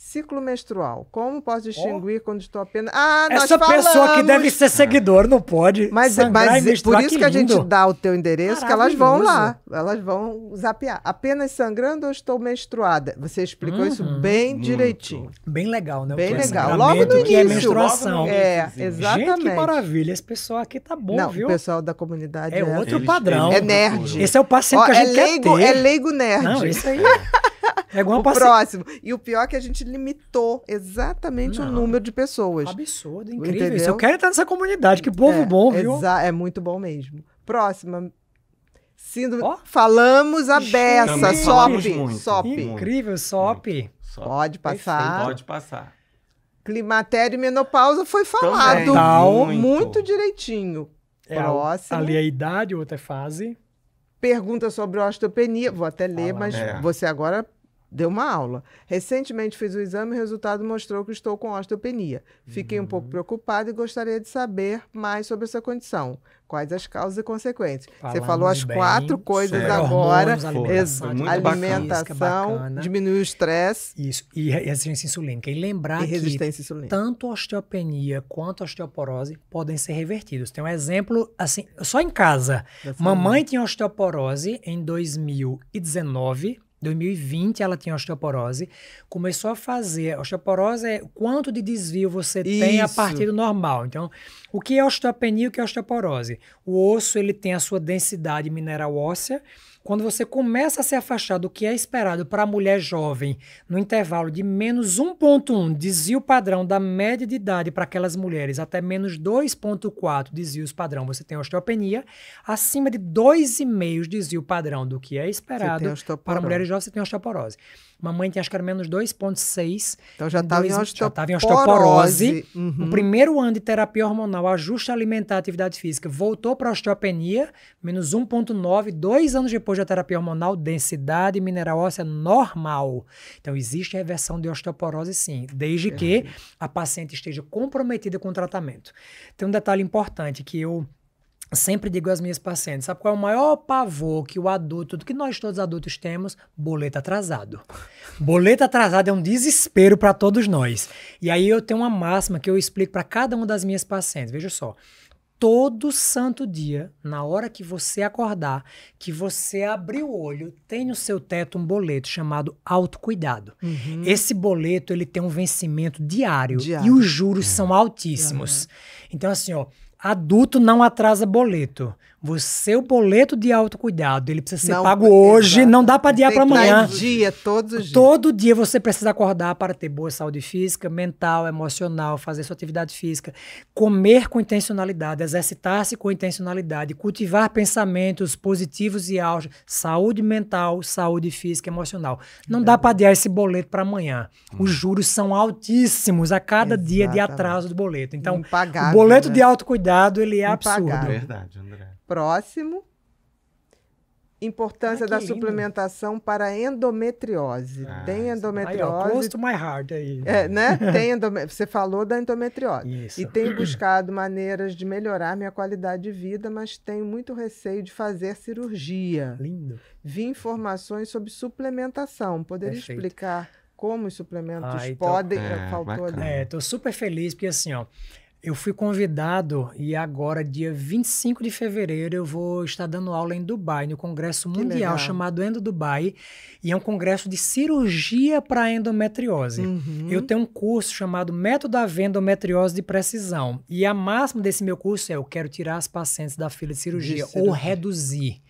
Ciclo menstrual. Como posso distinguir oh. quando estou apenas. Ah, Essa falamos... pessoa que deve ser seguidor não pode. Mas, mas é por isso que, que a gente dá o teu endereço, que elas vão lá. Elas vão zapear. Apenas sangrando ou estou menstruada? Você explicou uhum, isso bem muito. direitinho. Bem legal, né? Bem é legal. Logo no é início. é menstruação. É, exatamente. Gente, que maravilha. Esse pessoal aqui tá bom, não, viu? O pessoal da comunidade é, é outro assim. padrão. É nerd. Esse é o paciente Ó, que a gente é leigo, ter. É leigo nerd. Não, isso aí. É igual o paci... próximo. E o pior é que a gente limitou exatamente Não. o número de pessoas. Absurdo, incrível. Entendeu? Isso. Eu quero estar nessa comunidade, que povo é, bom, viu? É muito bom mesmo. Próxima. Síndrome. Oh. Falamos a beça. SOP. SOP. Incrível, SOP. Pode passar. Pode passar. Climatério e menopausa foi falado. muito. muito direitinho. É, Próximo. Ali a idade, outra fase. Pergunta sobre osteopenia. Vou até ler, Fala, ah, mas é. você agora Deu uma aula. Recentemente fiz o exame e o resultado mostrou que estou com osteopenia. Fiquei uhum. um pouco uhum. preocupada e gostaria de saber mais sobre essa condição. Quais as causas e consequências? Falamos Você falou as bem, quatro coisas é, agora: hormônios, alimentação, é alimentação bacana. diminuir o estresse. Isso, e resistência insulínica. E lembrar e que insulínica. tanto osteopenia quanto osteoporose podem ser revertidos. Tem um exemplo, assim, só em casa. Mamãe tinha osteoporose em 2019 2020 ela tinha osteoporose, começou a fazer. osteoporose é quanto de desvio você Isso. tem a partir do normal. Então, o que é osteopenia e o que é osteoporose? O osso ele tem a sua densidade mineral óssea quando você começa a se afastar do que é esperado para a mulher jovem, no intervalo de menos 1,1 desvio padrão da média de idade para aquelas mulheres, até menos 2,4 desvios padrão, você tem osteopenia. Acima de 2,5 desvio padrão do que é esperado para mulheres jovens, você tem osteoporose. Mamãe tinha acho que era menos 2,6. Então já estava em, osteoporose. Em osteoporose. Uhum. No primeiro ano de terapia hormonal, ajuste alimentar, atividade física, voltou para osteopenia, menos 1,9. Dois anos depois da terapia hormonal, densidade mineral óssea normal. Então existe reversão de osteoporose sim, desde que a paciente esteja comprometida com o tratamento. Tem um detalhe importante que eu Sempre digo às minhas pacientes, sabe qual é o maior pavor que o adulto, que nós todos adultos temos? Boleto atrasado. Boleto atrasado é um desespero para todos nós. E aí eu tenho uma máxima que eu explico para cada uma das minhas pacientes. Veja só, todo santo dia, na hora que você acordar, que você abrir o olho, tem no seu teto um boleto chamado autocuidado. Uhum. Esse boleto, ele tem um vencimento diário, diário. e os juros é. são altíssimos. Uhum. Então assim, ó, adulto não atrasa boleto. Você, o boleto de autocuidado, ele precisa ser não, pago hoje, não dá para adiar para amanhã. dia, todos os dias. Todo dia você precisa acordar para ter boa saúde física, mental, emocional, fazer sua atividade física, comer com intencionalidade, exercitar-se com intencionalidade, cultivar pensamentos positivos e altos, saúde mental, saúde física, emocional. Não é. dá para adiar esse boleto para amanhã. Hum. Os juros são altíssimos a cada Exatamente. dia de atraso do boleto. Então, Impagável, o boleto né? de autocuidado, ele é Impagável. absurdo. É verdade, André. Próximo. Importância ah, da lindo. suplementação para a endometriose. Ah, tem endometriose. Aí, ó, custo mais hard aí. É, né? tem endome... Você falou da endometriose. Isso. E tenho buscado maneiras de melhorar minha qualidade de vida, mas tenho muito receio de fazer cirurgia. Lindo. Vi informações sobre suplementação. Poderia Perfeito. explicar como os suplementos ah, então... podem. É, Faltou ali. É, tô super feliz, porque assim, ó eu fui convidado e agora, dia 25 de fevereiro, eu vou estar dando aula em Dubai, no Congresso Mundial chamado Endo Dubai, e é um congresso de cirurgia para endometriose. Uhum. Eu tenho um curso chamado Método da Endometriose de Precisão, e a máxima desse meu curso é eu quero tirar as pacientes da fila de cirurgia, de cirurgia. ou reduzir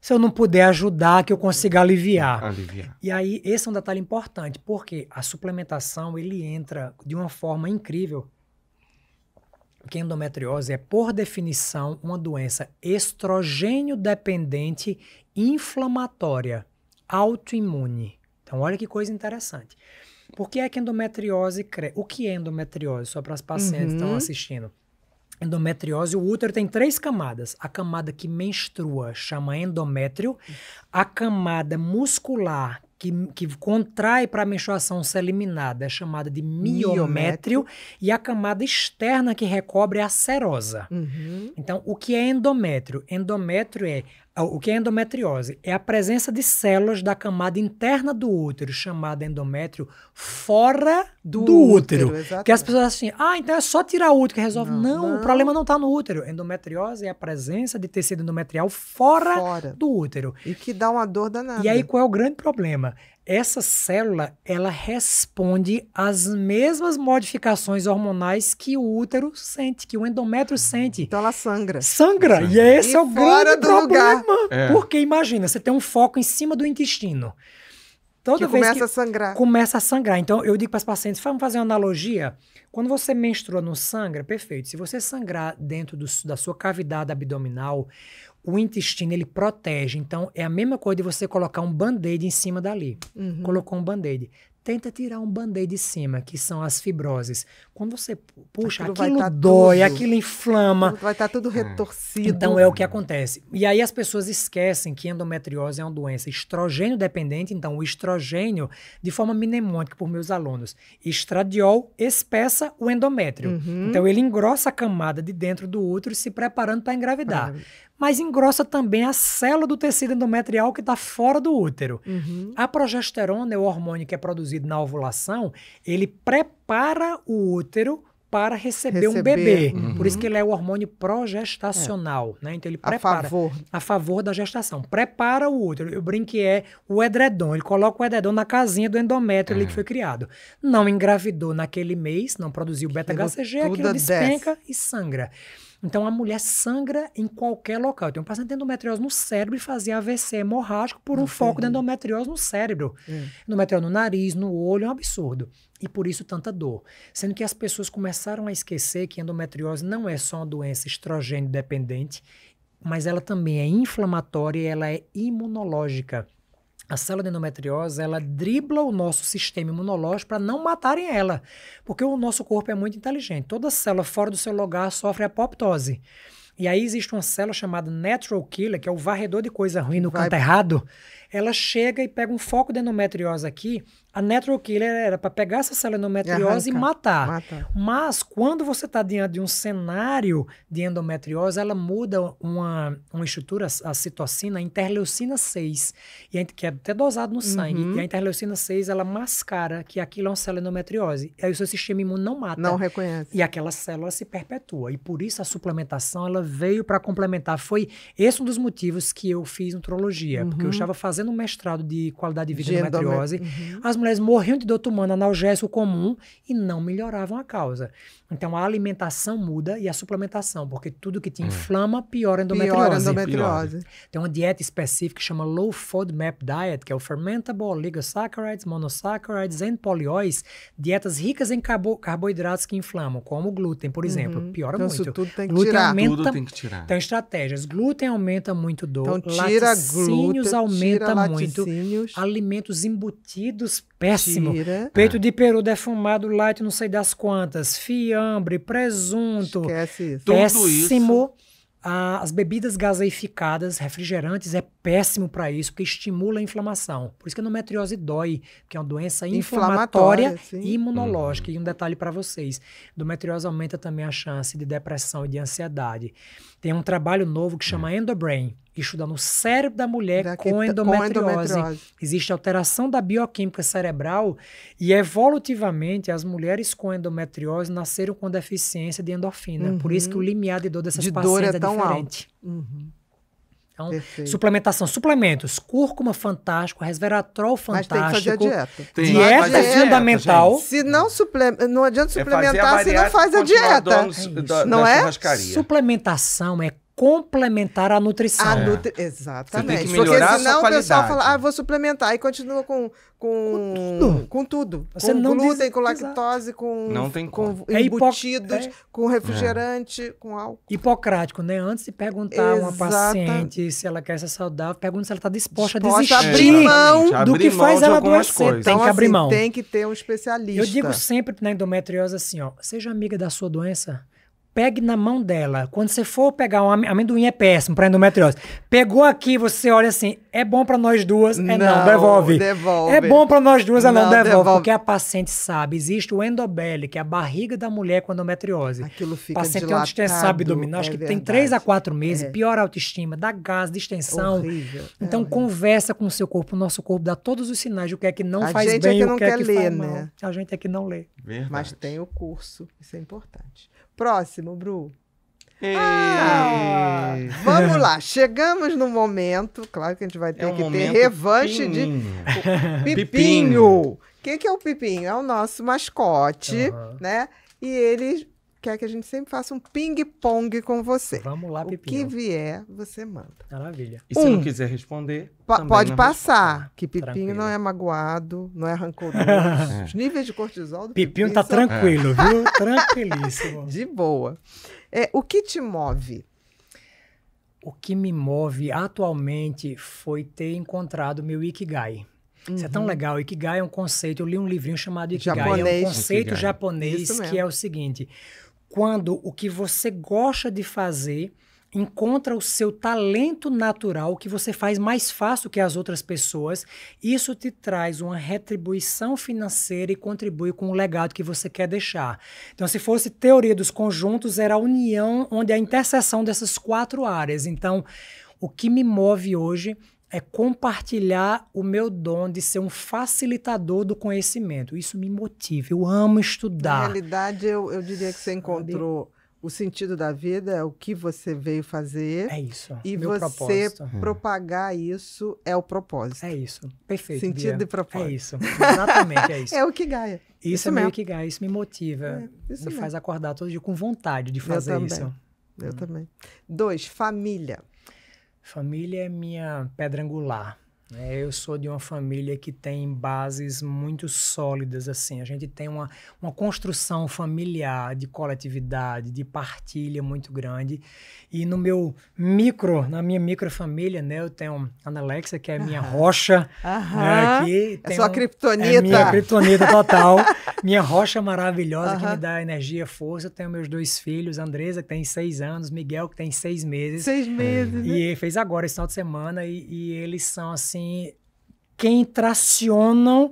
se eu não puder ajudar, que eu consiga aliviar. aliviar. E aí, esse é um detalhe importante, porque a suplementação, ele entra de uma forma incrível que endometriose é, por definição, uma doença estrogênio dependente inflamatória, autoimune. Então, olha que coisa interessante. Por que é que endometriose cresce? O que é endometriose? Só para as pacientes uhum. que estão uhum. assistindo. Endometriose, o útero tem três camadas. A camada que menstrua chama endométrio, a camada muscular que, que contrai para a menstruação ser eliminada é chamada de miométrio, e a camada externa que recobre é a serosa. Uhum. Então, o que é endométrio? Endométrio é ah, o que é endometriose? É a presença de células da camada interna do útero, chamada endométrio, fora do, do útero. útero que as pessoas assim, ah, então é só tirar o útero que resolve. Não, não, não. o problema não está no útero. Endometriose é a presença de tecido endometrial fora, fora, do útero. E que dá uma dor danada. E aí qual é o grande problema? essa célula ela responde às mesmas modificações hormonais que o útero sente, que o endométrio sente. Então ela sangra. Sangra. E esse e é o grande problema. É. Porque imagina, você tem um foco em cima do intestino. Toda que vez começa que a sangrar. Começa a sangrar. Então eu digo para as pacientes, vamos fazer uma analogia. Quando você menstrua não sangra, perfeito. Se você sangrar dentro do, da sua cavidade abdominal, o intestino ele protege. Então é a mesma coisa de você colocar um band-aid em cima dali. Uhum. Colocou um band-aid. Tenta tirar um band-aid de cima, que são as fibroses. Quando você puxa, aquilo, aquilo tá dói, tudo. aquilo inflama. Vai estar tá tudo é. retorcido. Então é o que acontece. E aí as pessoas esquecem que endometriose é uma doença estrogênio dependente. Então o estrogênio, de forma mnemônica por meus alunos, estradiol espessa o endométrio. Uhum. Então ele engrossa a camada de dentro do útero se preparando para engravidar. Ah mas engrossa também a célula do tecido endometrial que está fora do útero. Uhum. A progesterona é o hormônio que é produzido na ovulação, ele prepara o útero para receber, receber. um bebê. Uhum. Por isso que ele é o hormônio progestacional, é. né? Então ele prepara a favor. a favor da gestação. Prepara o útero. Eu brinco que é o edredom. Ele coloca o edredom na casinha do endométrio é. ali que é. foi criado. Não engravidou naquele mês, não produziu beta-HCG, aquilo despenca desce. e sangra. Então a mulher sangra em qualquer local. Tem um paciente de endometriose no cérebro e fazia AVC hemorrágico por um foco de endometriose no cérebro. É. Endometriose no nariz, no olho, é um absurdo. E por isso tanta dor. Sendo que as pessoas começaram a esquecer que endometriose não é só uma doença estrogênio dependente, mas ela também é inflamatória e ela é imunológica. A célula de endometriose, ela dribla o nosso sistema imunológico para não matarem ela, porque o nosso corpo é muito inteligente. Toda célula fora do seu lugar sofre apoptose. E aí existe uma célula chamada natural killer, que é o varredor de coisa ruim no Vai... canto errado. Ela chega e pega um foco de endometriose aqui a natural killer era para pegar essa selenometriose e, e matar. Mata. Mas quando você está diante de um cenário de endometriose, ela muda uma, uma estrutura, a citocina, a interleucina 6, e a, que é até dosado no uhum. sangue. E a interleucina 6, ela mascara que aquilo é uma selenometriose. E aí o seu sistema imune não mata. Não reconhece. E aquela célula se perpetua. E por isso a suplementação, ela veio para complementar. Foi esse um dos motivos que eu fiz nutrologia. Uhum. Porque eu uhum. estava fazendo um mestrado de qualidade de vida de endometriose. Uhum. As mulheres morriam de dor humana, analgésico comum, e não melhoravam a causa. Então a alimentação muda e a suplementação, porque tudo que te hum. inflama piora a endometriose. Piora a endometriose. Tem uma dieta específica que chama Low FODMAP Diet, que é o fermentable, oligosaccharides, monosaccharides and polyols, dietas ricas em carbo carboidratos que inflamam, como o glúten, por exemplo. Uhum. Piora então, muito. Isso tudo tem que glúten tirar. Aumenta, tudo tem que tirar. Então, estratégias. Glúten aumenta muito dor. Então, tira laticínios glúten, aumenta tira muito. Laticínios. Alimentos embutidos Péssimo. Tira. Peito é. de peru defumado, light, não sei das quantas. Fiambre, presunto. Esquece isso. Péssimo. Ah, as bebidas gaseificadas, refrigerantes, é péssimo para isso, porque estimula a inflamação. Por isso que a endometriose dói, que é uma doença inflamatória, inflamatória e imunológica. Uhum. E um detalhe para vocês: endometriose aumenta também a chance de depressão e de ansiedade. Tem um trabalho novo que chama uhum. Endobrain estuda no cérebro da mulher da tá, com, endometriose. com endometriose. Existe alteração da bioquímica cerebral e evolutivamente as mulheres com endometriose nasceram com deficiência de endorfina. Uhum. Por isso que o uhum. limiar de dor dessas de pacientes dor é, é tão diferente. Alto. Uhum. Então, Perfeito. suplementação, suplementos, cúrcuma fantástico, resveratrol fantástico. Mas tem que fazer dieta. Tem. Dieta, dieta é fundamental. Gente. Se não, suple... não adianta é suplementar é se não faz a dieta. é não é? Suplementação é complementar a nutrição. A é. nutri... é. Exatamente. Você tem que melhorar Porque senão a sua o pessoal fala, ah, vou suplementar e continua com com, com tudo. Com tudo. Você com não glúten, diz... com lactose, com, não tem com é embutidos, é. com refrigerante, é. com álcool. Hipocrático, né? Antes de perguntar a uma paciente se ela quer ser saudável, pergunta se ela está disposta, disposta, a desistir é, mão do que faz ela adoecer. Coisas. Tem então, que abrir assim, mão. Tem que ter um especialista. Eu digo sempre na né, endometriose assim, ó, seja amiga da sua doença pegue na mão dela. Quando você for pegar um amendoim, é péssimo para endometriose. Pegou aqui, você olha assim, é bom para nós duas, é não, não devolve. devolve. É bom para nós duas, é não, não devolve, devolve, Porque a paciente sabe, existe o endobele, que é a barriga da mulher com endometriose. Aquilo fica paciente dilatado. paciente tem uma distensão abdominal, acho que é verdade. tem 3 a 4 meses, é. pior autoestima, dá gás, distensão. Horrível. É então, é conversa com o seu corpo. O nosso corpo dá todos os sinais do que é que não a faz é bem, é que o que é que, quer que ler, faz né? mal. Né? A gente é que não lê. Verdade. Mas tem o curso, isso é importante. Próximo, Bru. Ah, vamos lá, chegamos no momento. Claro que a gente vai ter é um que ter revanche de. O pipinho! O que é o Pipinho? É o nosso mascote, uhum. né? E ele quer que a gente sempre faça um ping-pong com você. Vamos lá, Pepinho. O que vier, você manda. Maravilha. E se não quiser responder, pa pode passar, responde. que Pipinho tranquilo. não é magoado, não é rancoroso. É. Os níveis de cortisol do Pipinho, pipinho tá são... tranquilo, viu? Tranquilíssimo. de boa. É, o que te move? O que me move atualmente foi ter encontrado meu Ikigai. Uhum. Isso é tão uhum. legal. Ikigai é um conceito. Eu li um livrinho chamado Ikigai. Japonês. É um conceito Ikigai. japonês que é o seguinte: quando o que você gosta de fazer encontra o seu talento natural, que você faz mais fácil que as outras pessoas, isso te traz uma retribuição financeira e contribui com o legado que você quer deixar. Então, se fosse teoria dos conjuntos, era a união onde a interseção dessas quatro áreas. Então, o que me move hoje é compartilhar o meu dom de ser um facilitador do conhecimento. Isso me motiva. Eu amo estudar. Na realidade, eu, eu diria que você encontrou o sentido da vida, o que você veio fazer. É isso. E você propósito. Hum. propagar isso é o propósito. É isso. Perfeito. Sentido Bia. e propósito. É isso. Exatamente, é isso. é o que gaia. Isso, isso é o que gaia, isso me motiva. É, isso me mesmo. faz acordar todo dia com vontade de fazer eu isso. Eu hum. também. Dois, família. Família é minha pedra angular. Né? Eu sou de uma família que tem bases muito sólidas, assim. A gente tem uma, uma construção familiar, de coletividade, de partilha muito grande. E no meu micro, na minha microfamília, né? Eu tenho a Alexa que é a minha rocha. Né, que é sua um, é criptonita. É minha criptonita total. minha rocha maravilhosa, que me dá energia, força. Eu tenho meus dois filhos, Andresa, que tem seis anos, Miguel, que tem seis meses. Seis meses, é. né? E fez agora, esse final de semana. E, e eles são, assim, assim, quem tracionam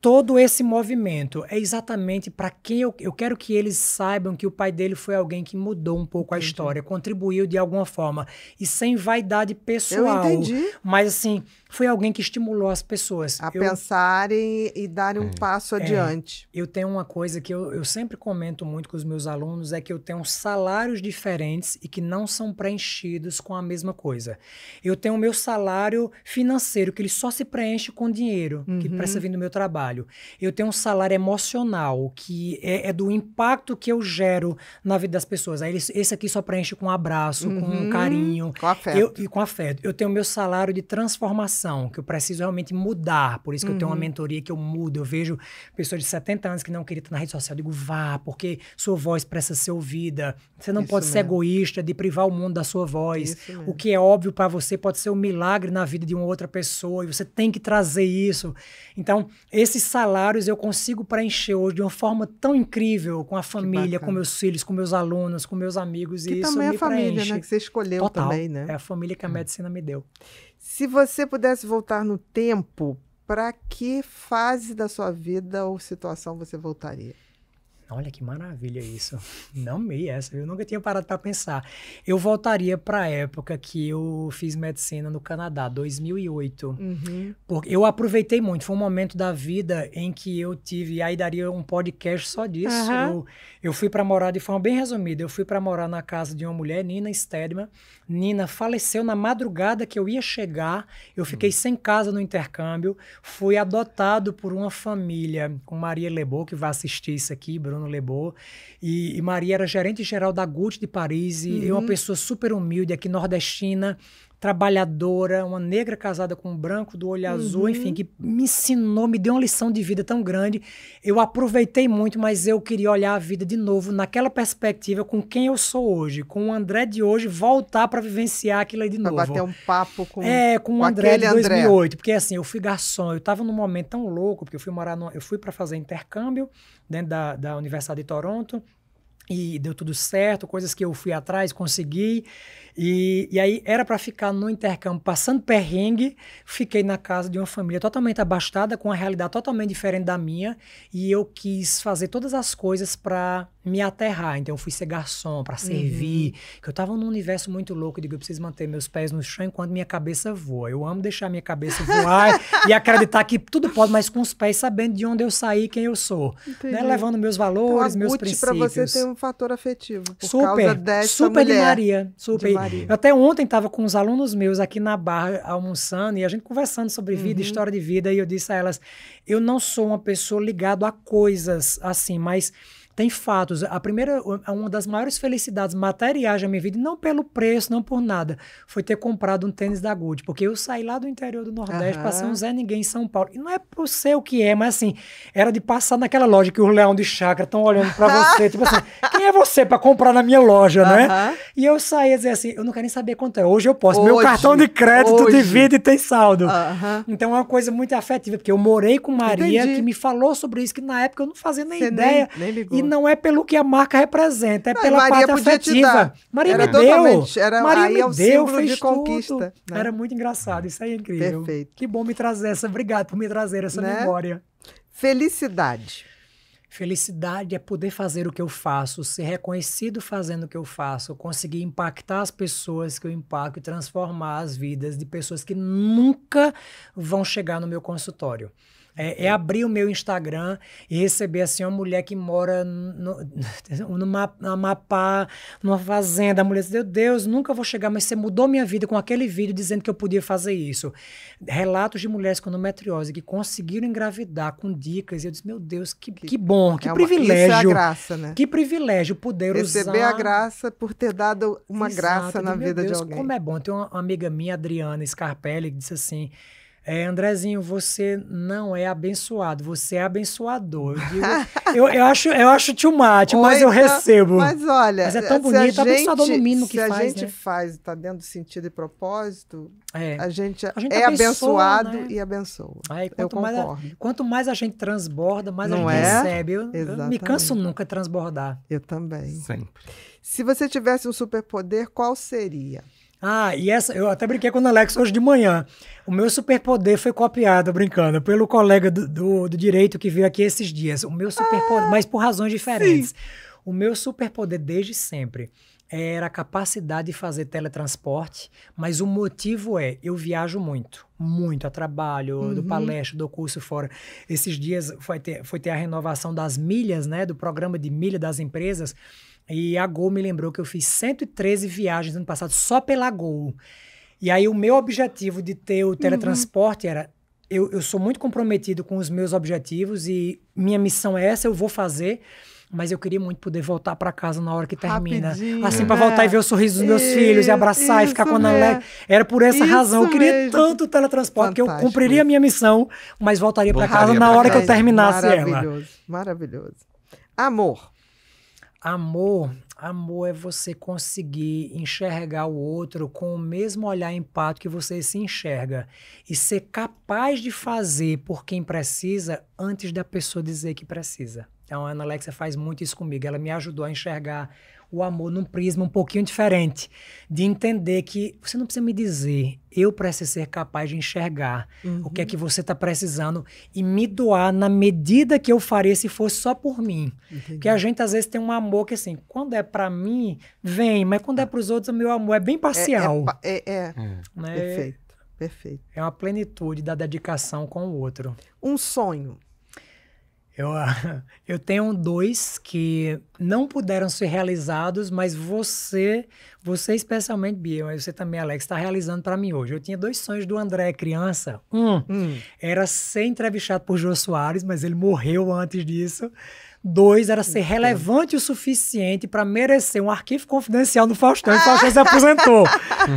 todo esse movimento. É exatamente para quem eu, eu quero que eles saibam que o pai dele foi alguém que mudou um pouco entendi. a história, contribuiu de alguma forma. E sem vaidade pessoal. Eu entendi. Mas assim, foi alguém que estimulou as pessoas a eu, pensarem e darem é. um passo é, adiante. É, eu tenho uma coisa que eu, eu sempre comento muito com os meus alunos: é que eu tenho salários diferentes e que não são preenchidos com a mesma coisa. Eu tenho o meu salário financeiro, que ele só se preenche com dinheiro, uhum. que precisa vir do meu trabalho. Eu tenho um salário emocional, que é, é do impacto que eu gero na vida das pessoas. Aí esse aqui só preenche com um abraço, uhum. com um carinho. Com afeto. Eu, e com afeto. Eu tenho o meu salário de transformação que eu preciso realmente mudar. Por isso que uhum. eu tenho uma uhum. mentoria que eu mudo. Eu vejo pessoas de 70 anos que não queriam estar na rede social. Eu digo, vá, porque sua voz precisa ser ouvida. Você não isso pode mesmo. ser egoísta de privar o mundo da sua voz. O que é óbvio para você pode ser um milagre na vida de uma outra pessoa. E você tem que trazer isso. Então, esses salários eu consigo preencher hoje de uma forma tão incrível com a família, com meus filhos, com meus alunos, com meus amigos. Que e também isso é a família, né, preenche. né? Que você escolheu Total, também, né? É a família que a hum. medicina me deu. Se você pudesse voltar no tempo, para que fase da sua vida ou situação você voltaria? Olha que maravilha isso. Não meia essa, eu nunca tinha parado para pensar. Eu voltaria para a época que eu fiz medicina no Canadá, 2008. Uhum. Porque eu aproveitei muito, foi um momento da vida em que eu tive, aí daria um podcast só disso. Uhum. Eu, eu, fui para morar de forma bem resumida, eu fui para morar na casa de uma mulher, Nina Stedman. Nina faleceu na madrugada que eu ia chegar. Eu fiquei uhum. sem casa no intercâmbio, fui adotado por uma família com Maria Lebo que vai assistir isso aqui, Bruno Fernando Lebeau. E, e Maria era gerente geral da Gucci de Paris. E é uhum. uma pessoa super humilde aqui, nordestina, trabalhadora, uma negra casada com um branco, do olho uhum. azul, enfim, que me ensinou, me deu uma lição de vida tão grande. Eu aproveitei muito, mas eu queria olhar a vida de novo, naquela perspectiva, com quem eu sou hoje, com o André de hoje, voltar para vivenciar aquilo aí de novo. Pra bater um papo com É, com, com o André de 2008, André. porque assim, eu fui garçom, eu estava num momento tão louco, porque eu fui morar, no, eu fui para fazer intercâmbio, dentro da, da Universidade de Toronto e deu tudo certo, coisas que eu fui atrás, consegui. E, e aí era para ficar no intercâmbio passando perrengue, fiquei na casa de uma família totalmente abastada, com uma realidade totalmente diferente da minha, e eu quis fazer todas as coisas para me aterrar. Então eu fui ser garçom, para uhum. servir, uhum. que eu tava num universo muito louco, eu digo, eu preciso manter meus pés no chão enquanto minha cabeça voa. Eu amo deixar minha cabeça voar e acreditar que tudo pode, mas com os pés sabendo de onde eu saí, quem eu sou, né? levando meus então, valores, então, meus princípios. para você tem um fator afetivo por super, causa dessa super mulher. de Maria, super. De eu até ontem estava com uns alunos meus aqui na barra almoçando e a gente conversando sobre vida, uhum. história de vida, e eu disse a elas: eu não sou uma pessoa ligada a coisas assim, mas tem fatos. A primeira, é uma das maiores felicidades materiais da minha vida, não pelo preço, não por nada, foi ter comprado um tênis da Good, porque eu saí lá do interior do Nordeste uhum. para São Zé Ninguém, em São Paulo. E não é por ser o que é, mas assim, era de passar naquela loja que os leão de chácara estão olhando para você, tipo assim, quem é você para comprar na minha loja, né? E eu saí a dizer assim, eu não quero nem saber quanto é. Hoje eu posso. Hoje, Meu cartão de crédito hoje. divide e tem saldo. Então é uma coisa muito afetiva, porque eu morei com Maria Entendi. que me falou sobre isso, que na época eu não fazia nem você ideia. Nem, nem ligou. E não é pelo que a marca representa, é não, pela Maria parte afetiva. Maria era me deu. Era, Maria aí me é o deu, fez de conquista. Né? Era muito engraçado, isso aí é incrível. Perfeito. Que bom me trazer essa, obrigado por me trazer essa né? memória. Felicidade. Felicidade é poder fazer o que eu faço, ser reconhecido fazendo o que eu faço, conseguir impactar as pessoas que eu impacto e transformar as vidas de pessoas que nunca vão chegar no meu consultório. É, é, abrir o meu Instagram e receber assim uma mulher que mora no, no, no Amapá, numa fazenda. A mulher diz, meu Deus, nunca vou chegar, mas você mudou minha vida com aquele vídeo dizendo que eu podia fazer isso. Relatos de mulheres com endometriose que conseguiram engravidar com dicas. E eu disse, meu Deus, que, que, bom, que é privilégio. Uma, isso é a graça, né? Que privilégio poder Receber usar. Receber a graça por ter dado uma Exato, graça na vida Deus, de alguém. Como é bom. Tem uma amiga minha, Adriana Scarpelli, que disse assim é, Andrezinho, você não é abençoado, você é abençoador. Eu, eu, eu acho, eu acho Mate, mas eu recebo. Mas olha, mas é tão bonito, a é abençoador no mínimo que se faz. Se a gente né? faz, está dentro de sentido e propósito, é. a, gente a gente é abençoa, abençoado né? e abençoa. Aí, eu Mais a, quanto mais a gente transborda, mais não a gente é? recebe. Eu, eu me canso nunca transbordar. Eu também. Sempre. Se você tivesse um superpoder, qual seria? Ah, e essa, eu até brinquei com o Alex hoje de manhã. O meu superpoder foi copiado, brincando, pelo colega do, do, do direito que veio aqui esses dias. O meu superpoder, ah, mas por razões diferentes. Sim. O meu superpoder desde sempre era a capacidade de fazer teletransporte, mas o motivo é eu viajo muito, muito a trabalho, uhum. do palestra, do curso fora. Esses dias foi ter, foi ter a renovação das milhas, né, do programa de milha das empresas. E a Gol me lembrou que eu fiz 113 viagens ano passado só pela Gol. E aí o meu objetivo de ter o teletransporte uhum. era eu, eu, sou muito comprometido com os meus objetivos e minha missão é essa, eu vou fazer. Mas eu queria muito poder voltar para casa na hora que termina. Rapidinho, assim, para né? voltar e ver o né? sorriso dos meus isso, filhos e abraçar e ficar com a Ana é. Era por essa razão. Eu queria mesmo. tanto o teletransporte que eu cumpriria a minha missão, mas voltaria para casa na hora que eu terminasse maravilhoso, ela. Maravilhoso, maravilhoso. Amor. Amor, amor é você conseguir enxergar o outro com o mesmo olhar empático que você se enxerga e ser capaz de fazer por quem precisa antes da pessoa dizer que precisa. Então, a Ana Alexia faz muito isso comigo. Ela me ajudou a enxergar o amor num prisma um pouquinho diferente, de entender que você não precisa me dizer, eu preciso ser capaz de enxergar uhum. o que é que uhum. você está precisando e me doar na medida que eu faria se fosse só por mim. Entendi. Porque a gente às vezes tem um amor que assim, quando é para mim, vem, mas quando é para os outros, o meu amor é bem é, é parcial. É, é, é, é. perfeito, perfeito. É uma plenitude da dedicação com o outro. Um sonho. Eu, ah, eu tenho dois que não puderam ser realizados, mas você, você especialmente, Bia, mas você também, Alex, está realizando para mim hoje. Eu tinha dois sonhos do André criança. Um hum. era ser entrevistado por Jô Soares, mas ele morreu antes disso. Dois, era ser relevante o suficiente para merecer um arquivo confidencial no Faustão e o Faustão se aposentou.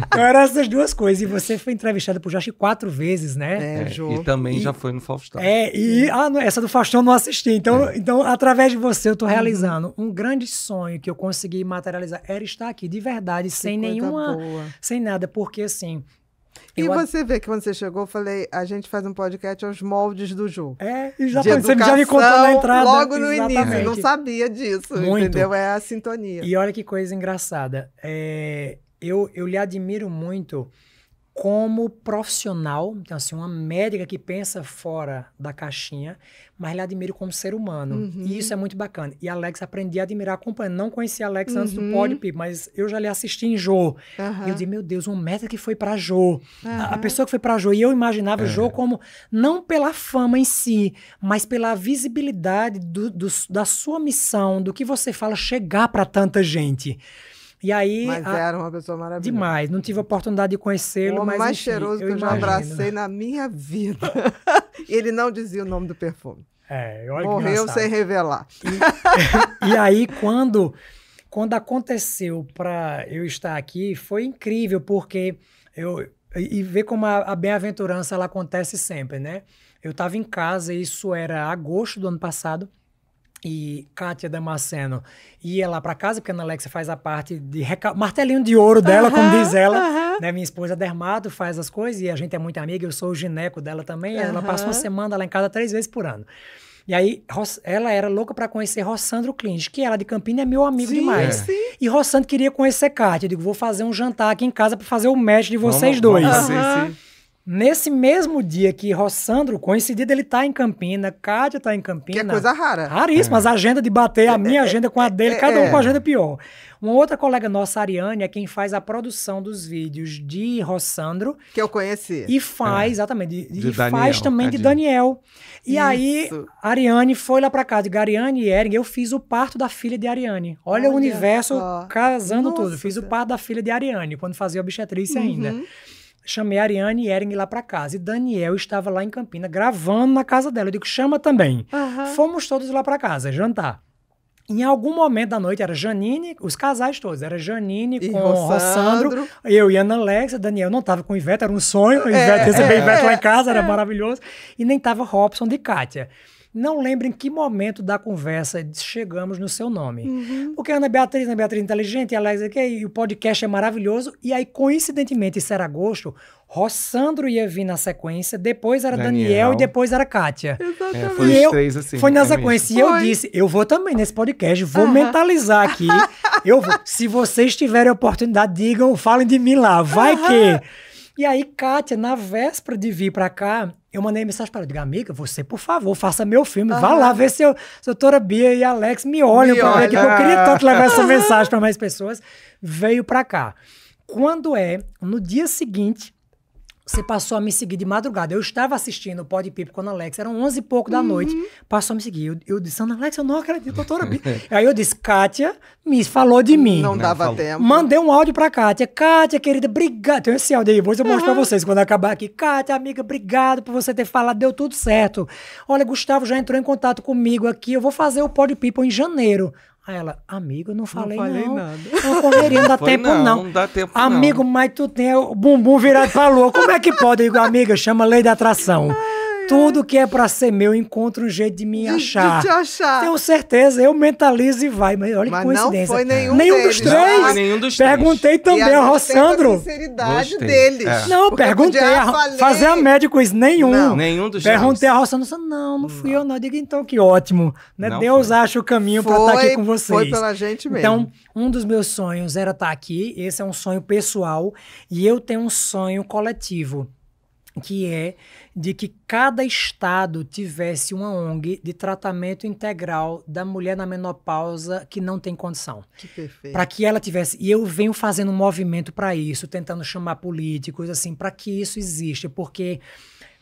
então eram essas duas coisas. E você foi entrevistada por Jachi quatro vezes, né? É, é E também e, já foi no Faustão. É, e ah, essa do Faustão não assisti. Então, é. então através de você, eu estou uhum. realizando um grande sonho que eu consegui materializar. Era estar aqui, de verdade, que sem nenhuma. Boa. Sem nada, porque assim e eu... você vê que quando você chegou, eu falei, a gente faz um podcast aos moldes do Ju. É, e já, você já me contou na entrada. Logo no Exatamente. início, não sabia disso, Muito. entendeu? É a sintonia. E olha que coisa engraçada. É, eu, eu lhe admiro muito como profissional, então assim, uma médica que pensa fora da caixinha, mas ele admira como ser humano. Uhum. E isso é muito bacana. E Alex aprendi a admirar acompanhando. Não conhecia Alex uhum. antes do uhum. Podpip, mas eu já lhe assisti em Jô. Uhum. E eu disse, meu Deus, um meta que foi para Jô. A, a, pessoa que foi para Jô. E eu imaginava é. Jô como, não pela fama em si, mas pela visibilidade do, do, da sua missão, do que você fala chegar para tanta gente. E aí. Mas a... era uma pessoa maravilhosa. Demais. Não tive a oportunidade de conhecê-lo. O homem mas, mais enfim, cheiroso que eu, já abracei na minha vida. e ele não dizia o nome do perfume. É, olha Morreu sem revelar. E, e aí, quando, quando aconteceu para eu estar aqui, foi incrível, porque eu. E ver como a, a bem-aventurança ela acontece sempre, né? Eu estava em casa, isso era agosto do ano passado e Kátia Damasceno ia lá para casa, porque a Ana Alexia faz a parte de martelinho de ouro dela, uhum, como diz ela. Uhum. Né? Minha esposa Dermado dermato, faz as coisas e a gente é muito amiga, eu sou o gineco dela também. Uhum. Ela passa uma semana lá em casa três vezes por ano. E aí, ela era louca para conhecer Rossandro Clinch, que ela de Campina é meu amigo sim, demais. E Rossandro queria conhecer Kátia. Eu digo, vou fazer um jantar aqui em casa para fazer o match de vocês vamos, dois. Vamos, sim, sim. Nesse mesmo dia que Rossandro, coincidido, ele está em Campina, Cátia está em Campina. Que é coisa rara. Raríssima, é. as agendas de bater, a é, minha é, agenda com a é, dele, é, cada um é. com a agenda pior. Uma outra colega nossa, Ariane, é quem faz a produção dos vídeos de Rossandro. Que eu conheci. E faz, exatamente, de, de e Daniel, faz também de Daniel. E Isso. aí, Ariane foi lá para casa, de Ariane e Ering, eu fiz o parto da filha de Ariane. Olha, Olha o universo só. casando nossa. tudo. Fiz o parto da filha de Ariane, quando fazia obstetriz uhum. ainda chamei a Ariane e Ering lá para casa. E Daniel estava lá em Campina gravando na casa dela. Eu digo, chama também. Uhum. Fomos todos lá para casa, jantar. Em algum momento da noite era Janine, os casais todos, era Janine e com o Rossandro eu e Ana Alexa, Daniel não estava com Ivete, era um sonho, é, Ivete, receber é, Ivete é, lá em é, casa, era é. maravilhoso, e nem estava Robson de Kátia. Não lembro em que momento da conversa chegamos no seu nome. Uhum. Porque a Ana Beatriz, Ana Beatriz é inteligente, ela é que e o podcast é maravilhoso. E aí, coincidentemente, isso era agosto, Rossandro ia vir na sequência, depois era Daniel, Daniel e depois era Kátia. Exatamente. É, foi é, e eu, três assim. Foi na é sequência. E eu disse, eu vou também nesse podcast, vou mentalizar aqui. eu vou, se vocês tiverem oportunidade, digam, falem de mim lá. Vai uh que... E aí, Kátia, na véspera de vir pra cá, eu mandei mensagem para ela. Diga, amiga, você, por favor, faça meu filme. Vá lá ver se, eu, se a doutora Bia e Alex me olham para ver que eu queria tanto levar essa mensagem para mais pessoas. Veio para cá. Quando é, no dia seguinte, você passou a me seguir de madrugada. Eu estava assistindo o Pod Pip com a Alex, eram 11 e pouco da uhum. noite. Passou a me seguir. Eu, eu disse, Ana Alex, eu não acredito, doutora Aí eu disse, Kátia me falou de mim. Não, dava tempo. Mandei um áudio pra Kátia. Kátia, querida, obrigado. Tem esse áudio aí, vou uhum. mostrar pra vocês quando acabar aqui. Kátia, amiga, obrigado por você ter falado, deu tudo certo. Olha, Gustavo já entrou em contato comigo aqui, eu vou fazer o Pod People em janeiro. Aí ela, amigo, não falei, não. Falei não. nada. Não não dá tempo, não. Não, não dá tempo, amigo, não. mas tu tem o bumbum virado pra lua. Como é que pode? Eu digo, amiga, chama lei da atração. Tudo que é para ser meu, encontro um jeito de me achar. De, de te achar. Tenho certeza, eu mentalizo e vai. Mas olha mas que coincidência. Não foi nenhum, nenhum deles, dos três. Não, nenhum dos perguntei três. também ao Rossandro. A sinceridade deles. É. Não, Porque perguntei. falei... fazer a média com isso, nenhum. Não. Nenhum dos Perguntei ao Rossandro, não, não fui não. eu não. Diga então que ótimo. Né? Deus foi. acha o caminho para estar tá aqui com vocês. Foi pela gente mesmo. Então, um dos meus sonhos era estar tá aqui. Esse é um sonho pessoal. E eu tenho um sonho coletivo que é de que cada estado tivesse uma ONG de tratamento integral da mulher na menopausa que não tem condição. Que perfeito. Para que ela tivesse, e eu venho fazendo um movimento para isso, tentando chamar políticos assim, para que isso exista, porque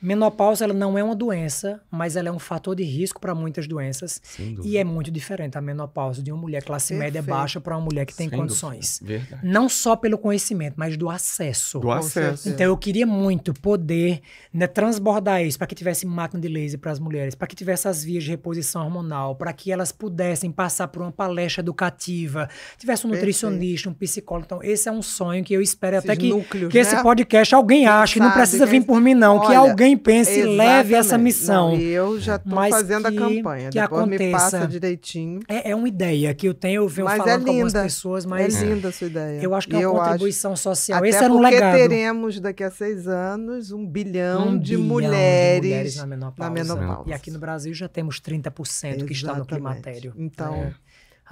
Menopausa ela não é uma doença, mas ela é um fator de risco para muitas doenças. E é muito diferente a menopausa de uma mulher classe Perfeito. média baixa para uma mulher que tem Sem condições. Não só pelo conhecimento, mas do acesso. Do acesso. Então eu queria muito poder né, transbordar isso para que tivesse máquina de laser para as mulheres, para que tivesse as vias de reposição hormonal, para que elas pudessem passar por uma palestra educativa, tivesse um nutricionista, um psicólogo. Então esse é um sonho que eu espero Esses até que, núcleos, que né? esse podcast alguém ache, não precisa né? vir por mim não, olha, que alguém também pense e leve essa missão. Não, eu já estou fazendo que, a campanha. Que Depois aconteça. me passa direitinho. É, é, uma ideia que eu tenho, eu venho mas é falando é com algumas pessoas, é mas... É linda a sua ideia. Eu acho que é uma contribuição acho, social. Esse era um legado. porque teremos daqui a seis anos um bilhão, um de, bilhão mulheres de, mulheres na menopausa. na menopausa. E aqui no Brasil já temos 30% Exatamente. que está no climatério. Então... É.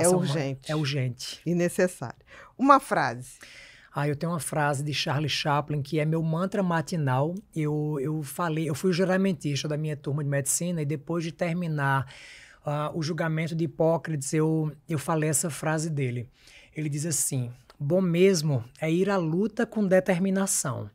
É urgente. É urgente. E necessário. Uma frase. Ah, eu tenho uma frase de Charlie Chaplin que é meu mantra matinal. Eu, eu falei, eu fui juramentista da minha turma de medicina e depois de terminar uh, o julgamento de Hipócrates, eu, eu falei essa frase dele. Ele diz assim: bom mesmo é ir à luta com determinação,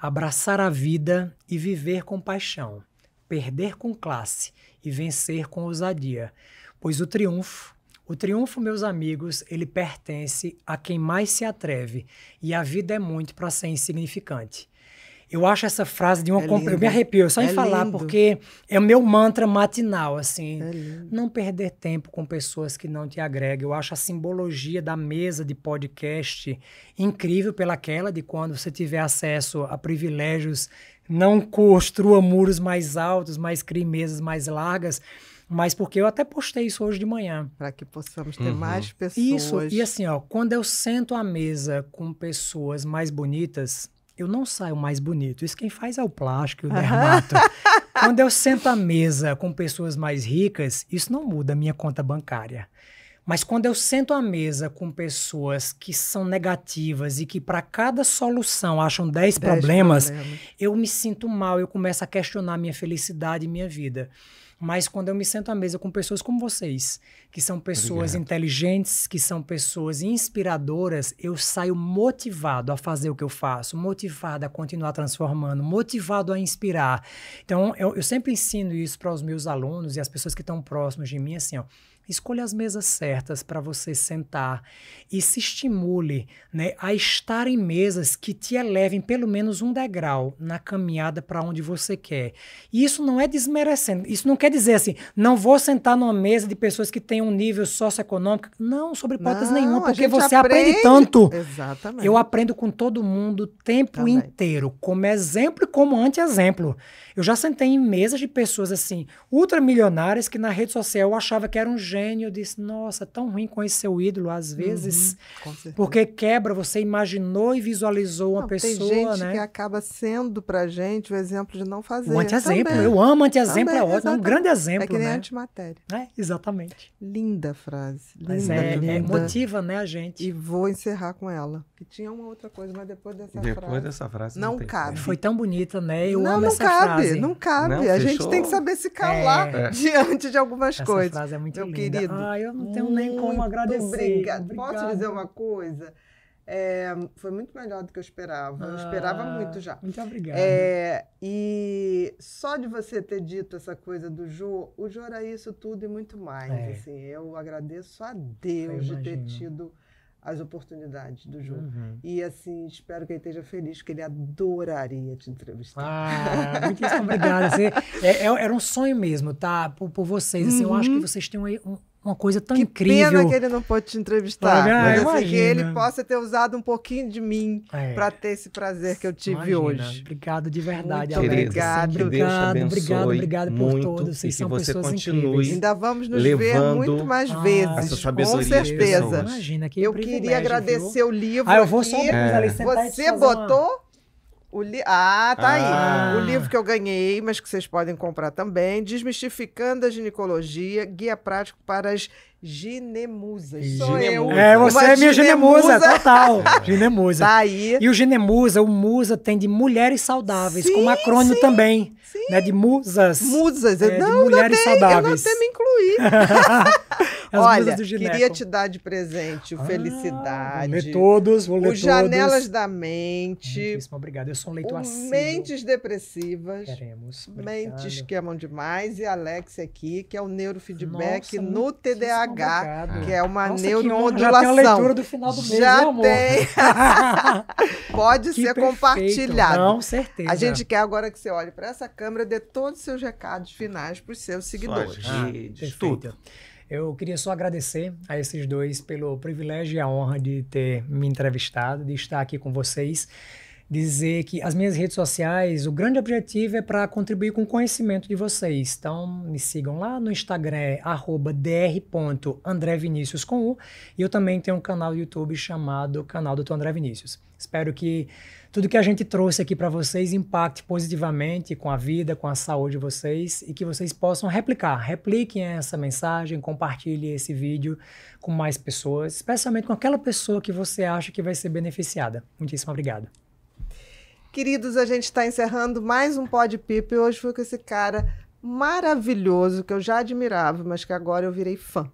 abraçar a vida e viver com paixão, perder com classe e vencer com ousadia, pois o triunfo o triunfo, meus amigos, ele pertence a quem mais se atreve. E a vida é muito para ser insignificante. Eu acho essa frase de uma. É comp... Eu me arrepio só é em falar, lindo. porque é o meu mantra matinal, assim. É não perder tempo com pessoas que não te agregam. Eu acho a simbologia da mesa de podcast incrível pelaquela de quando você tiver acesso a privilégios, não construa muros mais altos, mas crie mesas mais largas. Mas porque eu até postei isso hoje de manhã. Para que possamos ter uhum. mais pessoas. Isso, e assim, ó, quando eu sento à mesa com pessoas mais bonitas, eu não saio mais bonito. Isso quem faz é o plástico, e o dermato. Quando eu sento à mesa com pessoas mais ricas, isso não muda a minha conta bancária. Mas quando eu sento à mesa com pessoas que são negativas e que para cada solução acham 10 problemas, problemas, eu me sinto mal, eu começo a questionar minha felicidade e minha vida. Mas quando eu me sento à mesa com pessoas como vocês, que são pessoas Obrigado. inteligentes, que são pessoas inspiradoras, eu saio motivado a fazer o que eu faço, motivado a continuar transformando, motivado a inspirar. Então, eu, eu sempre ensino isso para os meus alunos e as pessoas que estão próximas de mim, assim, ó. Escolha as mesas certas para você sentar e se estimule né, a estar em mesas que te elevem pelo menos um degrau na caminhada para onde você quer. E isso não é desmerecendo, isso não quer dizer assim, não vou sentar numa mesa de pessoas que têm um nível socioeconômico. Não, sobre portas nenhuma, porque você aprende. aprende. tanto. Exatamente. Eu aprendo com todo mundo o tempo Também. inteiro, como exemplo e como anti-exemplo. Eu já sentei em mesas de pessoas assim, ultramilionárias, que na rede social eu achava que eram um gênio, eu disse, nossa, tão ruim conhecer o ídolo às uhum, vezes, uhum, porque quebra, você imaginou e visualizou não, uma pessoa, tem gente né? que acaba sendo pra gente o exemplo de não fazer. Um anti-exemplo, eu amo anti-exemplo, é ótimo, é um grande exemplo, É que nem né? antimatéria. É, exatamente. Linda frase. Linda, Mas é, é, linda. é, motiva, né, a gente. E vou encerrar com ela, que tinha uma outra coisa, mas depois dessa depois frase... Depois dessa frase não, não cabe. Foi tão bonita, né? Eu não, amo não essa cabe, frase. Não cabe, não cabe. A fechou... gente tem que saber se é. calar é. diante de algumas essa coisas. Essa frase é muito eu linda querido? Ah, eu não tenho nem como agradecer. Obrigada. Posso dizer uma coisa? É, foi muito melhor do que eu esperava. Ah, eu esperava ah, muito já. Muito obrigada. É, e só de você ter dito essa coisa do Jô, o Jô era isso tudo e muito mais. É. Assim, eu agradeço a Deus de ter tido as oportunidades do jogo. Uhum. E assim, espero que ele esteja feliz, que ele adoraria te entrevistar. Ah, muito obrigado. Assim, é, é, era um sonho mesmo, tá? Por, por vocês. Uhum. eu acho que uhum. vocês têm um, uma coisa tão que incrível. Que pena que ele não pôde te entrevistar. Ah, é, imagina. Que ele possa ter usado um pouquinho de mim é. para ter esse prazer que eu tive imagina. hoje. Obrigado de verdade, Muito Obrigado. Que Deus obrigado, obrigado, obrigado por todos. Vocês são você pessoas incríveis. Ainda vamos nos ver muito mais ah, vezes, com certeza. Imagina que eu queria agradecer viu? o livro. Ah, eu vou só é. Você botou o li... Ah, tá ah. aí. O livro que eu ganhei, mas que vocês podem comprar também, Desmistificando a Ginecologia, Guia Prático para as Ginemusas. Sou eu. É, você Uma é minha ginemusa, ginemusa total. ginemusa. Tá aí. E o ginemusa, o musa tem de mulheres saudáveis, sim, como acrônimo sim, também. Sim. Né, de musas. Musas. É, não, de mulheres não tem, saudáveis. Eu não até me incluir. As Olha, queria te dar de presente o ah, Felicidade. Vou ler todos, vou ler os todos. Janelas da Mente. Muitíssimo obrigado, eu sou um leitor assim. Mentes Depressivas. Queremos. Obrigado. Mentes que amam demais. E Alex aqui, que é o Neurofeedback Nossa, no TDAH, obrigado. que é uma Nossa, neuromodulação. Já tem a leitura do final do mês, Já meu tem. Pode que ser perfeito. compartilhado. Com certeza. A gente quer agora que você olhe para essa câmera e dê todos os seus recados finais para os seus seguidores. Ah, de, de tudo. Eu queria só agradecer a esses dois pelo privilégio e a honra de ter me entrevistado, de estar aqui com vocês. Dizer que as minhas redes sociais, o grande objetivo é para contribuir com o conhecimento de vocês. Então, me sigam lá no Instagram, é E eu também tenho um canal do YouTube chamado Canal do Dr. André Vinícius. Espero que tudo que a gente trouxe aqui para vocês impacte positivamente com a vida, com a saúde de vocês e que vocês possam replicar. Repliquem essa mensagem, compartilhem esse vídeo com mais pessoas, especialmente com aquela pessoa que você acha que vai ser beneficiada. Muitíssimo obrigado. Queridos, a gente está encerrando mais um Pod Pip. Hoje fui com esse cara maravilhoso que eu já admirava, mas que agora eu virei fã.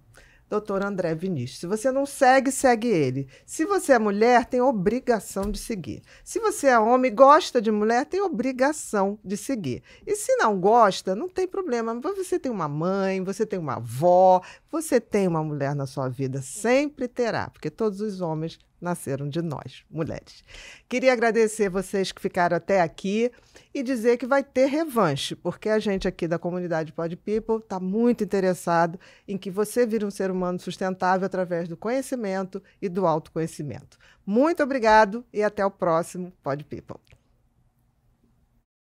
Doutor André Vinicius, Se você não segue, segue ele. Se você é mulher, tem obrigação de seguir. Se você é homem e gosta de mulher, tem obrigação de seguir. E se não gosta, não tem problema. Você tem uma mãe, você tem uma avó, você tem uma mulher na sua vida, sempre terá, porque todos os homens nasceram de nós, mulheres. Queria agradecer vocês que ficaram até aqui e dizer que vai ter revanche, porque a gente aqui da comunidade Pod People está muito interessado em que você vire um ser humano sustentável através do conhecimento e do autoconhecimento. Muito obrigado e até o próximo Pod People.